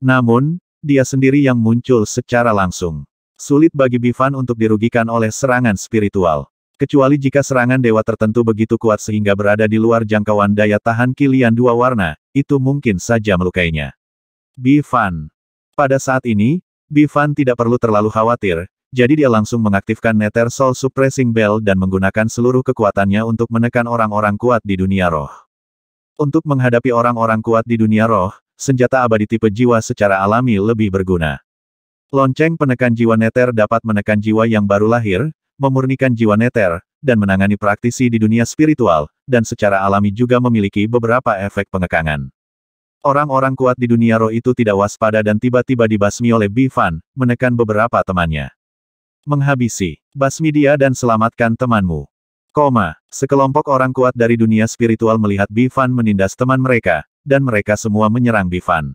Namun, dia sendiri yang muncul secara langsung. Sulit bagi Bivan untuk dirugikan oleh serangan spiritual. Kecuali jika serangan dewa tertentu begitu kuat sehingga berada di luar jangkauan daya tahan kilian dua warna, itu mungkin saja melukainya. Bivan, Pada saat ini, Bivan tidak perlu terlalu khawatir, jadi dia langsung mengaktifkan Nether Soul Suppressing Bell dan menggunakan seluruh kekuatannya untuk menekan orang-orang kuat di dunia roh. Untuk menghadapi orang-orang kuat di dunia roh, senjata abadi tipe jiwa secara alami lebih berguna. Lonceng penekan jiwa Nether dapat menekan jiwa yang baru lahir, memurnikan jiwa Nether, dan menangani praktisi di dunia spiritual, dan secara alami juga memiliki beberapa efek pengekangan. Orang-orang kuat di dunia roh itu tidak waspada dan tiba-tiba dibasmi oleh Bifan, menekan beberapa temannya. Menghabisi, basmi dia dan selamatkan temanmu. Koma, sekelompok orang kuat dari dunia spiritual melihat Bifan menindas teman mereka, dan mereka semua menyerang Bifan.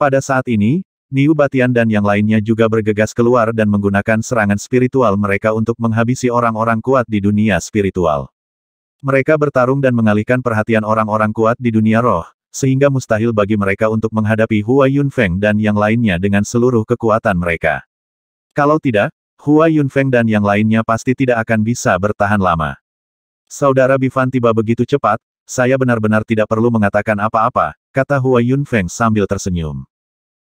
Pada saat ini, Niu Batian dan yang lainnya juga bergegas keluar dan menggunakan serangan spiritual mereka untuk menghabisi orang-orang kuat di dunia spiritual. Mereka bertarung dan mengalihkan perhatian orang-orang kuat di dunia roh, sehingga mustahil bagi mereka untuk menghadapi Hua Yunfeng dan yang lainnya dengan seluruh kekuatan mereka. Kalau tidak, Hua Yunfeng dan yang lainnya pasti tidak akan bisa bertahan lama. Saudara Bifan tiba begitu cepat, saya benar-benar tidak perlu mengatakan apa-apa, kata Hua Yunfeng sambil tersenyum.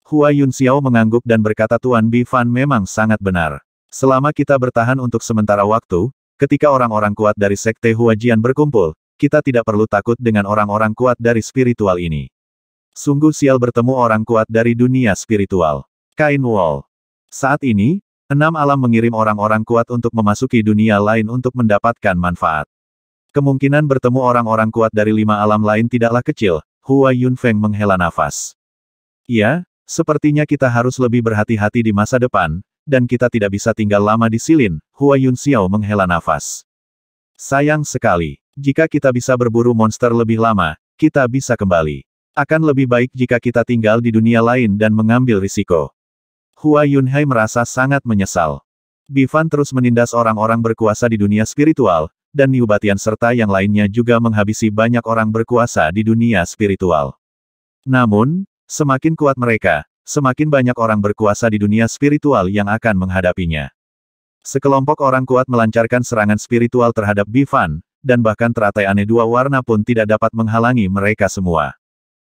Hua Yun Xiao mengangguk dan berkata Tuan Bifan memang sangat benar. Selama kita bertahan untuk sementara waktu, ketika orang-orang kuat dari Sekte Huajian berkumpul, kita tidak perlu takut dengan orang-orang kuat dari spiritual ini. Sungguh sial bertemu orang kuat dari dunia spiritual. Kain Wall. Saat ini, enam alam mengirim orang-orang kuat untuk memasuki dunia lain untuk mendapatkan manfaat. Kemungkinan bertemu orang-orang kuat dari lima alam lain tidaklah kecil, Hua Yunfeng menghela nafas. Ya, sepertinya kita harus lebih berhati-hati di masa depan, dan kita tidak bisa tinggal lama di Silin, Hua Yun Xiao menghela nafas. Sayang sekali. Jika kita bisa berburu monster lebih lama, kita bisa kembali. Akan lebih baik jika kita tinggal di dunia lain dan mengambil risiko. Hua Yunhai merasa sangat menyesal. Bifan terus menindas orang-orang berkuasa di dunia spiritual, dan niubatian serta yang lainnya juga menghabisi banyak orang berkuasa di dunia spiritual. Namun, semakin kuat mereka, semakin banyak orang berkuasa di dunia spiritual yang akan menghadapinya. Sekelompok orang kuat melancarkan serangan spiritual terhadap Bifan dan bahkan teratai aneh dua warna pun tidak dapat menghalangi mereka semua.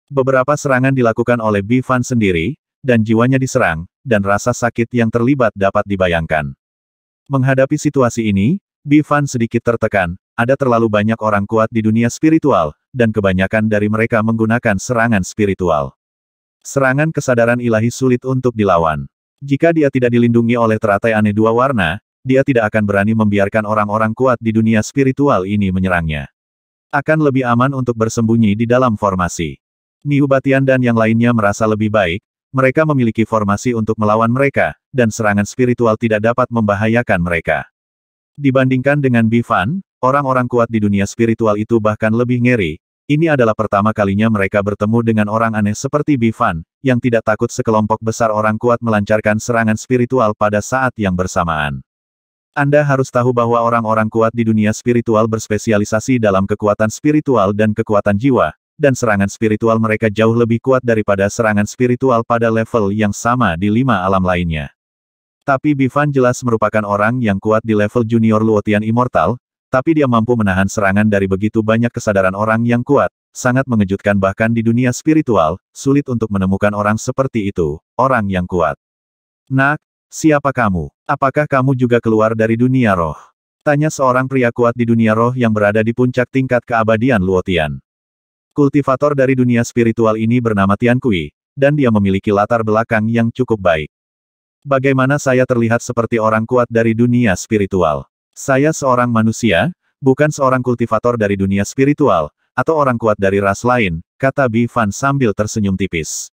Beberapa serangan dilakukan oleh Bifan sendiri, dan jiwanya diserang, dan rasa sakit yang terlibat dapat dibayangkan. Menghadapi situasi ini, Bifan sedikit tertekan, ada terlalu banyak orang kuat di dunia spiritual, dan kebanyakan dari mereka menggunakan serangan spiritual. Serangan kesadaran ilahi sulit untuk dilawan. Jika dia tidak dilindungi oleh teratai aneh dua warna, dia tidak akan berani membiarkan orang-orang kuat di dunia spiritual ini menyerangnya. Akan lebih aman untuk bersembunyi di dalam formasi. Niu Batian dan yang lainnya merasa lebih baik, mereka memiliki formasi untuk melawan mereka, dan serangan spiritual tidak dapat membahayakan mereka. Dibandingkan dengan Bifan, orang-orang kuat di dunia spiritual itu bahkan lebih ngeri. Ini adalah pertama kalinya mereka bertemu dengan orang aneh seperti Bifan, yang tidak takut sekelompok besar orang kuat melancarkan serangan spiritual pada saat yang bersamaan. Anda harus tahu bahwa orang-orang kuat di dunia spiritual berspesialisasi dalam kekuatan spiritual dan kekuatan jiwa, dan serangan spiritual mereka jauh lebih kuat daripada serangan spiritual pada level yang sama di lima alam lainnya. Tapi Bivan jelas merupakan orang yang kuat di level junior Luotian Immortal, tapi dia mampu menahan serangan dari begitu banyak kesadaran orang yang kuat, sangat mengejutkan bahkan di dunia spiritual, sulit untuk menemukan orang seperti itu, orang yang kuat. Nak, Siapa kamu? Apakah kamu juga keluar dari dunia roh? Tanya seorang pria kuat di dunia roh yang berada di puncak tingkat keabadian Luotian. Kultivator dari dunia spiritual ini bernama Tian Kui, dan dia memiliki latar belakang yang cukup baik. Bagaimana saya terlihat seperti orang kuat dari dunia spiritual? Saya seorang manusia, bukan seorang kultivator dari dunia spiritual, atau orang kuat dari ras lain, kata Bi Fan sambil tersenyum tipis.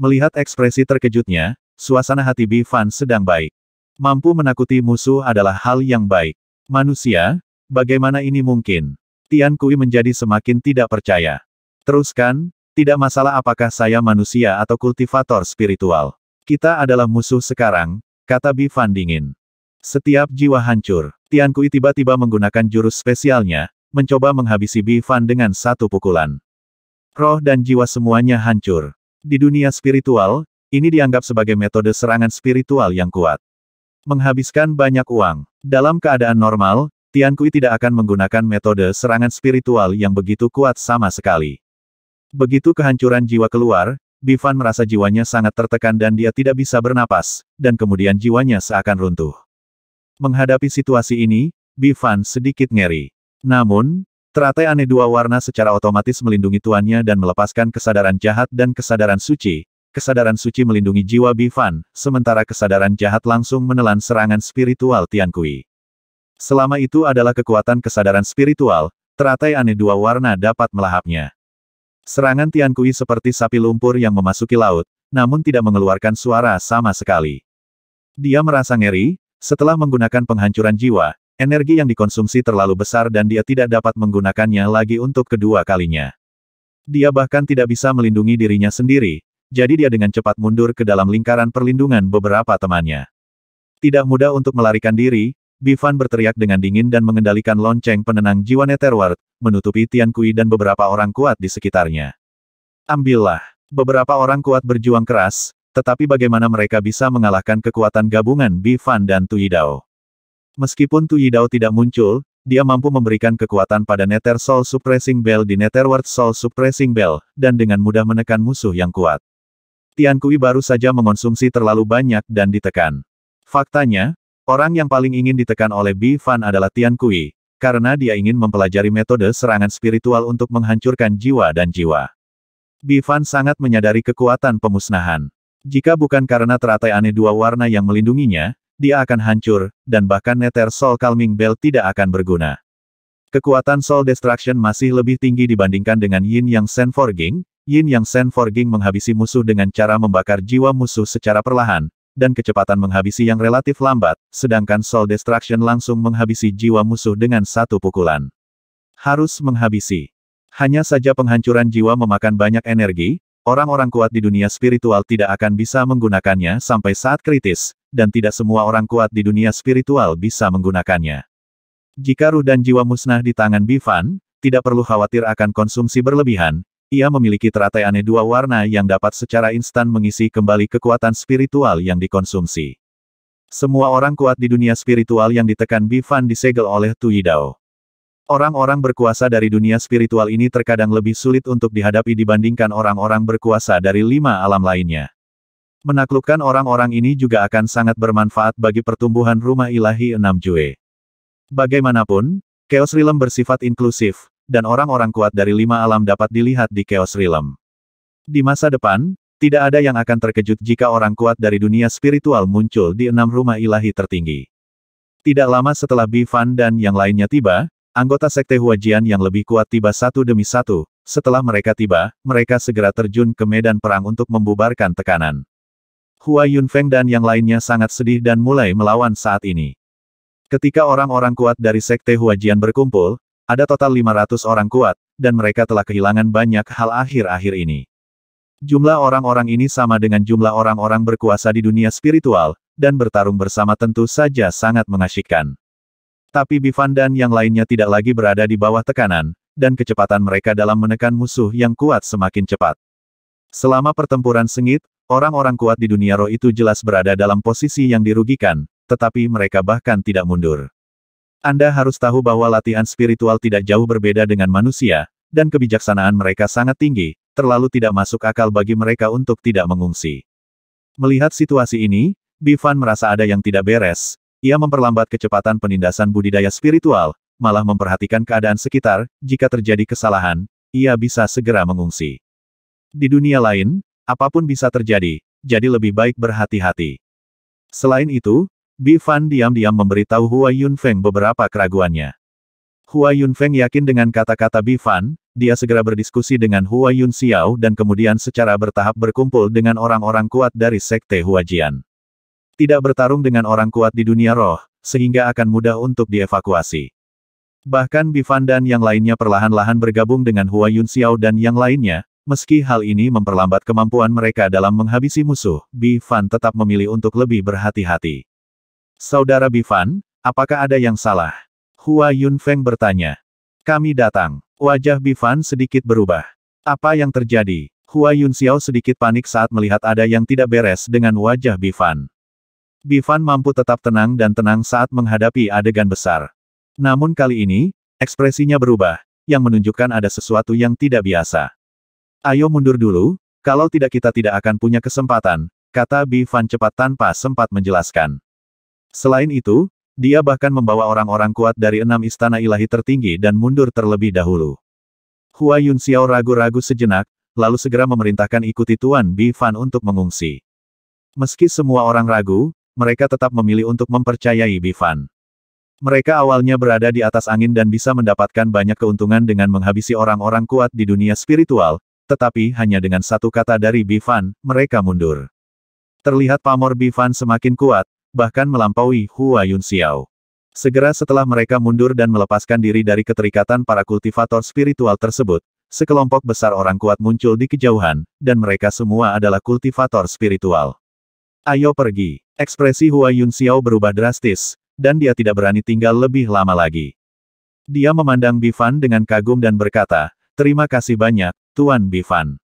Melihat ekspresi terkejutnya, Suasana hati Bifan sedang baik. Mampu menakuti musuh adalah hal yang baik. Manusia, bagaimana ini mungkin? Tian Kui menjadi semakin tidak percaya. Teruskan, tidak masalah apakah saya manusia atau kultivator spiritual. Kita adalah musuh sekarang, kata Bifan dingin. Setiap jiwa hancur, Tian Kui tiba-tiba menggunakan jurus spesialnya, mencoba menghabisi Bifan dengan satu pukulan. Roh dan jiwa semuanya hancur. Di dunia spiritual, ini dianggap sebagai metode serangan spiritual yang kuat. Menghabiskan banyak uang. Dalam keadaan normal, Tian Kui tidak akan menggunakan metode serangan spiritual yang begitu kuat sama sekali. Begitu kehancuran jiwa keluar, Bifan merasa jiwanya sangat tertekan dan dia tidak bisa bernapas, dan kemudian jiwanya seakan runtuh. Menghadapi situasi ini, Bifan sedikit ngeri. Namun, teratai aneh dua warna secara otomatis melindungi tuannya dan melepaskan kesadaran jahat dan kesadaran suci, Kesadaran suci melindungi jiwa Bifan, sementara kesadaran jahat langsung menelan serangan spiritual Tian Kui. Selama itu adalah kekuatan kesadaran spiritual, teratai aneh dua warna dapat melahapnya. Serangan Tian Kui seperti sapi lumpur yang memasuki laut, namun tidak mengeluarkan suara sama sekali. Dia merasa ngeri, setelah menggunakan penghancuran jiwa, energi yang dikonsumsi terlalu besar dan dia tidak dapat menggunakannya lagi untuk kedua kalinya. Dia bahkan tidak bisa melindungi dirinya sendiri, jadi dia dengan cepat mundur ke dalam lingkaran perlindungan beberapa temannya. Tidak mudah untuk melarikan diri, Bivan berteriak dengan dingin dan mengendalikan lonceng penenang jiwa Netherward, menutupi Tian Kui dan beberapa orang kuat di sekitarnya. Ambillah. Beberapa orang kuat berjuang keras, tetapi bagaimana mereka bisa mengalahkan kekuatan gabungan Bivan dan Tuidao. Meskipun Tuidao tidak muncul, dia mampu memberikan kekuatan pada Nether Soul Suppressing Bell di Netherworld Soul Suppressing Bell, dan dengan mudah menekan musuh yang kuat. Tian Kui baru saja mengonsumsi terlalu banyak dan ditekan. Faktanya, orang yang paling ingin ditekan oleh Bi Fan adalah Tian Kui, karena dia ingin mempelajari metode serangan spiritual untuk menghancurkan jiwa dan jiwa. Bi Fan sangat menyadari kekuatan pemusnahan. Jika bukan karena teratai aneh dua warna yang melindunginya, dia akan hancur, dan bahkan Nether Soul Calming Bell tidak akan berguna. Kekuatan Soul Destruction masih lebih tinggi dibandingkan dengan Yin Yang Sen Forging, Yin Yang Sen Forging menghabisi musuh dengan cara membakar jiwa musuh secara perlahan, dan kecepatan menghabisi yang relatif lambat, sedangkan Soul Destruction langsung menghabisi jiwa musuh dengan satu pukulan. Harus menghabisi. Hanya saja penghancuran jiwa memakan banyak energi, orang-orang kuat di dunia spiritual tidak akan bisa menggunakannya sampai saat kritis, dan tidak semua orang kuat di dunia spiritual bisa menggunakannya. Jika ruh dan jiwa musnah di tangan Bifan, tidak perlu khawatir akan konsumsi berlebihan, ia memiliki teratai aneh dua warna yang dapat secara instan mengisi kembali kekuatan spiritual yang dikonsumsi. Semua orang kuat di dunia spiritual yang ditekan Bifan disegel oleh Tuidao. Orang-orang berkuasa dari dunia spiritual ini terkadang lebih sulit untuk dihadapi dibandingkan orang-orang berkuasa dari lima alam lainnya. Menaklukkan orang-orang ini juga akan sangat bermanfaat bagi pertumbuhan rumah ilahi enam Jue. Bagaimanapun, Chaos Realm bersifat inklusif, dan orang-orang kuat dari lima alam dapat dilihat di Chaos Realm. Di masa depan, tidak ada yang akan terkejut jika orang kuat dari dunia spiritual muncul di enam rumah ilahi tertinggi. Tidak lama setelah Bifan dan yang lainnya tiba, anggota Sekte Huajian yang lebih kuat tiba satu demi satu, setelah mereka tiba, mereka segera terjun ke medan perang untuk membubarkan tekanan. Hua Yunfeng dan yang lainnya sangat sedih dan mulai melawan saat ini. Ketika orang-orang kuat dari Sekte Huajian berkumpul, ada total 500 orang kuat, dan mereka telah kehilangan banyak hal akhir-akhir ini. Jumlah orang-orang ini sama dengan jumlah orang-orang berkuasa di dunia spiritual, dan bertarung bersama tentu saja sangat mengasyikkan. Tapi Bifan dan yang lainnya tidak lagi berada di bawah tekanan, dan kecepatan mereka dalam menekan musuh yang kuat semakin cepat. Selama pertempuran sengit, orang-orang kuat di dunia roh itu jelas berada dalam posisi yang dirugikan, tetapi mereka bahkan tidak mundur. Anda harus tahu bahwa latihan spiritual tidak jauh berbeda dengan manusia, dan kebijaksanaan mereka sangat tinggi, terlalu tidak masuk akal bagi mereka untuk tidak mengungsi. Melihat situasi ini, Bifan merasa ada yang tidak beres, ia memperlambat kecepatan penindasan budidaya spiritual, malah memperhatikan keadaan sekitar, jika terjadi kesalahan, ia bisa segera mengungsi. Di dunia lain, apapun bisa terjadi, jadi lebih baik berhati-hati. Selain itu, Bi Fan diam-diam memberitahu Hua Yunfeng beberapa keraguannya. Hua Yunfeng yakin dengan kata-kata Bi Fan, dia segera berdiskusi dengan Hua Yun Xiao dan kemudian secara bertahap berkumpul dengan orang-orang kuat dari Sekte Hua Jian. Tidak bertarung dengan orang kuat di dunia roh, sehingga akan mudah untuk dievakuasi. Bahkan Bifan dan yang lainnya perlahan-lahan bergabung dengan Hua Yun Xiao dan yang lainnya, meski hal ini memperlambat kemampuan mereka dalam menghabisi musuh, Bifan tetap memilih untuk lebih berhati-hati. Saudara Bifan, apakah ada yang salah? Hua Yunfeng bertanya. Kami datang. Wajah Bifan sedikit berubah. Apa yang terjadi? Hua Yunxiao sedikit panik saat melihat ada yang tidak beres dengan wajah Bifan. Bifan mampu tetap tenang dan tenang saat menghadapi adegan besar. Namun kali ini, ekspresinya berubah, yang menunjukkan ada sesuatu yang tidak biasa. Ayo mundur dulu, kalau tidak kita tidak akan punya kesempatan, kata Bifan cepat tanpa sempat menjelaskan. Selain itu, dia bahkan membawa orang-orang kuat dari enam istana ilahi tertinggi dan mundur terlebih dahulu. Hua Yun Xiao ragu-ragu sejenak, lalu segera memerintahkan ikuti Tuan Bi Fan untuk mengungsi. Meski semua orang ragu, mereka tetap memilih untuk mempercayai Bi Fan. Mereka awalnya berada di atas angin dan bisa mendapatkan banyak keuntungan dengan menghabisi orang-orang kuat di dunia spiritual, tetapi hanya dengan satu kata dari Bi Fan, mereka mundur. Terlihat pamor Bi Fan semakin kuat, bahkan melampaui Hua Yun Xiao. Segera setelah mereka mundur dan melepaskan diri dari keterikatan para kultivator spiritual tersebut, sekelompok besar orang kuat muncul di kejauhan, dan mereka semua adalah kultivator spiritual. Ayo pergi. Ekspresi Hua Yun Xiao berubah drastis, dan dia tidak berani tinggal lebih lama lagi. Dia memandang Bifan dengan kagum dan berkata, Terima kasih banyak, Tuan Bifan.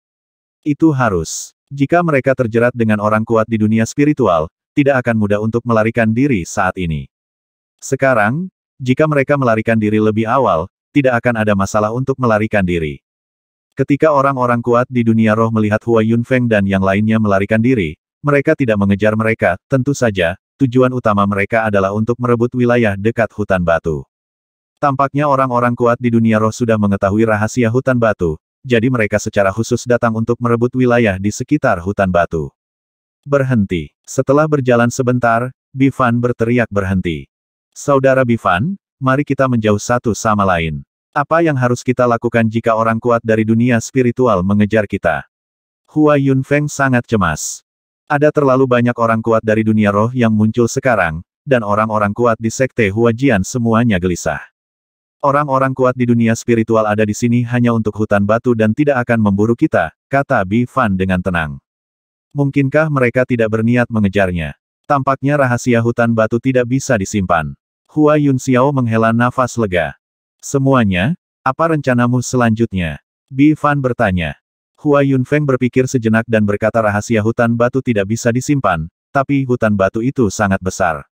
Itu harus. Jika mereka terjerat dengan orang kuat di dunia spiritual, tidak akan mudah untuk melarikan diri saat ini. Sekarang, jika mereka melarikan diri lebih awal, tidak akan ada masalah untuk melarikan diri. Ketika orang-orang kuat di dunia roh melihat Hua Yunfeng dan yang lainnya melarikan diri, mereka tidak mengejar mereka, tentu saja, tujuan utama mereka adalah untuk merebut wilayah dekat hutan batu. Tampaknya orang-orang kuat di dunia roh sudah mengetahui rahasia hutan batu, jadi mereka secara khusus datang untuk merebut wilayah di sekitar hutan batu. Berhenti. Setelah berjalan sebentar, Bifan berteriak berhenti. Saudara Bifan, mari kita menjauh satu sama lain. Apa yang harus kita lakukan jika orang kuat dari dunia spiritual mengejar kita? Hua Yunfeng sangat cemas. Ada terlalu banyak orang kuat dari dunia roh yang muncul sekarang, dan orang-orang kuat di sekte Hua Jian semuanya gelisah. Orang-orang kuat di dunia spiritual ada di sini hanya untuk hutan batu dan tidak akan memburu kita, kata Bi Fan dengan tenang. Mungkinkah mereka tidak berniat mengejarnya? Tampaknya rahasia hutan batu tidak bisa disimpan. Hua Yun Xiao menghela nafas lega. Semuanya, apa rencanamu selanjutnya? Bi Fan bertanya. Hua Yun Feng berpikir sejenak dan berkata rahasia hutan batu tidak bisa disimpan, tapi hutan batu itu sangat besar.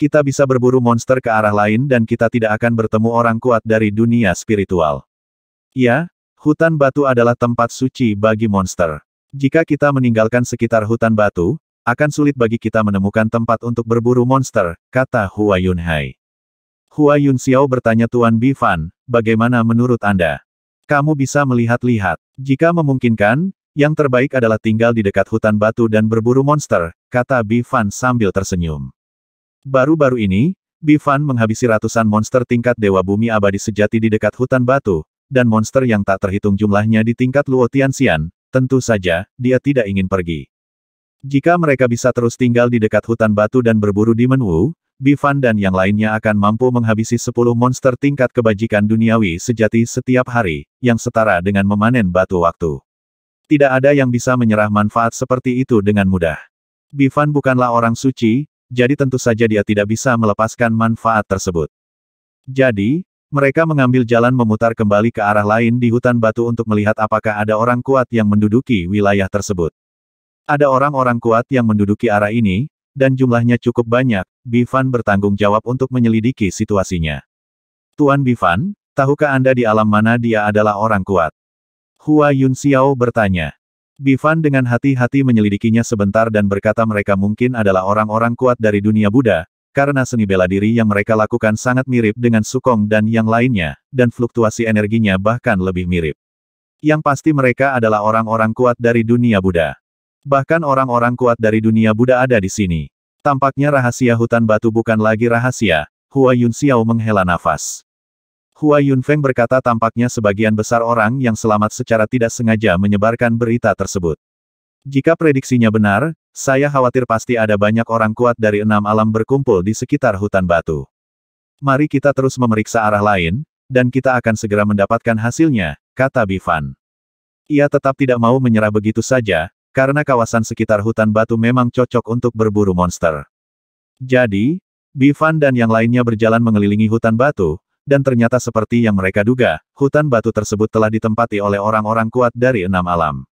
Kita bisa berburu monster ke arah lain dan kita tidak akan bertemu orang kuat dari dunia spiritual. Ya, hutan batu adalah tempat suci bagi monster. Jika kita meninggalkan sekitar hutan batu, akan sulit bagi kita menemukan tempat untuk berburu monster, kata Hua Hai. Hua Yun Xiao bertanya Tuan Bifan, bagaimana menurut Anda? Kamu bisa melihat-lihat. Jika memungkinkan, yang terbaik adalah tinggal di dekat hutan batu dan berburu monster, kata Bifan sambil tersenyum. Baru-baru ini, Bifan menghabisi ratusan monster tingkat Dewa Bumi Abadi Sejati di dekat hutan batu, dan monster yang tak terhitung jumlahnya di tingkat Luo Tianxian, Tentu saja, dia tidak ingin pergi. Jika mereka bisa terus tinggal di dekat hutan batu dan berburu di Menwu, Bifan dan yang lainnya akan mampu menghabisi 10 monster tingkat kebajikan duniawi sejati setiap hari, yang setara dengan memanen batu waktu. Tidak ada yang bisa menyerah manfaat seperti itu dengan mudah. Bifan bukanlah orang suci, jadi tentu saja dia tidak bisa melepaskan manfaat tersebut. Jadi, mereka mengambil jalan memutar kembali ke arah lain di hutan batu untuk melihat apakah ada orang kuat yang menduduki wilayah tersebut. Ada orang-orang kuat yang menduduki arah ini, dan jumlahnya cukup banyak, Bifan bertanggung jawab untuk menyelidiki situasinya. Tuan Bifan, tahukah Anda di alam mana dia adalah orang kuat? Hua Yun Xiao bertanya. Bifan dengan hati-hati menyelidikinya sebentar dan berkata mereka mungkin adalah orang-orang kuat dari dunia Buddha, karena seni bela diri yang mereka lakukan sangat mirip dengan Sukong dan yang lainnya, dan fluktuasi energinya bahkan lebih mirip. Yang pasti mereka adalah orang-orang kuat dari dunia Buddha. Bahkan orang-orang kuat dari dunia Buddha ada di sini. Tampaknya rahasia hutan batu bukan lagi rahasia, Hua Yun Xiao menghela nafas. Hua Feng berkata tampaknya sebagian besar orang yang selamat secara tidak sengaja menyebarkan berita tersebut. Jika prediksinya benar, saya khawatir pasti ada banyak orang kuat dari enam alam berkumpul di sekitar hutan batu. Mari kita terus memeriksa arah lain, dan kita akan segera mendapatkan hasilnya, kata Bifan. Ia tetap tidak mau menyerah begitu saja, karena kawasan sekitar hutan batu memang cocok untuk berburu monster. Jadi, Bifan dan yang lainnya berjalan mengelilingi hutan batu, dan ternyata seperti yang mereka duga, hutan batu tersebut telah ditempati oleh orang-orang kuat dari enam alam.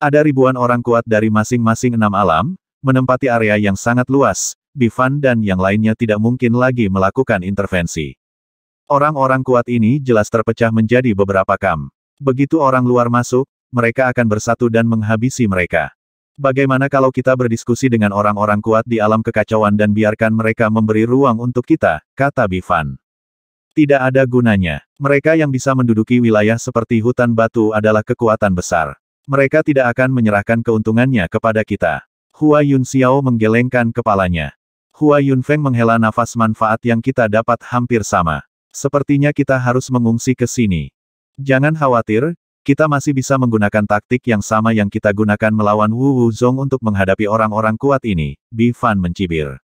Ada ribuan orang kuat dari masing-masing enam alam, menempati area yang sangat luas, Bifan dan yang lainnya tidak mungkin lagi melakukan intervensi. Orang-orang kuat ini jelas terpecah menjadi beberapa kam. Begitu orang luar masuk, mereka akan bersatu dan menghabisi mereka. Bagaimana kalau kita berdiskusi dengan orang-orang kuat di alam kekacauan dan biarkan mereka memberi ruang untuk kita, kata Bifan. Tidak ada gunanya. Mereka yang bisa menduduki wilayah seperti hutan batu adalah kekuatan besar. Mereka tidak akan menyerahkan keuntungannya kepada kita. Hua Yun Xiao menggelengkan kepalanya. Hua Yun Feng menghela nafas manfaat yang kita dapat hampir sama. Sepertinya kita harus mengungsi ke sini. Jangan khawatir, kita masih bisa menggunakan taktik yang sama yang kita gunakan melawan Wu Wuzong untuk menghadapi orang-orang kuat ini, Bi Fan mencibir.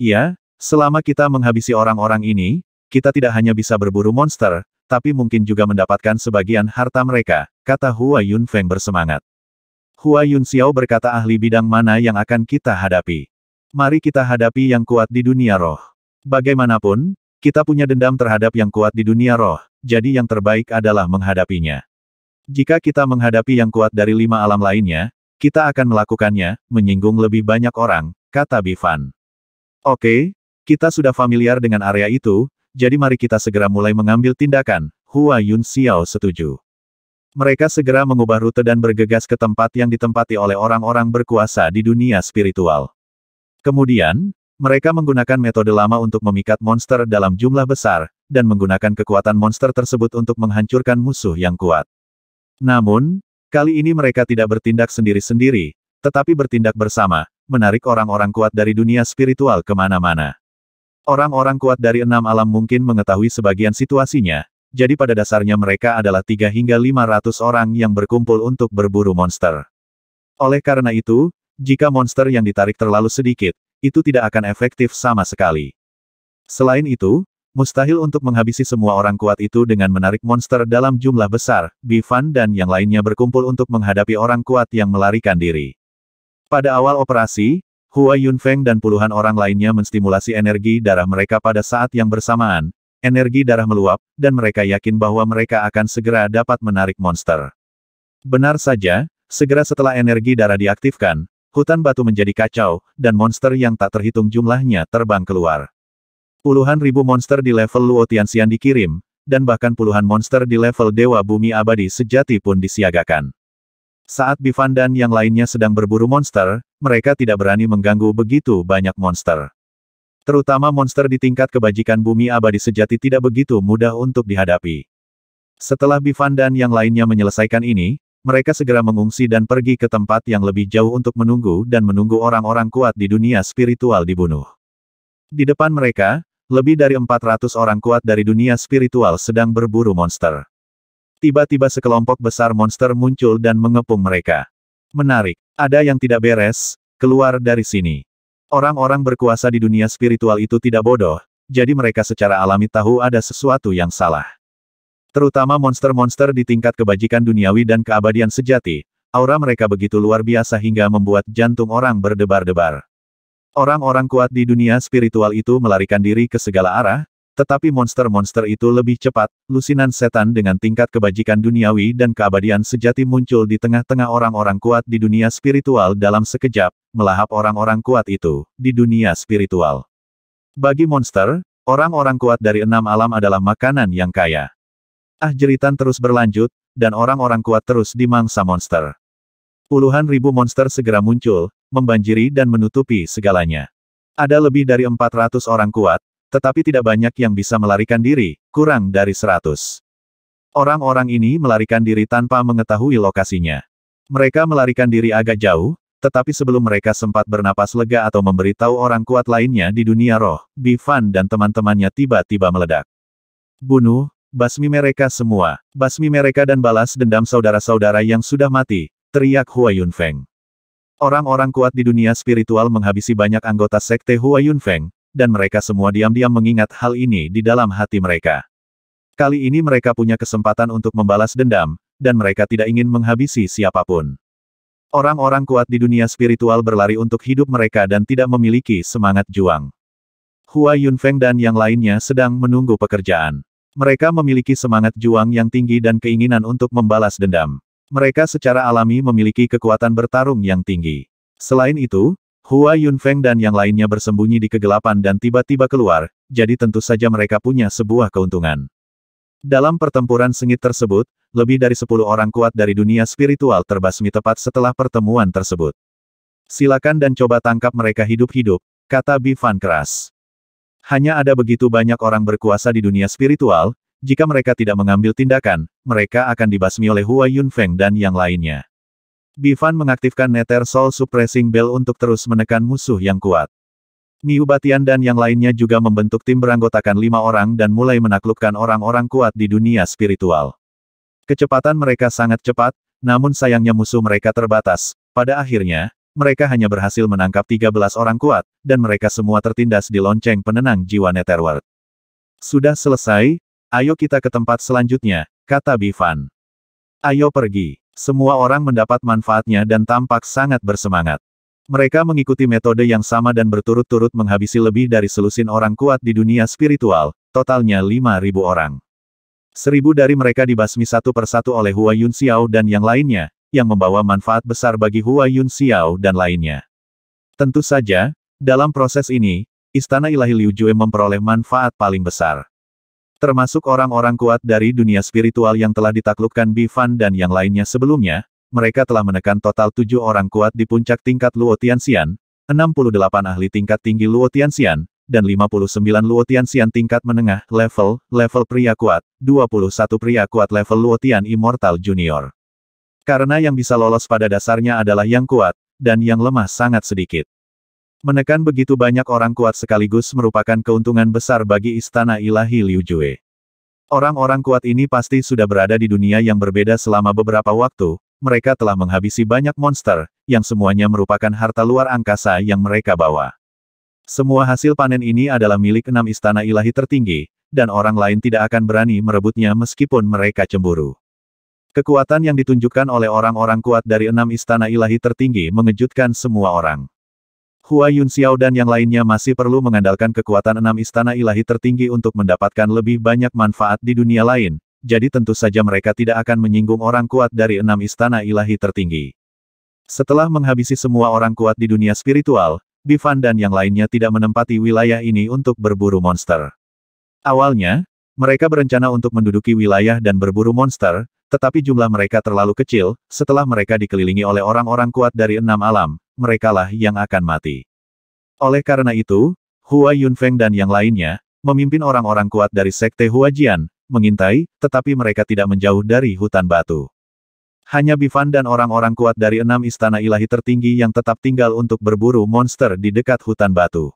Iya, selama kita menghabisi orang-orang ini, kita tidak hanya bisa berburu monster, tapi mungkin juga mendapatkan sebagian harta mereka, kata Hua Yun Feng bersemangat. Hua Yun Xiao berkata ahli bidang mana yang akan kita hadapi. Mari kita hadapi yang kuat di dunia roh. Bagaimanapun, kita punya dendam terhadap yang kuat di dunia roh, jadi yang terbaik adalah menghadapinya. Jika kita menghadapi yang kuat dari lima alam lainnya, kita akan melakukannya, menyinggung lebih banyak orang, kata Bifan. Oke, kita sudah familiar dengan area itu, jadi mari kita segera mulai mengambil tindakan, Hua Yun Xiao setuju. Mereka segera mengubah rute dan bergegas ke tempat yang ditempati oleh orang-orang berkuasa di dunia spiritual. Kemudian, mereka menggunakan metode lama untuk memikat monster dalam jumlah besar, dan menggunakan kekuatan monster tersebut untuk menghancurkan musuh yang kuat. Namun, kali ini mereka tidak bertindak sendiri-sendiri, tetapi bertindak bersama, menarik orang-orang kuat dari dunia spiritual kemana-mana. Orang-orang kuat dari enam alam mungkin mengetahui sebagian situasinya, jadi pada dasarnya mereka adalah tiga hingga lima ratus orang yang berkumpul untuk berburu monster. Oleh karena itu, jika monster yang ditarik terlalu sedikit, itu tidak akan efektif sama sekali. Selain itu, mustahil untuk menghabisi semua orang kuat itu dengan menarik monster dalam jumlah besar, Bifan dan yang lainnya berkumpul untuk menghadapi orang kuat yang melarikan diri. Pada awal operasi, Hua Yunfeng dan puluhan orang lainnya menstimulasi energi darah mereka pada saat yang bersamaan, energi darah meluap, dan mereka yakin bahwa mereka akan segera dapat menarik monster. Benar saja, segera setelah energi darah diaktifkan, hutan batu menjadi kacau, dan monster yang tak terhitung jumlahnya terbang keluar. Puluhan ribu monster di level Luo Tianxian dikirim, dan bahkan puluhan monster di level Dewa Bumi Abadi sejati pun disiagakan. Saat Bifandan dan yang lainnya sedang berburu monster, mereka tidak berani mengganggu begitu banyak monster. Terutama monster di tingkat kebajikan bumi abadi sejati tidak begitu mudah untuk dihadapi. Setelah Bivandan dan yang lainnya menyelesaikan ini, mereka segera mengungsi dan pergi ke tempat yang lebih jauh untuk menunggu dan menunggu orang-orang kuat di dunia spiritual dibunuh. Di depan mereka, lebih dari 400 orang kuat dari dunia spiritual sedang berburu monster. Tiba-tiba sekelompok besar monster muncul dan mengepung mereka. Menarik. Ada yang tidak beres, keluar dari sini. Orang-orang berkuasa di dunia spiritual itu tidak bodoh, jadi mereka secara alami tahu ada sesuatu yang salah. Terutama monster-monster di tingkat kebajikan duniawi dan keabadian sejati, aura mereka begitu luar biasa hingga membuat jantung orang berdebar-debar. Orang-orang kuat di dunia spiritual itu melarikan diri ke segala arah, tetapi monster-monster itu lebih cepat, lusinan setan dengan tingkat kebajikan duniawi dan keabadian sejati muncul di tengah-tengah orang-orang kuat di dunia spiritual dalam sekejap, melahap orang-orang kuat itu, di dunia spiritual. Bagi monster, orang-orang kuat dari enam alam adalah makanan yang kaya. Ah jeritan terus berlanjut, dan orang-orang kuat terus dimangsa monster. Puluhan ribu monster segera muncul, membanjiri dan menutupi segalanya. Ada lebih dari 400 orang kuat, tetapi tidak banyak yang bisa melarikan diri, kurang dari seratus. Orang-orang ini melarikan diri tanpa mengetahui lokasinya. Mereka melarikan diri agak jauh, tetapi sebelum mereka sempat bernapas lega atau memberitahu orang kuat lainnya di dunia roh, Bifan dan teman-temannya tiba-tiba meledak. Bunuh, basmi mereka semua, basmi mereka dan balas dendam saudara-saudara yang sudah mati, teriak Hua Yunfeng. Orang-orang kuat di dunia spiritual menghabisi banyak anggota sekte Hua Yunfeng, dan mereka semua diam-diam mengingat hal ini di dalam hati mereka. Kali ini mereka punya kesempatan untuk membalas dendam, dan mereka tidak ingin menghabisi siapapun. Orang-orang kuat di dunia spiritual berlari untuk hidup mereka dan tidak memiliki semangat juang. Hua Yunfeng dan yang lainnya sedang menunggu pekerjaan. Mereka memiliki semangat juang yang tinggi dan keinginan untuk membalas dendam. Mereka secara alami memiliki kekuatan bertarung yang tinggi. Selain itu, Hua Yunfeng dan yang lainnya bersembunyi di kegelapan dan tiba-tiba keluar, jadi tentu saja mereka punya sebuah keuntungan. Dalam pertempuran sengit tersebut, lebih dari sepuluh orang kuat dari dunia spiritual terbasmi tepat setelah pertemuan tersebut. Silakan dan coba tangkap mereka hidup-hidup, kata Bifan keras. Hanya ada begitu banyak orang berkuasa di dunia spiritual, jika mereka tidak mengambil tindakan, mereka akan dibasmi oleh Hua Yunfeng dan yang lainnya. Bifan mengaktifkan Nether Soul Suppressing Bell untuk terus menekan musuh yang kuat. Niu dan yang lainnya juga membentuk tim beranggotakan lima orang dan mulai menaklukkan orang-orang kuat di dunia spiritual. Kecepatan mereka sangat cepat, namun sayangnya musuh mereka terbatas. Pada akhirnya, mereka hanya berhasil menangkap 13 orang kuat, dan mereka semua tertindas di lonceng penenang jiwa Netherworld. Sudah selesai, ayo kita ke tempat selanjutnya, kata Bifan. Ayo pergi. Semua orang mendapat manfaatnya dan tampak sangat bersemangat. Mereka mengikuti metode yang sama dan berturut-turut menghabisi lebih dari selusin orang kuat di dunia spiritual, totalnya 5.000 orang. Seribu dari mereka dibasmi satu persatu oleh Hua Yun Xiao dan yang lainnya, yang membawa manfaat besar bagi Hua Yun Xiao dan lainnya. Tentu saja, dalam proses ini, Istana Ilahi Liu Jue memperoleh manfaat paling besar. Termasuk orang-orang kuat dari dunia spiritual yang telah ditaklukkan Bifan dan yang lainnya sebelumnya, mereka telah menekan total tujuh orang kuat di puncak tingkat Luo Tianxian, 68 ahli tingkat tinggi Luo Tianxian, dan 59 Luo Tianxian tingkat menengah, level, level pria kuat, 21 pria kuat level Luo Tian Immortal Junior. Karena yang bisa lolos pada dasarnya adalah yang kuat, dan yang lemah sangat sedikit. Menekan begitu banyak orang kuat sekaligus merupakan keuntungan besar bagi istana ilahi Liu Jue. Orang-orang kuat ini pasti sudah berada di dunia yang berbeda selama beberapa waktu, mereka telah menghabisi banyak monster, yang semuanya merupakan harta luar angkasa yang mereka bawa. Semua hasil panen ini adalah milik enam istana ilahi tertinggi, dan orang lain tidak akan berani merebutnya meskipun mereka cemburu. Kekuatan yang ditunjukkan oleh orang-orang kuat dari enam istana ilahi tertinggi mengejutkan semua orang. Hua Yun Xiao dan yang lainnya masih perlu mengandalkan kekuatan enam istana ilahi tertinggi untuk mendapatkan lebih banyak manfaat di dunia lain, jadi tentu saja mereka tidak akan menyinggung orang kuat dari enam istana ilahi tertinggi. Setelah menghabisi semua orang kuat di dunia spiritual, Bifan dan yang lainnya tidak menempati wilayah ini untuk berburu monster. Awalnya, mereka berencana untuk menduduki wilayah dan berburu monster, tetapi jumlah mereka terlalu kecil, setelah mereka dikelilingi oleh orang-orang kuat dari enam alam, merekalah yang akan mati. Oleh karena itu, Hua Yunfeng dan yang lainnya, memimpin orang-orang kuat dari Sekte Huajian, mengintai, tetapi mereka tidak menjauh dari hutan batu. Hanya Bifan dan orang-orang kuat dari enam istana ilahi tertinggi yang tetap tinggal untuk berburu monster di dekat hutan batu.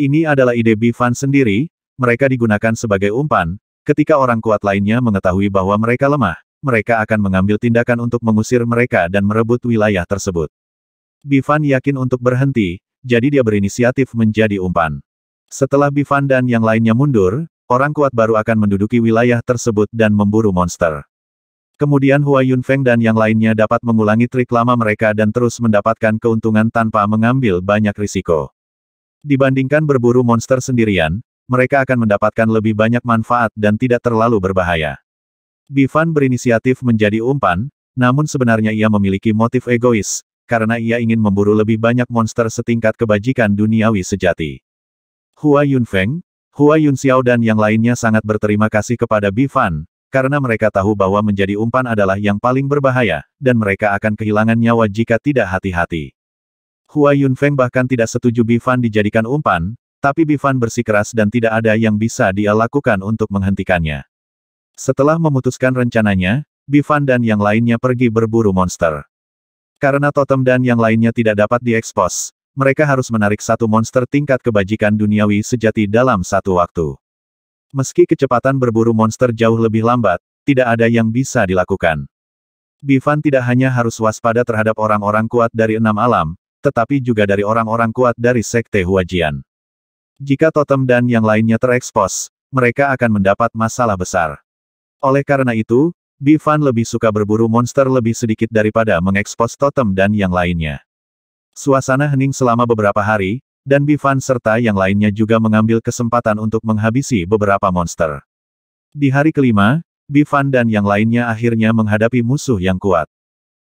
Ini adalah ide Bifan sendiri, mereka digunakan sebagai umpan, ketika orang kuat lainnya mengetahui bahwa mereka lemah, mereka akan mengambil tindakan untuk mengusir mereka dan merebut wilayah tersebut. Bifan yakin untuk berhenti, jadi dia berinisiatif menjadi umpan. Setelah Bifan dan yang lainnya mundur, orang kuat baru akan menduduki wilayah tersebut dan memburu monster. Kemudian Hua Yunfeng dan yang lainnya dapat mengulangi trik lama mereka dan terus mendapatkan keuntungan tanpa mengambil banyak risiko. Dibandingkan berburu monster sendirian, mereka akan mendapatkan lebih banyak manfaat dan tidak terlalu berbahaya. Bifan berinisiatif menjadi umpan, namun sebenarnya ia memiliki motif egois, karena ia ingin memburu lebih banyak monster setingkat kebajikan duniawi sejati. Hua Yunfeng, Hua Yunxiao dan yang lainnya sangat berterima kasih kepada Bifan, karena mereka tahu bahwa menjadi umpan adalah yang paling berbahaya, dan mereka akan kehilangan nyawa jika tidak hati-hati. Hua Yunfeng bahkan tidak setuju Bifan dijadikan umpan, tapi Bifan bersikeras dan tidak ada yang bisa dia lakukan untuk menghentikannya. Setelah memutuskan rencananya, Bifan dan yang lainnya pergi berburu monster. Karena totem dan yang lainnya tidak dapat diekspos, mereka harus menarik satu monster tingkat kebajikan duniawi sejati dalam satu waktu. Meski kecepatan berburu monster jauh lebih lambat, tidak ada yang bisa dilakukan. Bivan tidak hanya harus waspada terhadap orang-orang kuat dari enam alam, tetapi juga dari orang-orang kuat dari Sekte Huajian. Jika totem dan yang lainnya terekspos, mereka akan mendapat masalah besar. Oleh karena itu, Bifan lebih suka berburu monster lebih sedikit daripada mengekspos totem dan yang lainnya. Suasana hening selama beberapa hari, dan Bifan serta yang lainnya juga mengambil kesempatan untuk menghabisi beberapa monster. Di hari kelima, Bifan dan yang lainnya akhirnya menghadapi musuh yang kuat.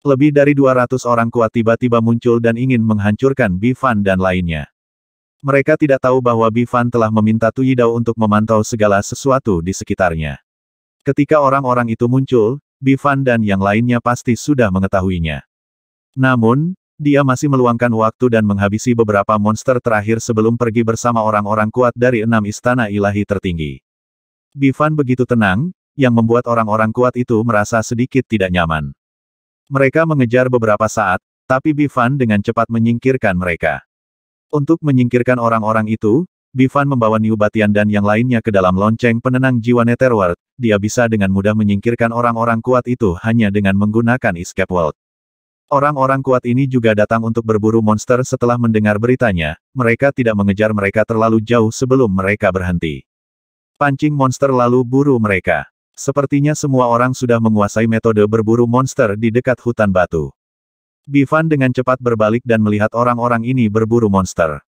Lebih dari 200 orang kuat tiba-tiba muncul dan ingin menghancurkan Bifan dan lainnya. Mereka tidak tahu bahwa Bifan telah meminta Tuyidao untuk memantau segala sesuatu di sekitarnya. Ketika orang-orang itu muncul, Bivan dan yang lainnya pasti sudah mengetahuinya. Namun, dia masih meluangkan waktu dan menghabisi beberapa monster terakhir sebelum pergi bersama orang-orang kuat dari enam istana ilahi tertinggi. Bivan begitu tenang, yang membuat orang-orang kuat itu merasa sedikit tidak nyaman. Mereka mengejar beberapa saat, tapi Bivan dengan cepat menyingkirkan mereka. Untuk menyingkirkan orang-orang itu, Bifan membawa Niu Batian dan yang lainnya ke dalam lonceng penenang jiwa Netherworld, dia bisa dengan mudah menyingkirkan orang-orang kuat itu hanya dengan menggunakan escape world. Orang-orang kuat ini juga datang untuk berburu monster setelah mendengar beritanya, mereka tidak mengejar mereka terlalu jauh sebelum mereka berhenti. Pancing monster lalu buru mereka. Sepertinya semua orang sudah menguasai metode berburu monster di dekat hutan batu. Bifan dengan cepat berbalik dan melihat orang-orang ini berburu monster.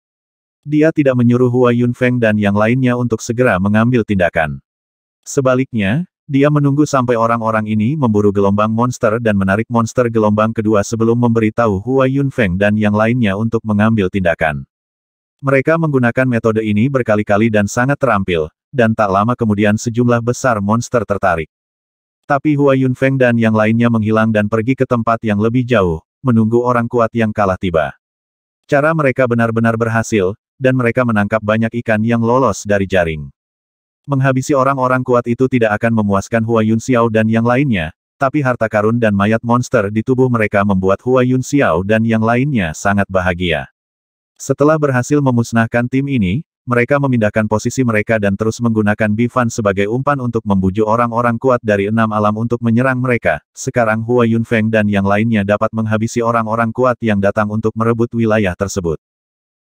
Dia tidak menyuruh Hua Yunfeng dan yang lainnya untuk segera mengambil tindakan. Sebaliknya, dia menunggu sampai orang-orang ini memburu gelombang monster dan menarik monster gelombang kedua sebelum memberitahu Hua Yunfeng dan yang lainnya untuk mengambil tindakan. Mereka menggunakan metode ini berkali-kali dan sangat terampil, dan tak lama kemudian sejumlah besar monster tertarik. Tapi Hua Yunfeng dan yang lainnya menghilang dan pergi ke tempat yang lebih jauh, menunggu orang kuat yang kalah tiba. Cara mereka benar-benar berhasil, dan mereka menangkap banyak ikan yang lolos dari jaring. Menghabisi orang-orang kuat itu tidak akan memuaskan Hua Yun Xiao dan yang lainnya, tapi harta karun dan mayat monster di tubuh mereka membuat Hua Yun Xiao dan yang lainnya sangat bahagia. Setelah berhasil memusnahkan tim ini, mereka memindahkan posisi mereka dan terus menggunakan Bifan sebagai umpan untuk membujuk orang-orang kuat dari enam alam untuk menyerang mereka. Sekarang Hua Yunfeng dan yang lainnya dapat menghabisi orang-orang kuat yang datang untuk merebut wilayah tersebut.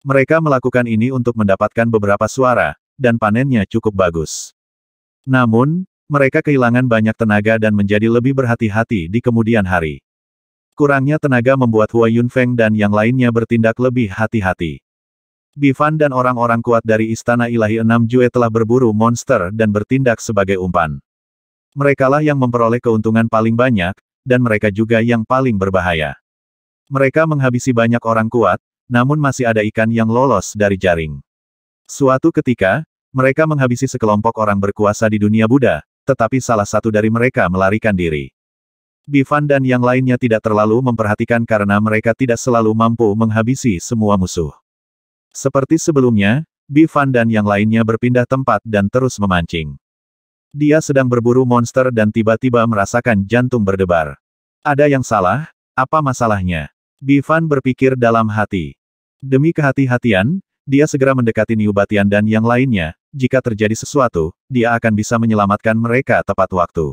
Mereka melakukan ini untuk mendapatkan beberapa suara, dan panennya cukup bagus. Namun, mereka kehilangan banyak tenaga dan menjadi lebih berhati-hati di kemudian hari. Kurangnya tenaga membuat Hua Yunfeng dan yang lainnya bertindak lebih hati-hati. Bifan dan orang-orang kuat dari Istana Ilahi Enam Jue telah berburu monster dan bertindak sebagai umpan. Merekalah yang memperoleh keuntungan paling banyak, dan mereka juga yang paling berbahaya. Mereka menghabisi banyak orang kuat, namun masih ada ikan yang lolos dari jaring. Suatu ketika, mereka menghabisi sekelompok orang berkuasa di dunia Buddha, tetapi salah satu dari mereka melarikan diri. Bifan dan yang lainnya tidak terlalu memperhatikan karena mereka tidak selalu mampu menghabisi semua musuh. Seperti sebelumnya, Bifan dan yang lainnya berpindah tempat dan terus memancing. Dia sedang berburu monster dan tiba-tiba merasakan jantung berdebar. Ada yang salah? Apa masalahnya? Bifan berpikir dalam hati. Demi kehati-hatian, dia segera mendekati Niubatian dan yang lainnya, jika terjadi sesuatu, dia akan bisa menyelamatkan mereka tepat waktu.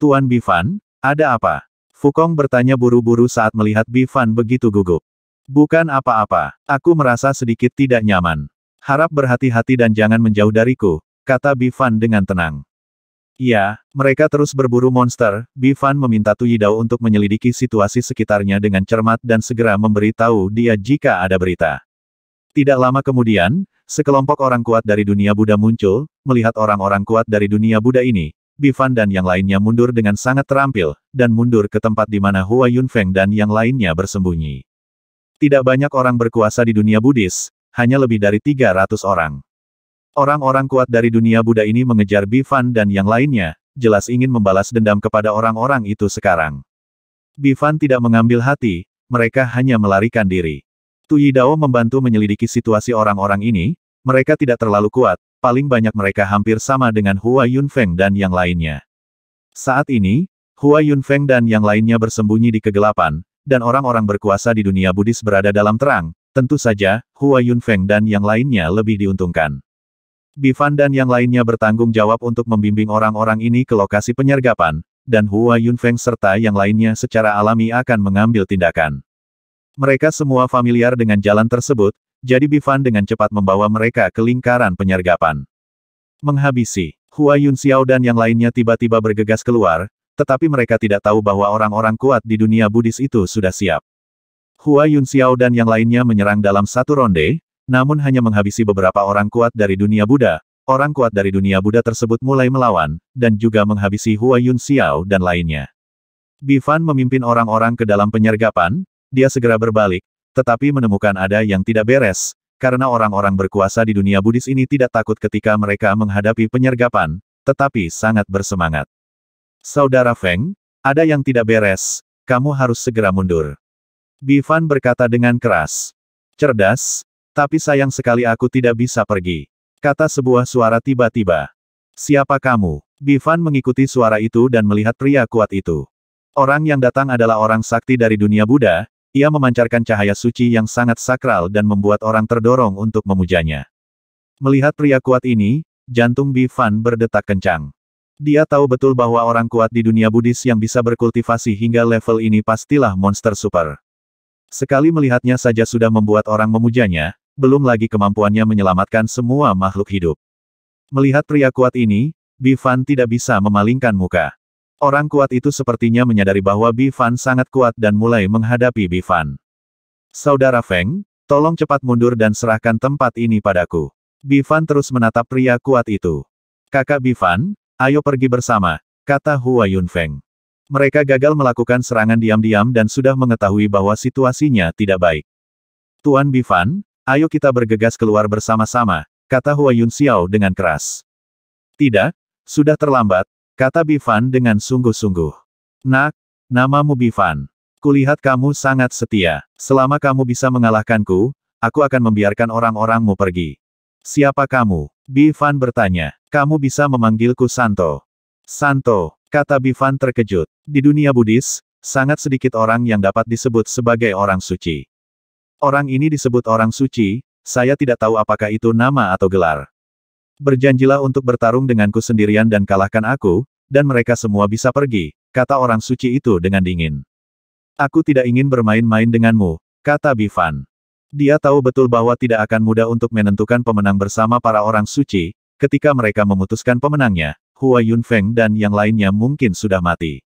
Tuan Bifan, ada apa? Fukong bertanya buru-buru saat melihat Bifan begitu gugup. Bukan apa-apa, aku merasa sedikit tidak nyaman. Harap berhati-hati dan jangan menjauh dariku, kata Bifan dengan tenang. Ya, mereka terus berburu monster, Bifan meminta Tuyidao untuk menyelidiki situasi sekitarnya dengan cermat dan segera memberitahu dia jika ada berita. Tidak lama kemudian, sekelompok orang kuat dari dunia Buddha muncul, melihat orang-orang kuat dari dunia Buddha ini, Bifan dan yang lainnya mundur dengan sangat terampil, dan mundur ke tempat di mana Hua Yunfeng dan yang lainnya bersembunyi. Tidak banyak orang berkuasa di dunia Buddhis, hanya lebih dari 300 orang. Orang-orang kuat dari dunia Buddha ini mengejar Bifan dan yang lainnya, jelas ingin membalas dendam kepada orang-orang itu sekarang. Bifan tidak mengambil hati, mereka hanya melarikan diri. Dao membantu menyelidiki situasi orang-orang ini, mereka tidak terlalu kuat, paling banyak mereka hampir sama dengan Hua Yunfeng dan yang lainnya. Saat ini, Hua Yunfeng dan yang lainnya bersembunyi di kegelapan, dan orang-orang berkuasa di dunia Buddhis berada dalam terang, tentu saja, Hua Yunfeng dan yang lainnya lebih diuntungkan. Bifan dan yang lainnya bertanggung jawab untuk membimbing orang-orang ini ke lokasi penyergapan, dan Hua Yunfeng serta yang lainnya secara alami akan mengambil tindakan. Mereka semua familiar dengan jalan tersebut, jadi Bifan dengan cepat membawa mereka ke lingkaran penyergapan. Menghabisi, Hua Yun Xiao dan yang lainnya tiba-tiba bergegas keluar, tetapi mereka tidak tahu bahwa orang-orang kuat di dunia Buddhis itu sudah siap. Hua Yun Xiao dan yang lainnya menyerang dalam satu ronde, namun hanya menghabisi beberapa orang kuat dari dunia Buddha. Orang kuat dari dunia Buddha tersebut mulai melawan, dan juga menghabisi Hua Yun Xiao dan lainnya. Bifan memimpin orang-orang ke dalam penyergapan, dia segera berbalik, tetapi menemukan ada yang tidak beres, karena orang-orang berkuasa di dunia Buddhis ini tidak takut ketika mereka menghadapi penyergapan, tetapi sangat bersemangat. Saudara Feng, ada yang tidak beres, kamu harus segera mundur. Bifan berkata dengan keras. Cerdas, tapi sayang sekali aku tidak bisa pergi. Kata sebuah suara tiba-tiba. Siapa kamu? Bifan mengikuti suara itu dan melihat pria kuat itu. Orang yang datang adalah orang sakti dari dunia Buddha, ia memancarkan cahaya suci yang sangat sakral dan membuat orang terdorong untuk memujanya. Melihat pria kuat ini, jantung Bifan berdetak kencang. Dia tahu betul bahwa orang kuat di dunia Buddhis yang bisa berkultivasi hingga level ini pastilah monster super. Sekali melihatnya saja sudah membuat orang memujanya, belum lagi kemampuannya menyelamatkan semua makhluk hidup. Melihat pria kuat ini, Bifan tidak bisa memalingkan muka. Orang kuat itu sepertinya menyadari bahwa Bifan sangat kuat dan mulai menghadapi Bifan. Saudara Feng, tolong cepat mundur dan serahkan tempat ini padaku. Bifan terus menatap pria kuat itu. Kakak Bifan, ayo pergi bersama, kata Hua Feng. Mereka gagal melakukan serangan diam-diam dan sudah mengetahui bahwa situasinya tidak baik. Tuan Bifan, Ayo kita bergegas keluar bersama-sama, kata Hua Yun Xiao dengan keras. Tidak, sudah terlambat, kata Bifan dengan sungguh-sungguh. Nak, namamu Bifan. Kulihat kamu sangat setia. Selama kamu bisa mengalahkanku, aku akan membiarkan orang-orangmu pergi. Siapa kamu? Bifan bertanya. Kamu bisa memanggilku Santo. Santo, kata Bifan terkejut. Di dunia Buddhis, sangat sedikit orang yang dapat disebut sebagai orang suci. Orang ini disebut orang suci, saya tidak tahu apakah itu nama atau gelar. Berjanjilah untuk bertarung denganku sendirian dan kalahkan aku, dan mereka semua bisa pergi, kata orang suci itu dengan dingin. Aku tidak ingin bermain-main denganmu, kata Bifan. Dia tahu betul bahwa tidak akan mudah untuk menentukan pemenang bersama para orang suci, ketika mereka memutuskan pemenangnya, Hua Yunfeng dan yang lainnya mungkin sudah mati.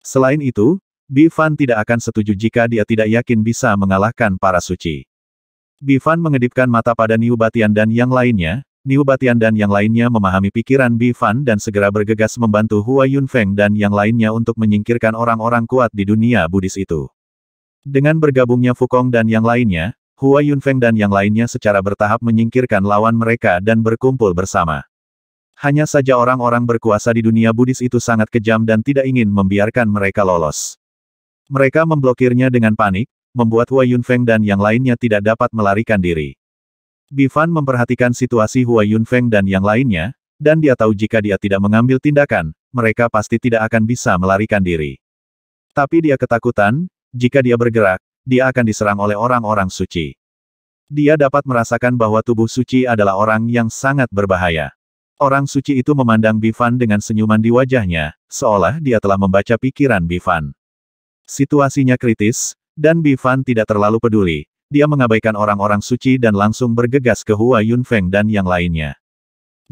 Selain itu, Bifan tidak akan setuju jika dia tidak yakin bisa mengalahkan para suci. Bifan mengedipkan mata pada Niubatian dan yang lainnya, Niubatian dan yang lainnya memahami pikiran Bifan dan segera bergegas membantu Hua Yunfeng dan yang lainnya untuk menyingkirkan orang-orang kuat di dunia Buddhis itu. Dengan bergabungnya Fukong dan yang lainnya, Hua Yunfeng dan yang lainnya secara bertahap menyingkirkan lawan mereka dan berkumpul bersama. Hanya saja orang-orang berkuasa di dunia Buddhis itu sangat kejam dan tidak ingin membiarkan mereka lolos. Mereka memblokirnya dengan panik, membuat Hua Yunfeng dan yang lainnya tidak dapat melarikan diri. Bifan memperhatikan situasi Hua Yunfeng dan yang lainnya, dan dia tahu jika dia tidak mengambil tindakan, mereka pasti tidak akan bisa melarikan diri. Tapi dia ketakutan, jika dia bergerak, dia akan diserang oleh orang-orang suci. Dia dapat merasakan bahwa tubuh suci adalah orang yang sangat berbahaya. Orang suci itu memandang Bifan dengan senyuman di wajahnya, seolah dia telah membaca pikiran Bifan. Situasinya kritis, dan Bifan tidak terlalu peduli. Dia mengabaikan orang-orang suci dan langsung bergegas ke Hua Yunfeng dan yang lainnya.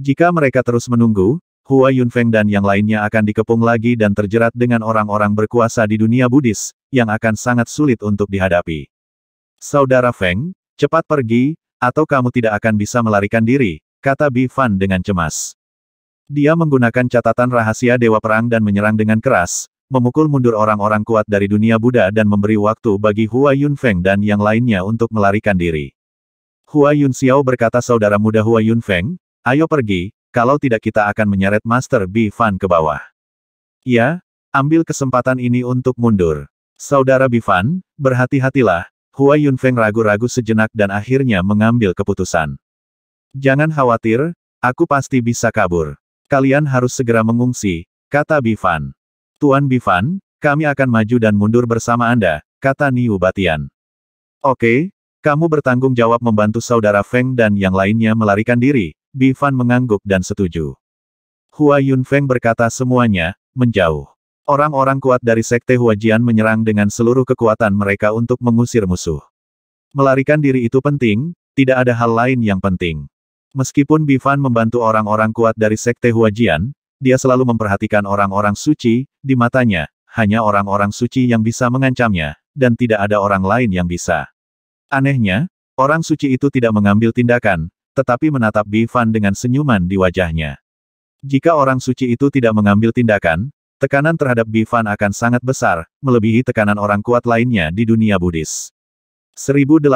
Jika mereka terus menunggu, Hua Yunfeng dan yang lainnya akan dikepung lagi dan terjerat dengan orang-orang berkuasa di dunia Buddhis, yang akan sangat sulit untuk dihadapi. Saudara Feng, cepat pergi, atau kamu tidak akan bisa melarikan diri, kata Bifan dengan cemas. Dia menggunakan catatan rahasia Dewa Perang dan menyerang dengan keras, memukul mundur orang-orang kuat dari dunia Buddha dan memberi waktu bagi Hua Yunfeng dan yang lainnya untuk melarikan diri. Hua Yun Xiao berkata saudara muda Hua Yunfeng, ayo pergi, kalau tidak kita akan menyeret Master Bi Fan ke bawah. Ya, ambil kesempatan ini untuk mundur. Saudara Bi Fan, berhati-hatilah, Hua Yunfeng ragu-ragu sejenak dan akhirnya mengambil keputusan. Jangan khawatir, aku pasti bisa kabur. Kalian harus segera mengungsi, kata Bi Fan. Tuan Bifan, kami akan maju dan mundur bersama Anda, kata Niu Batian. Oke, kamu bertanggung jawab membantu saudara Feng dan yang lainnya melarikan diri, Bifan mengangguk dan setuju. Hua Yun Feng berkata semuanya, menjauh. Orang-orang kuat dari Sekte Huajian menyerang dengan seluruh kekuatan mereka untuk mengusir musuh. Melarikan diri itu penting, tidak ada hal lain yang penting. Meskipun Bifan membantu orang-orang kuat dari Sekte Huajian, dia selalu memperhatikan orang-orang suci, di matanya, hanya orang-orang suci yang bisa mengancamnya, dan tidak ada orang lain yang bisa. Anehnya, orang suci itu tidak mengambil tindakan, tetapi menatap Bifan dengan senyuman di wajahnya. Jika orang suci itu tidak mengambil tindakan, tekanan terhadap Bifan akan sangat besar, melebihi tekanan orang kuat lainnya di dunia Buddhis. 1080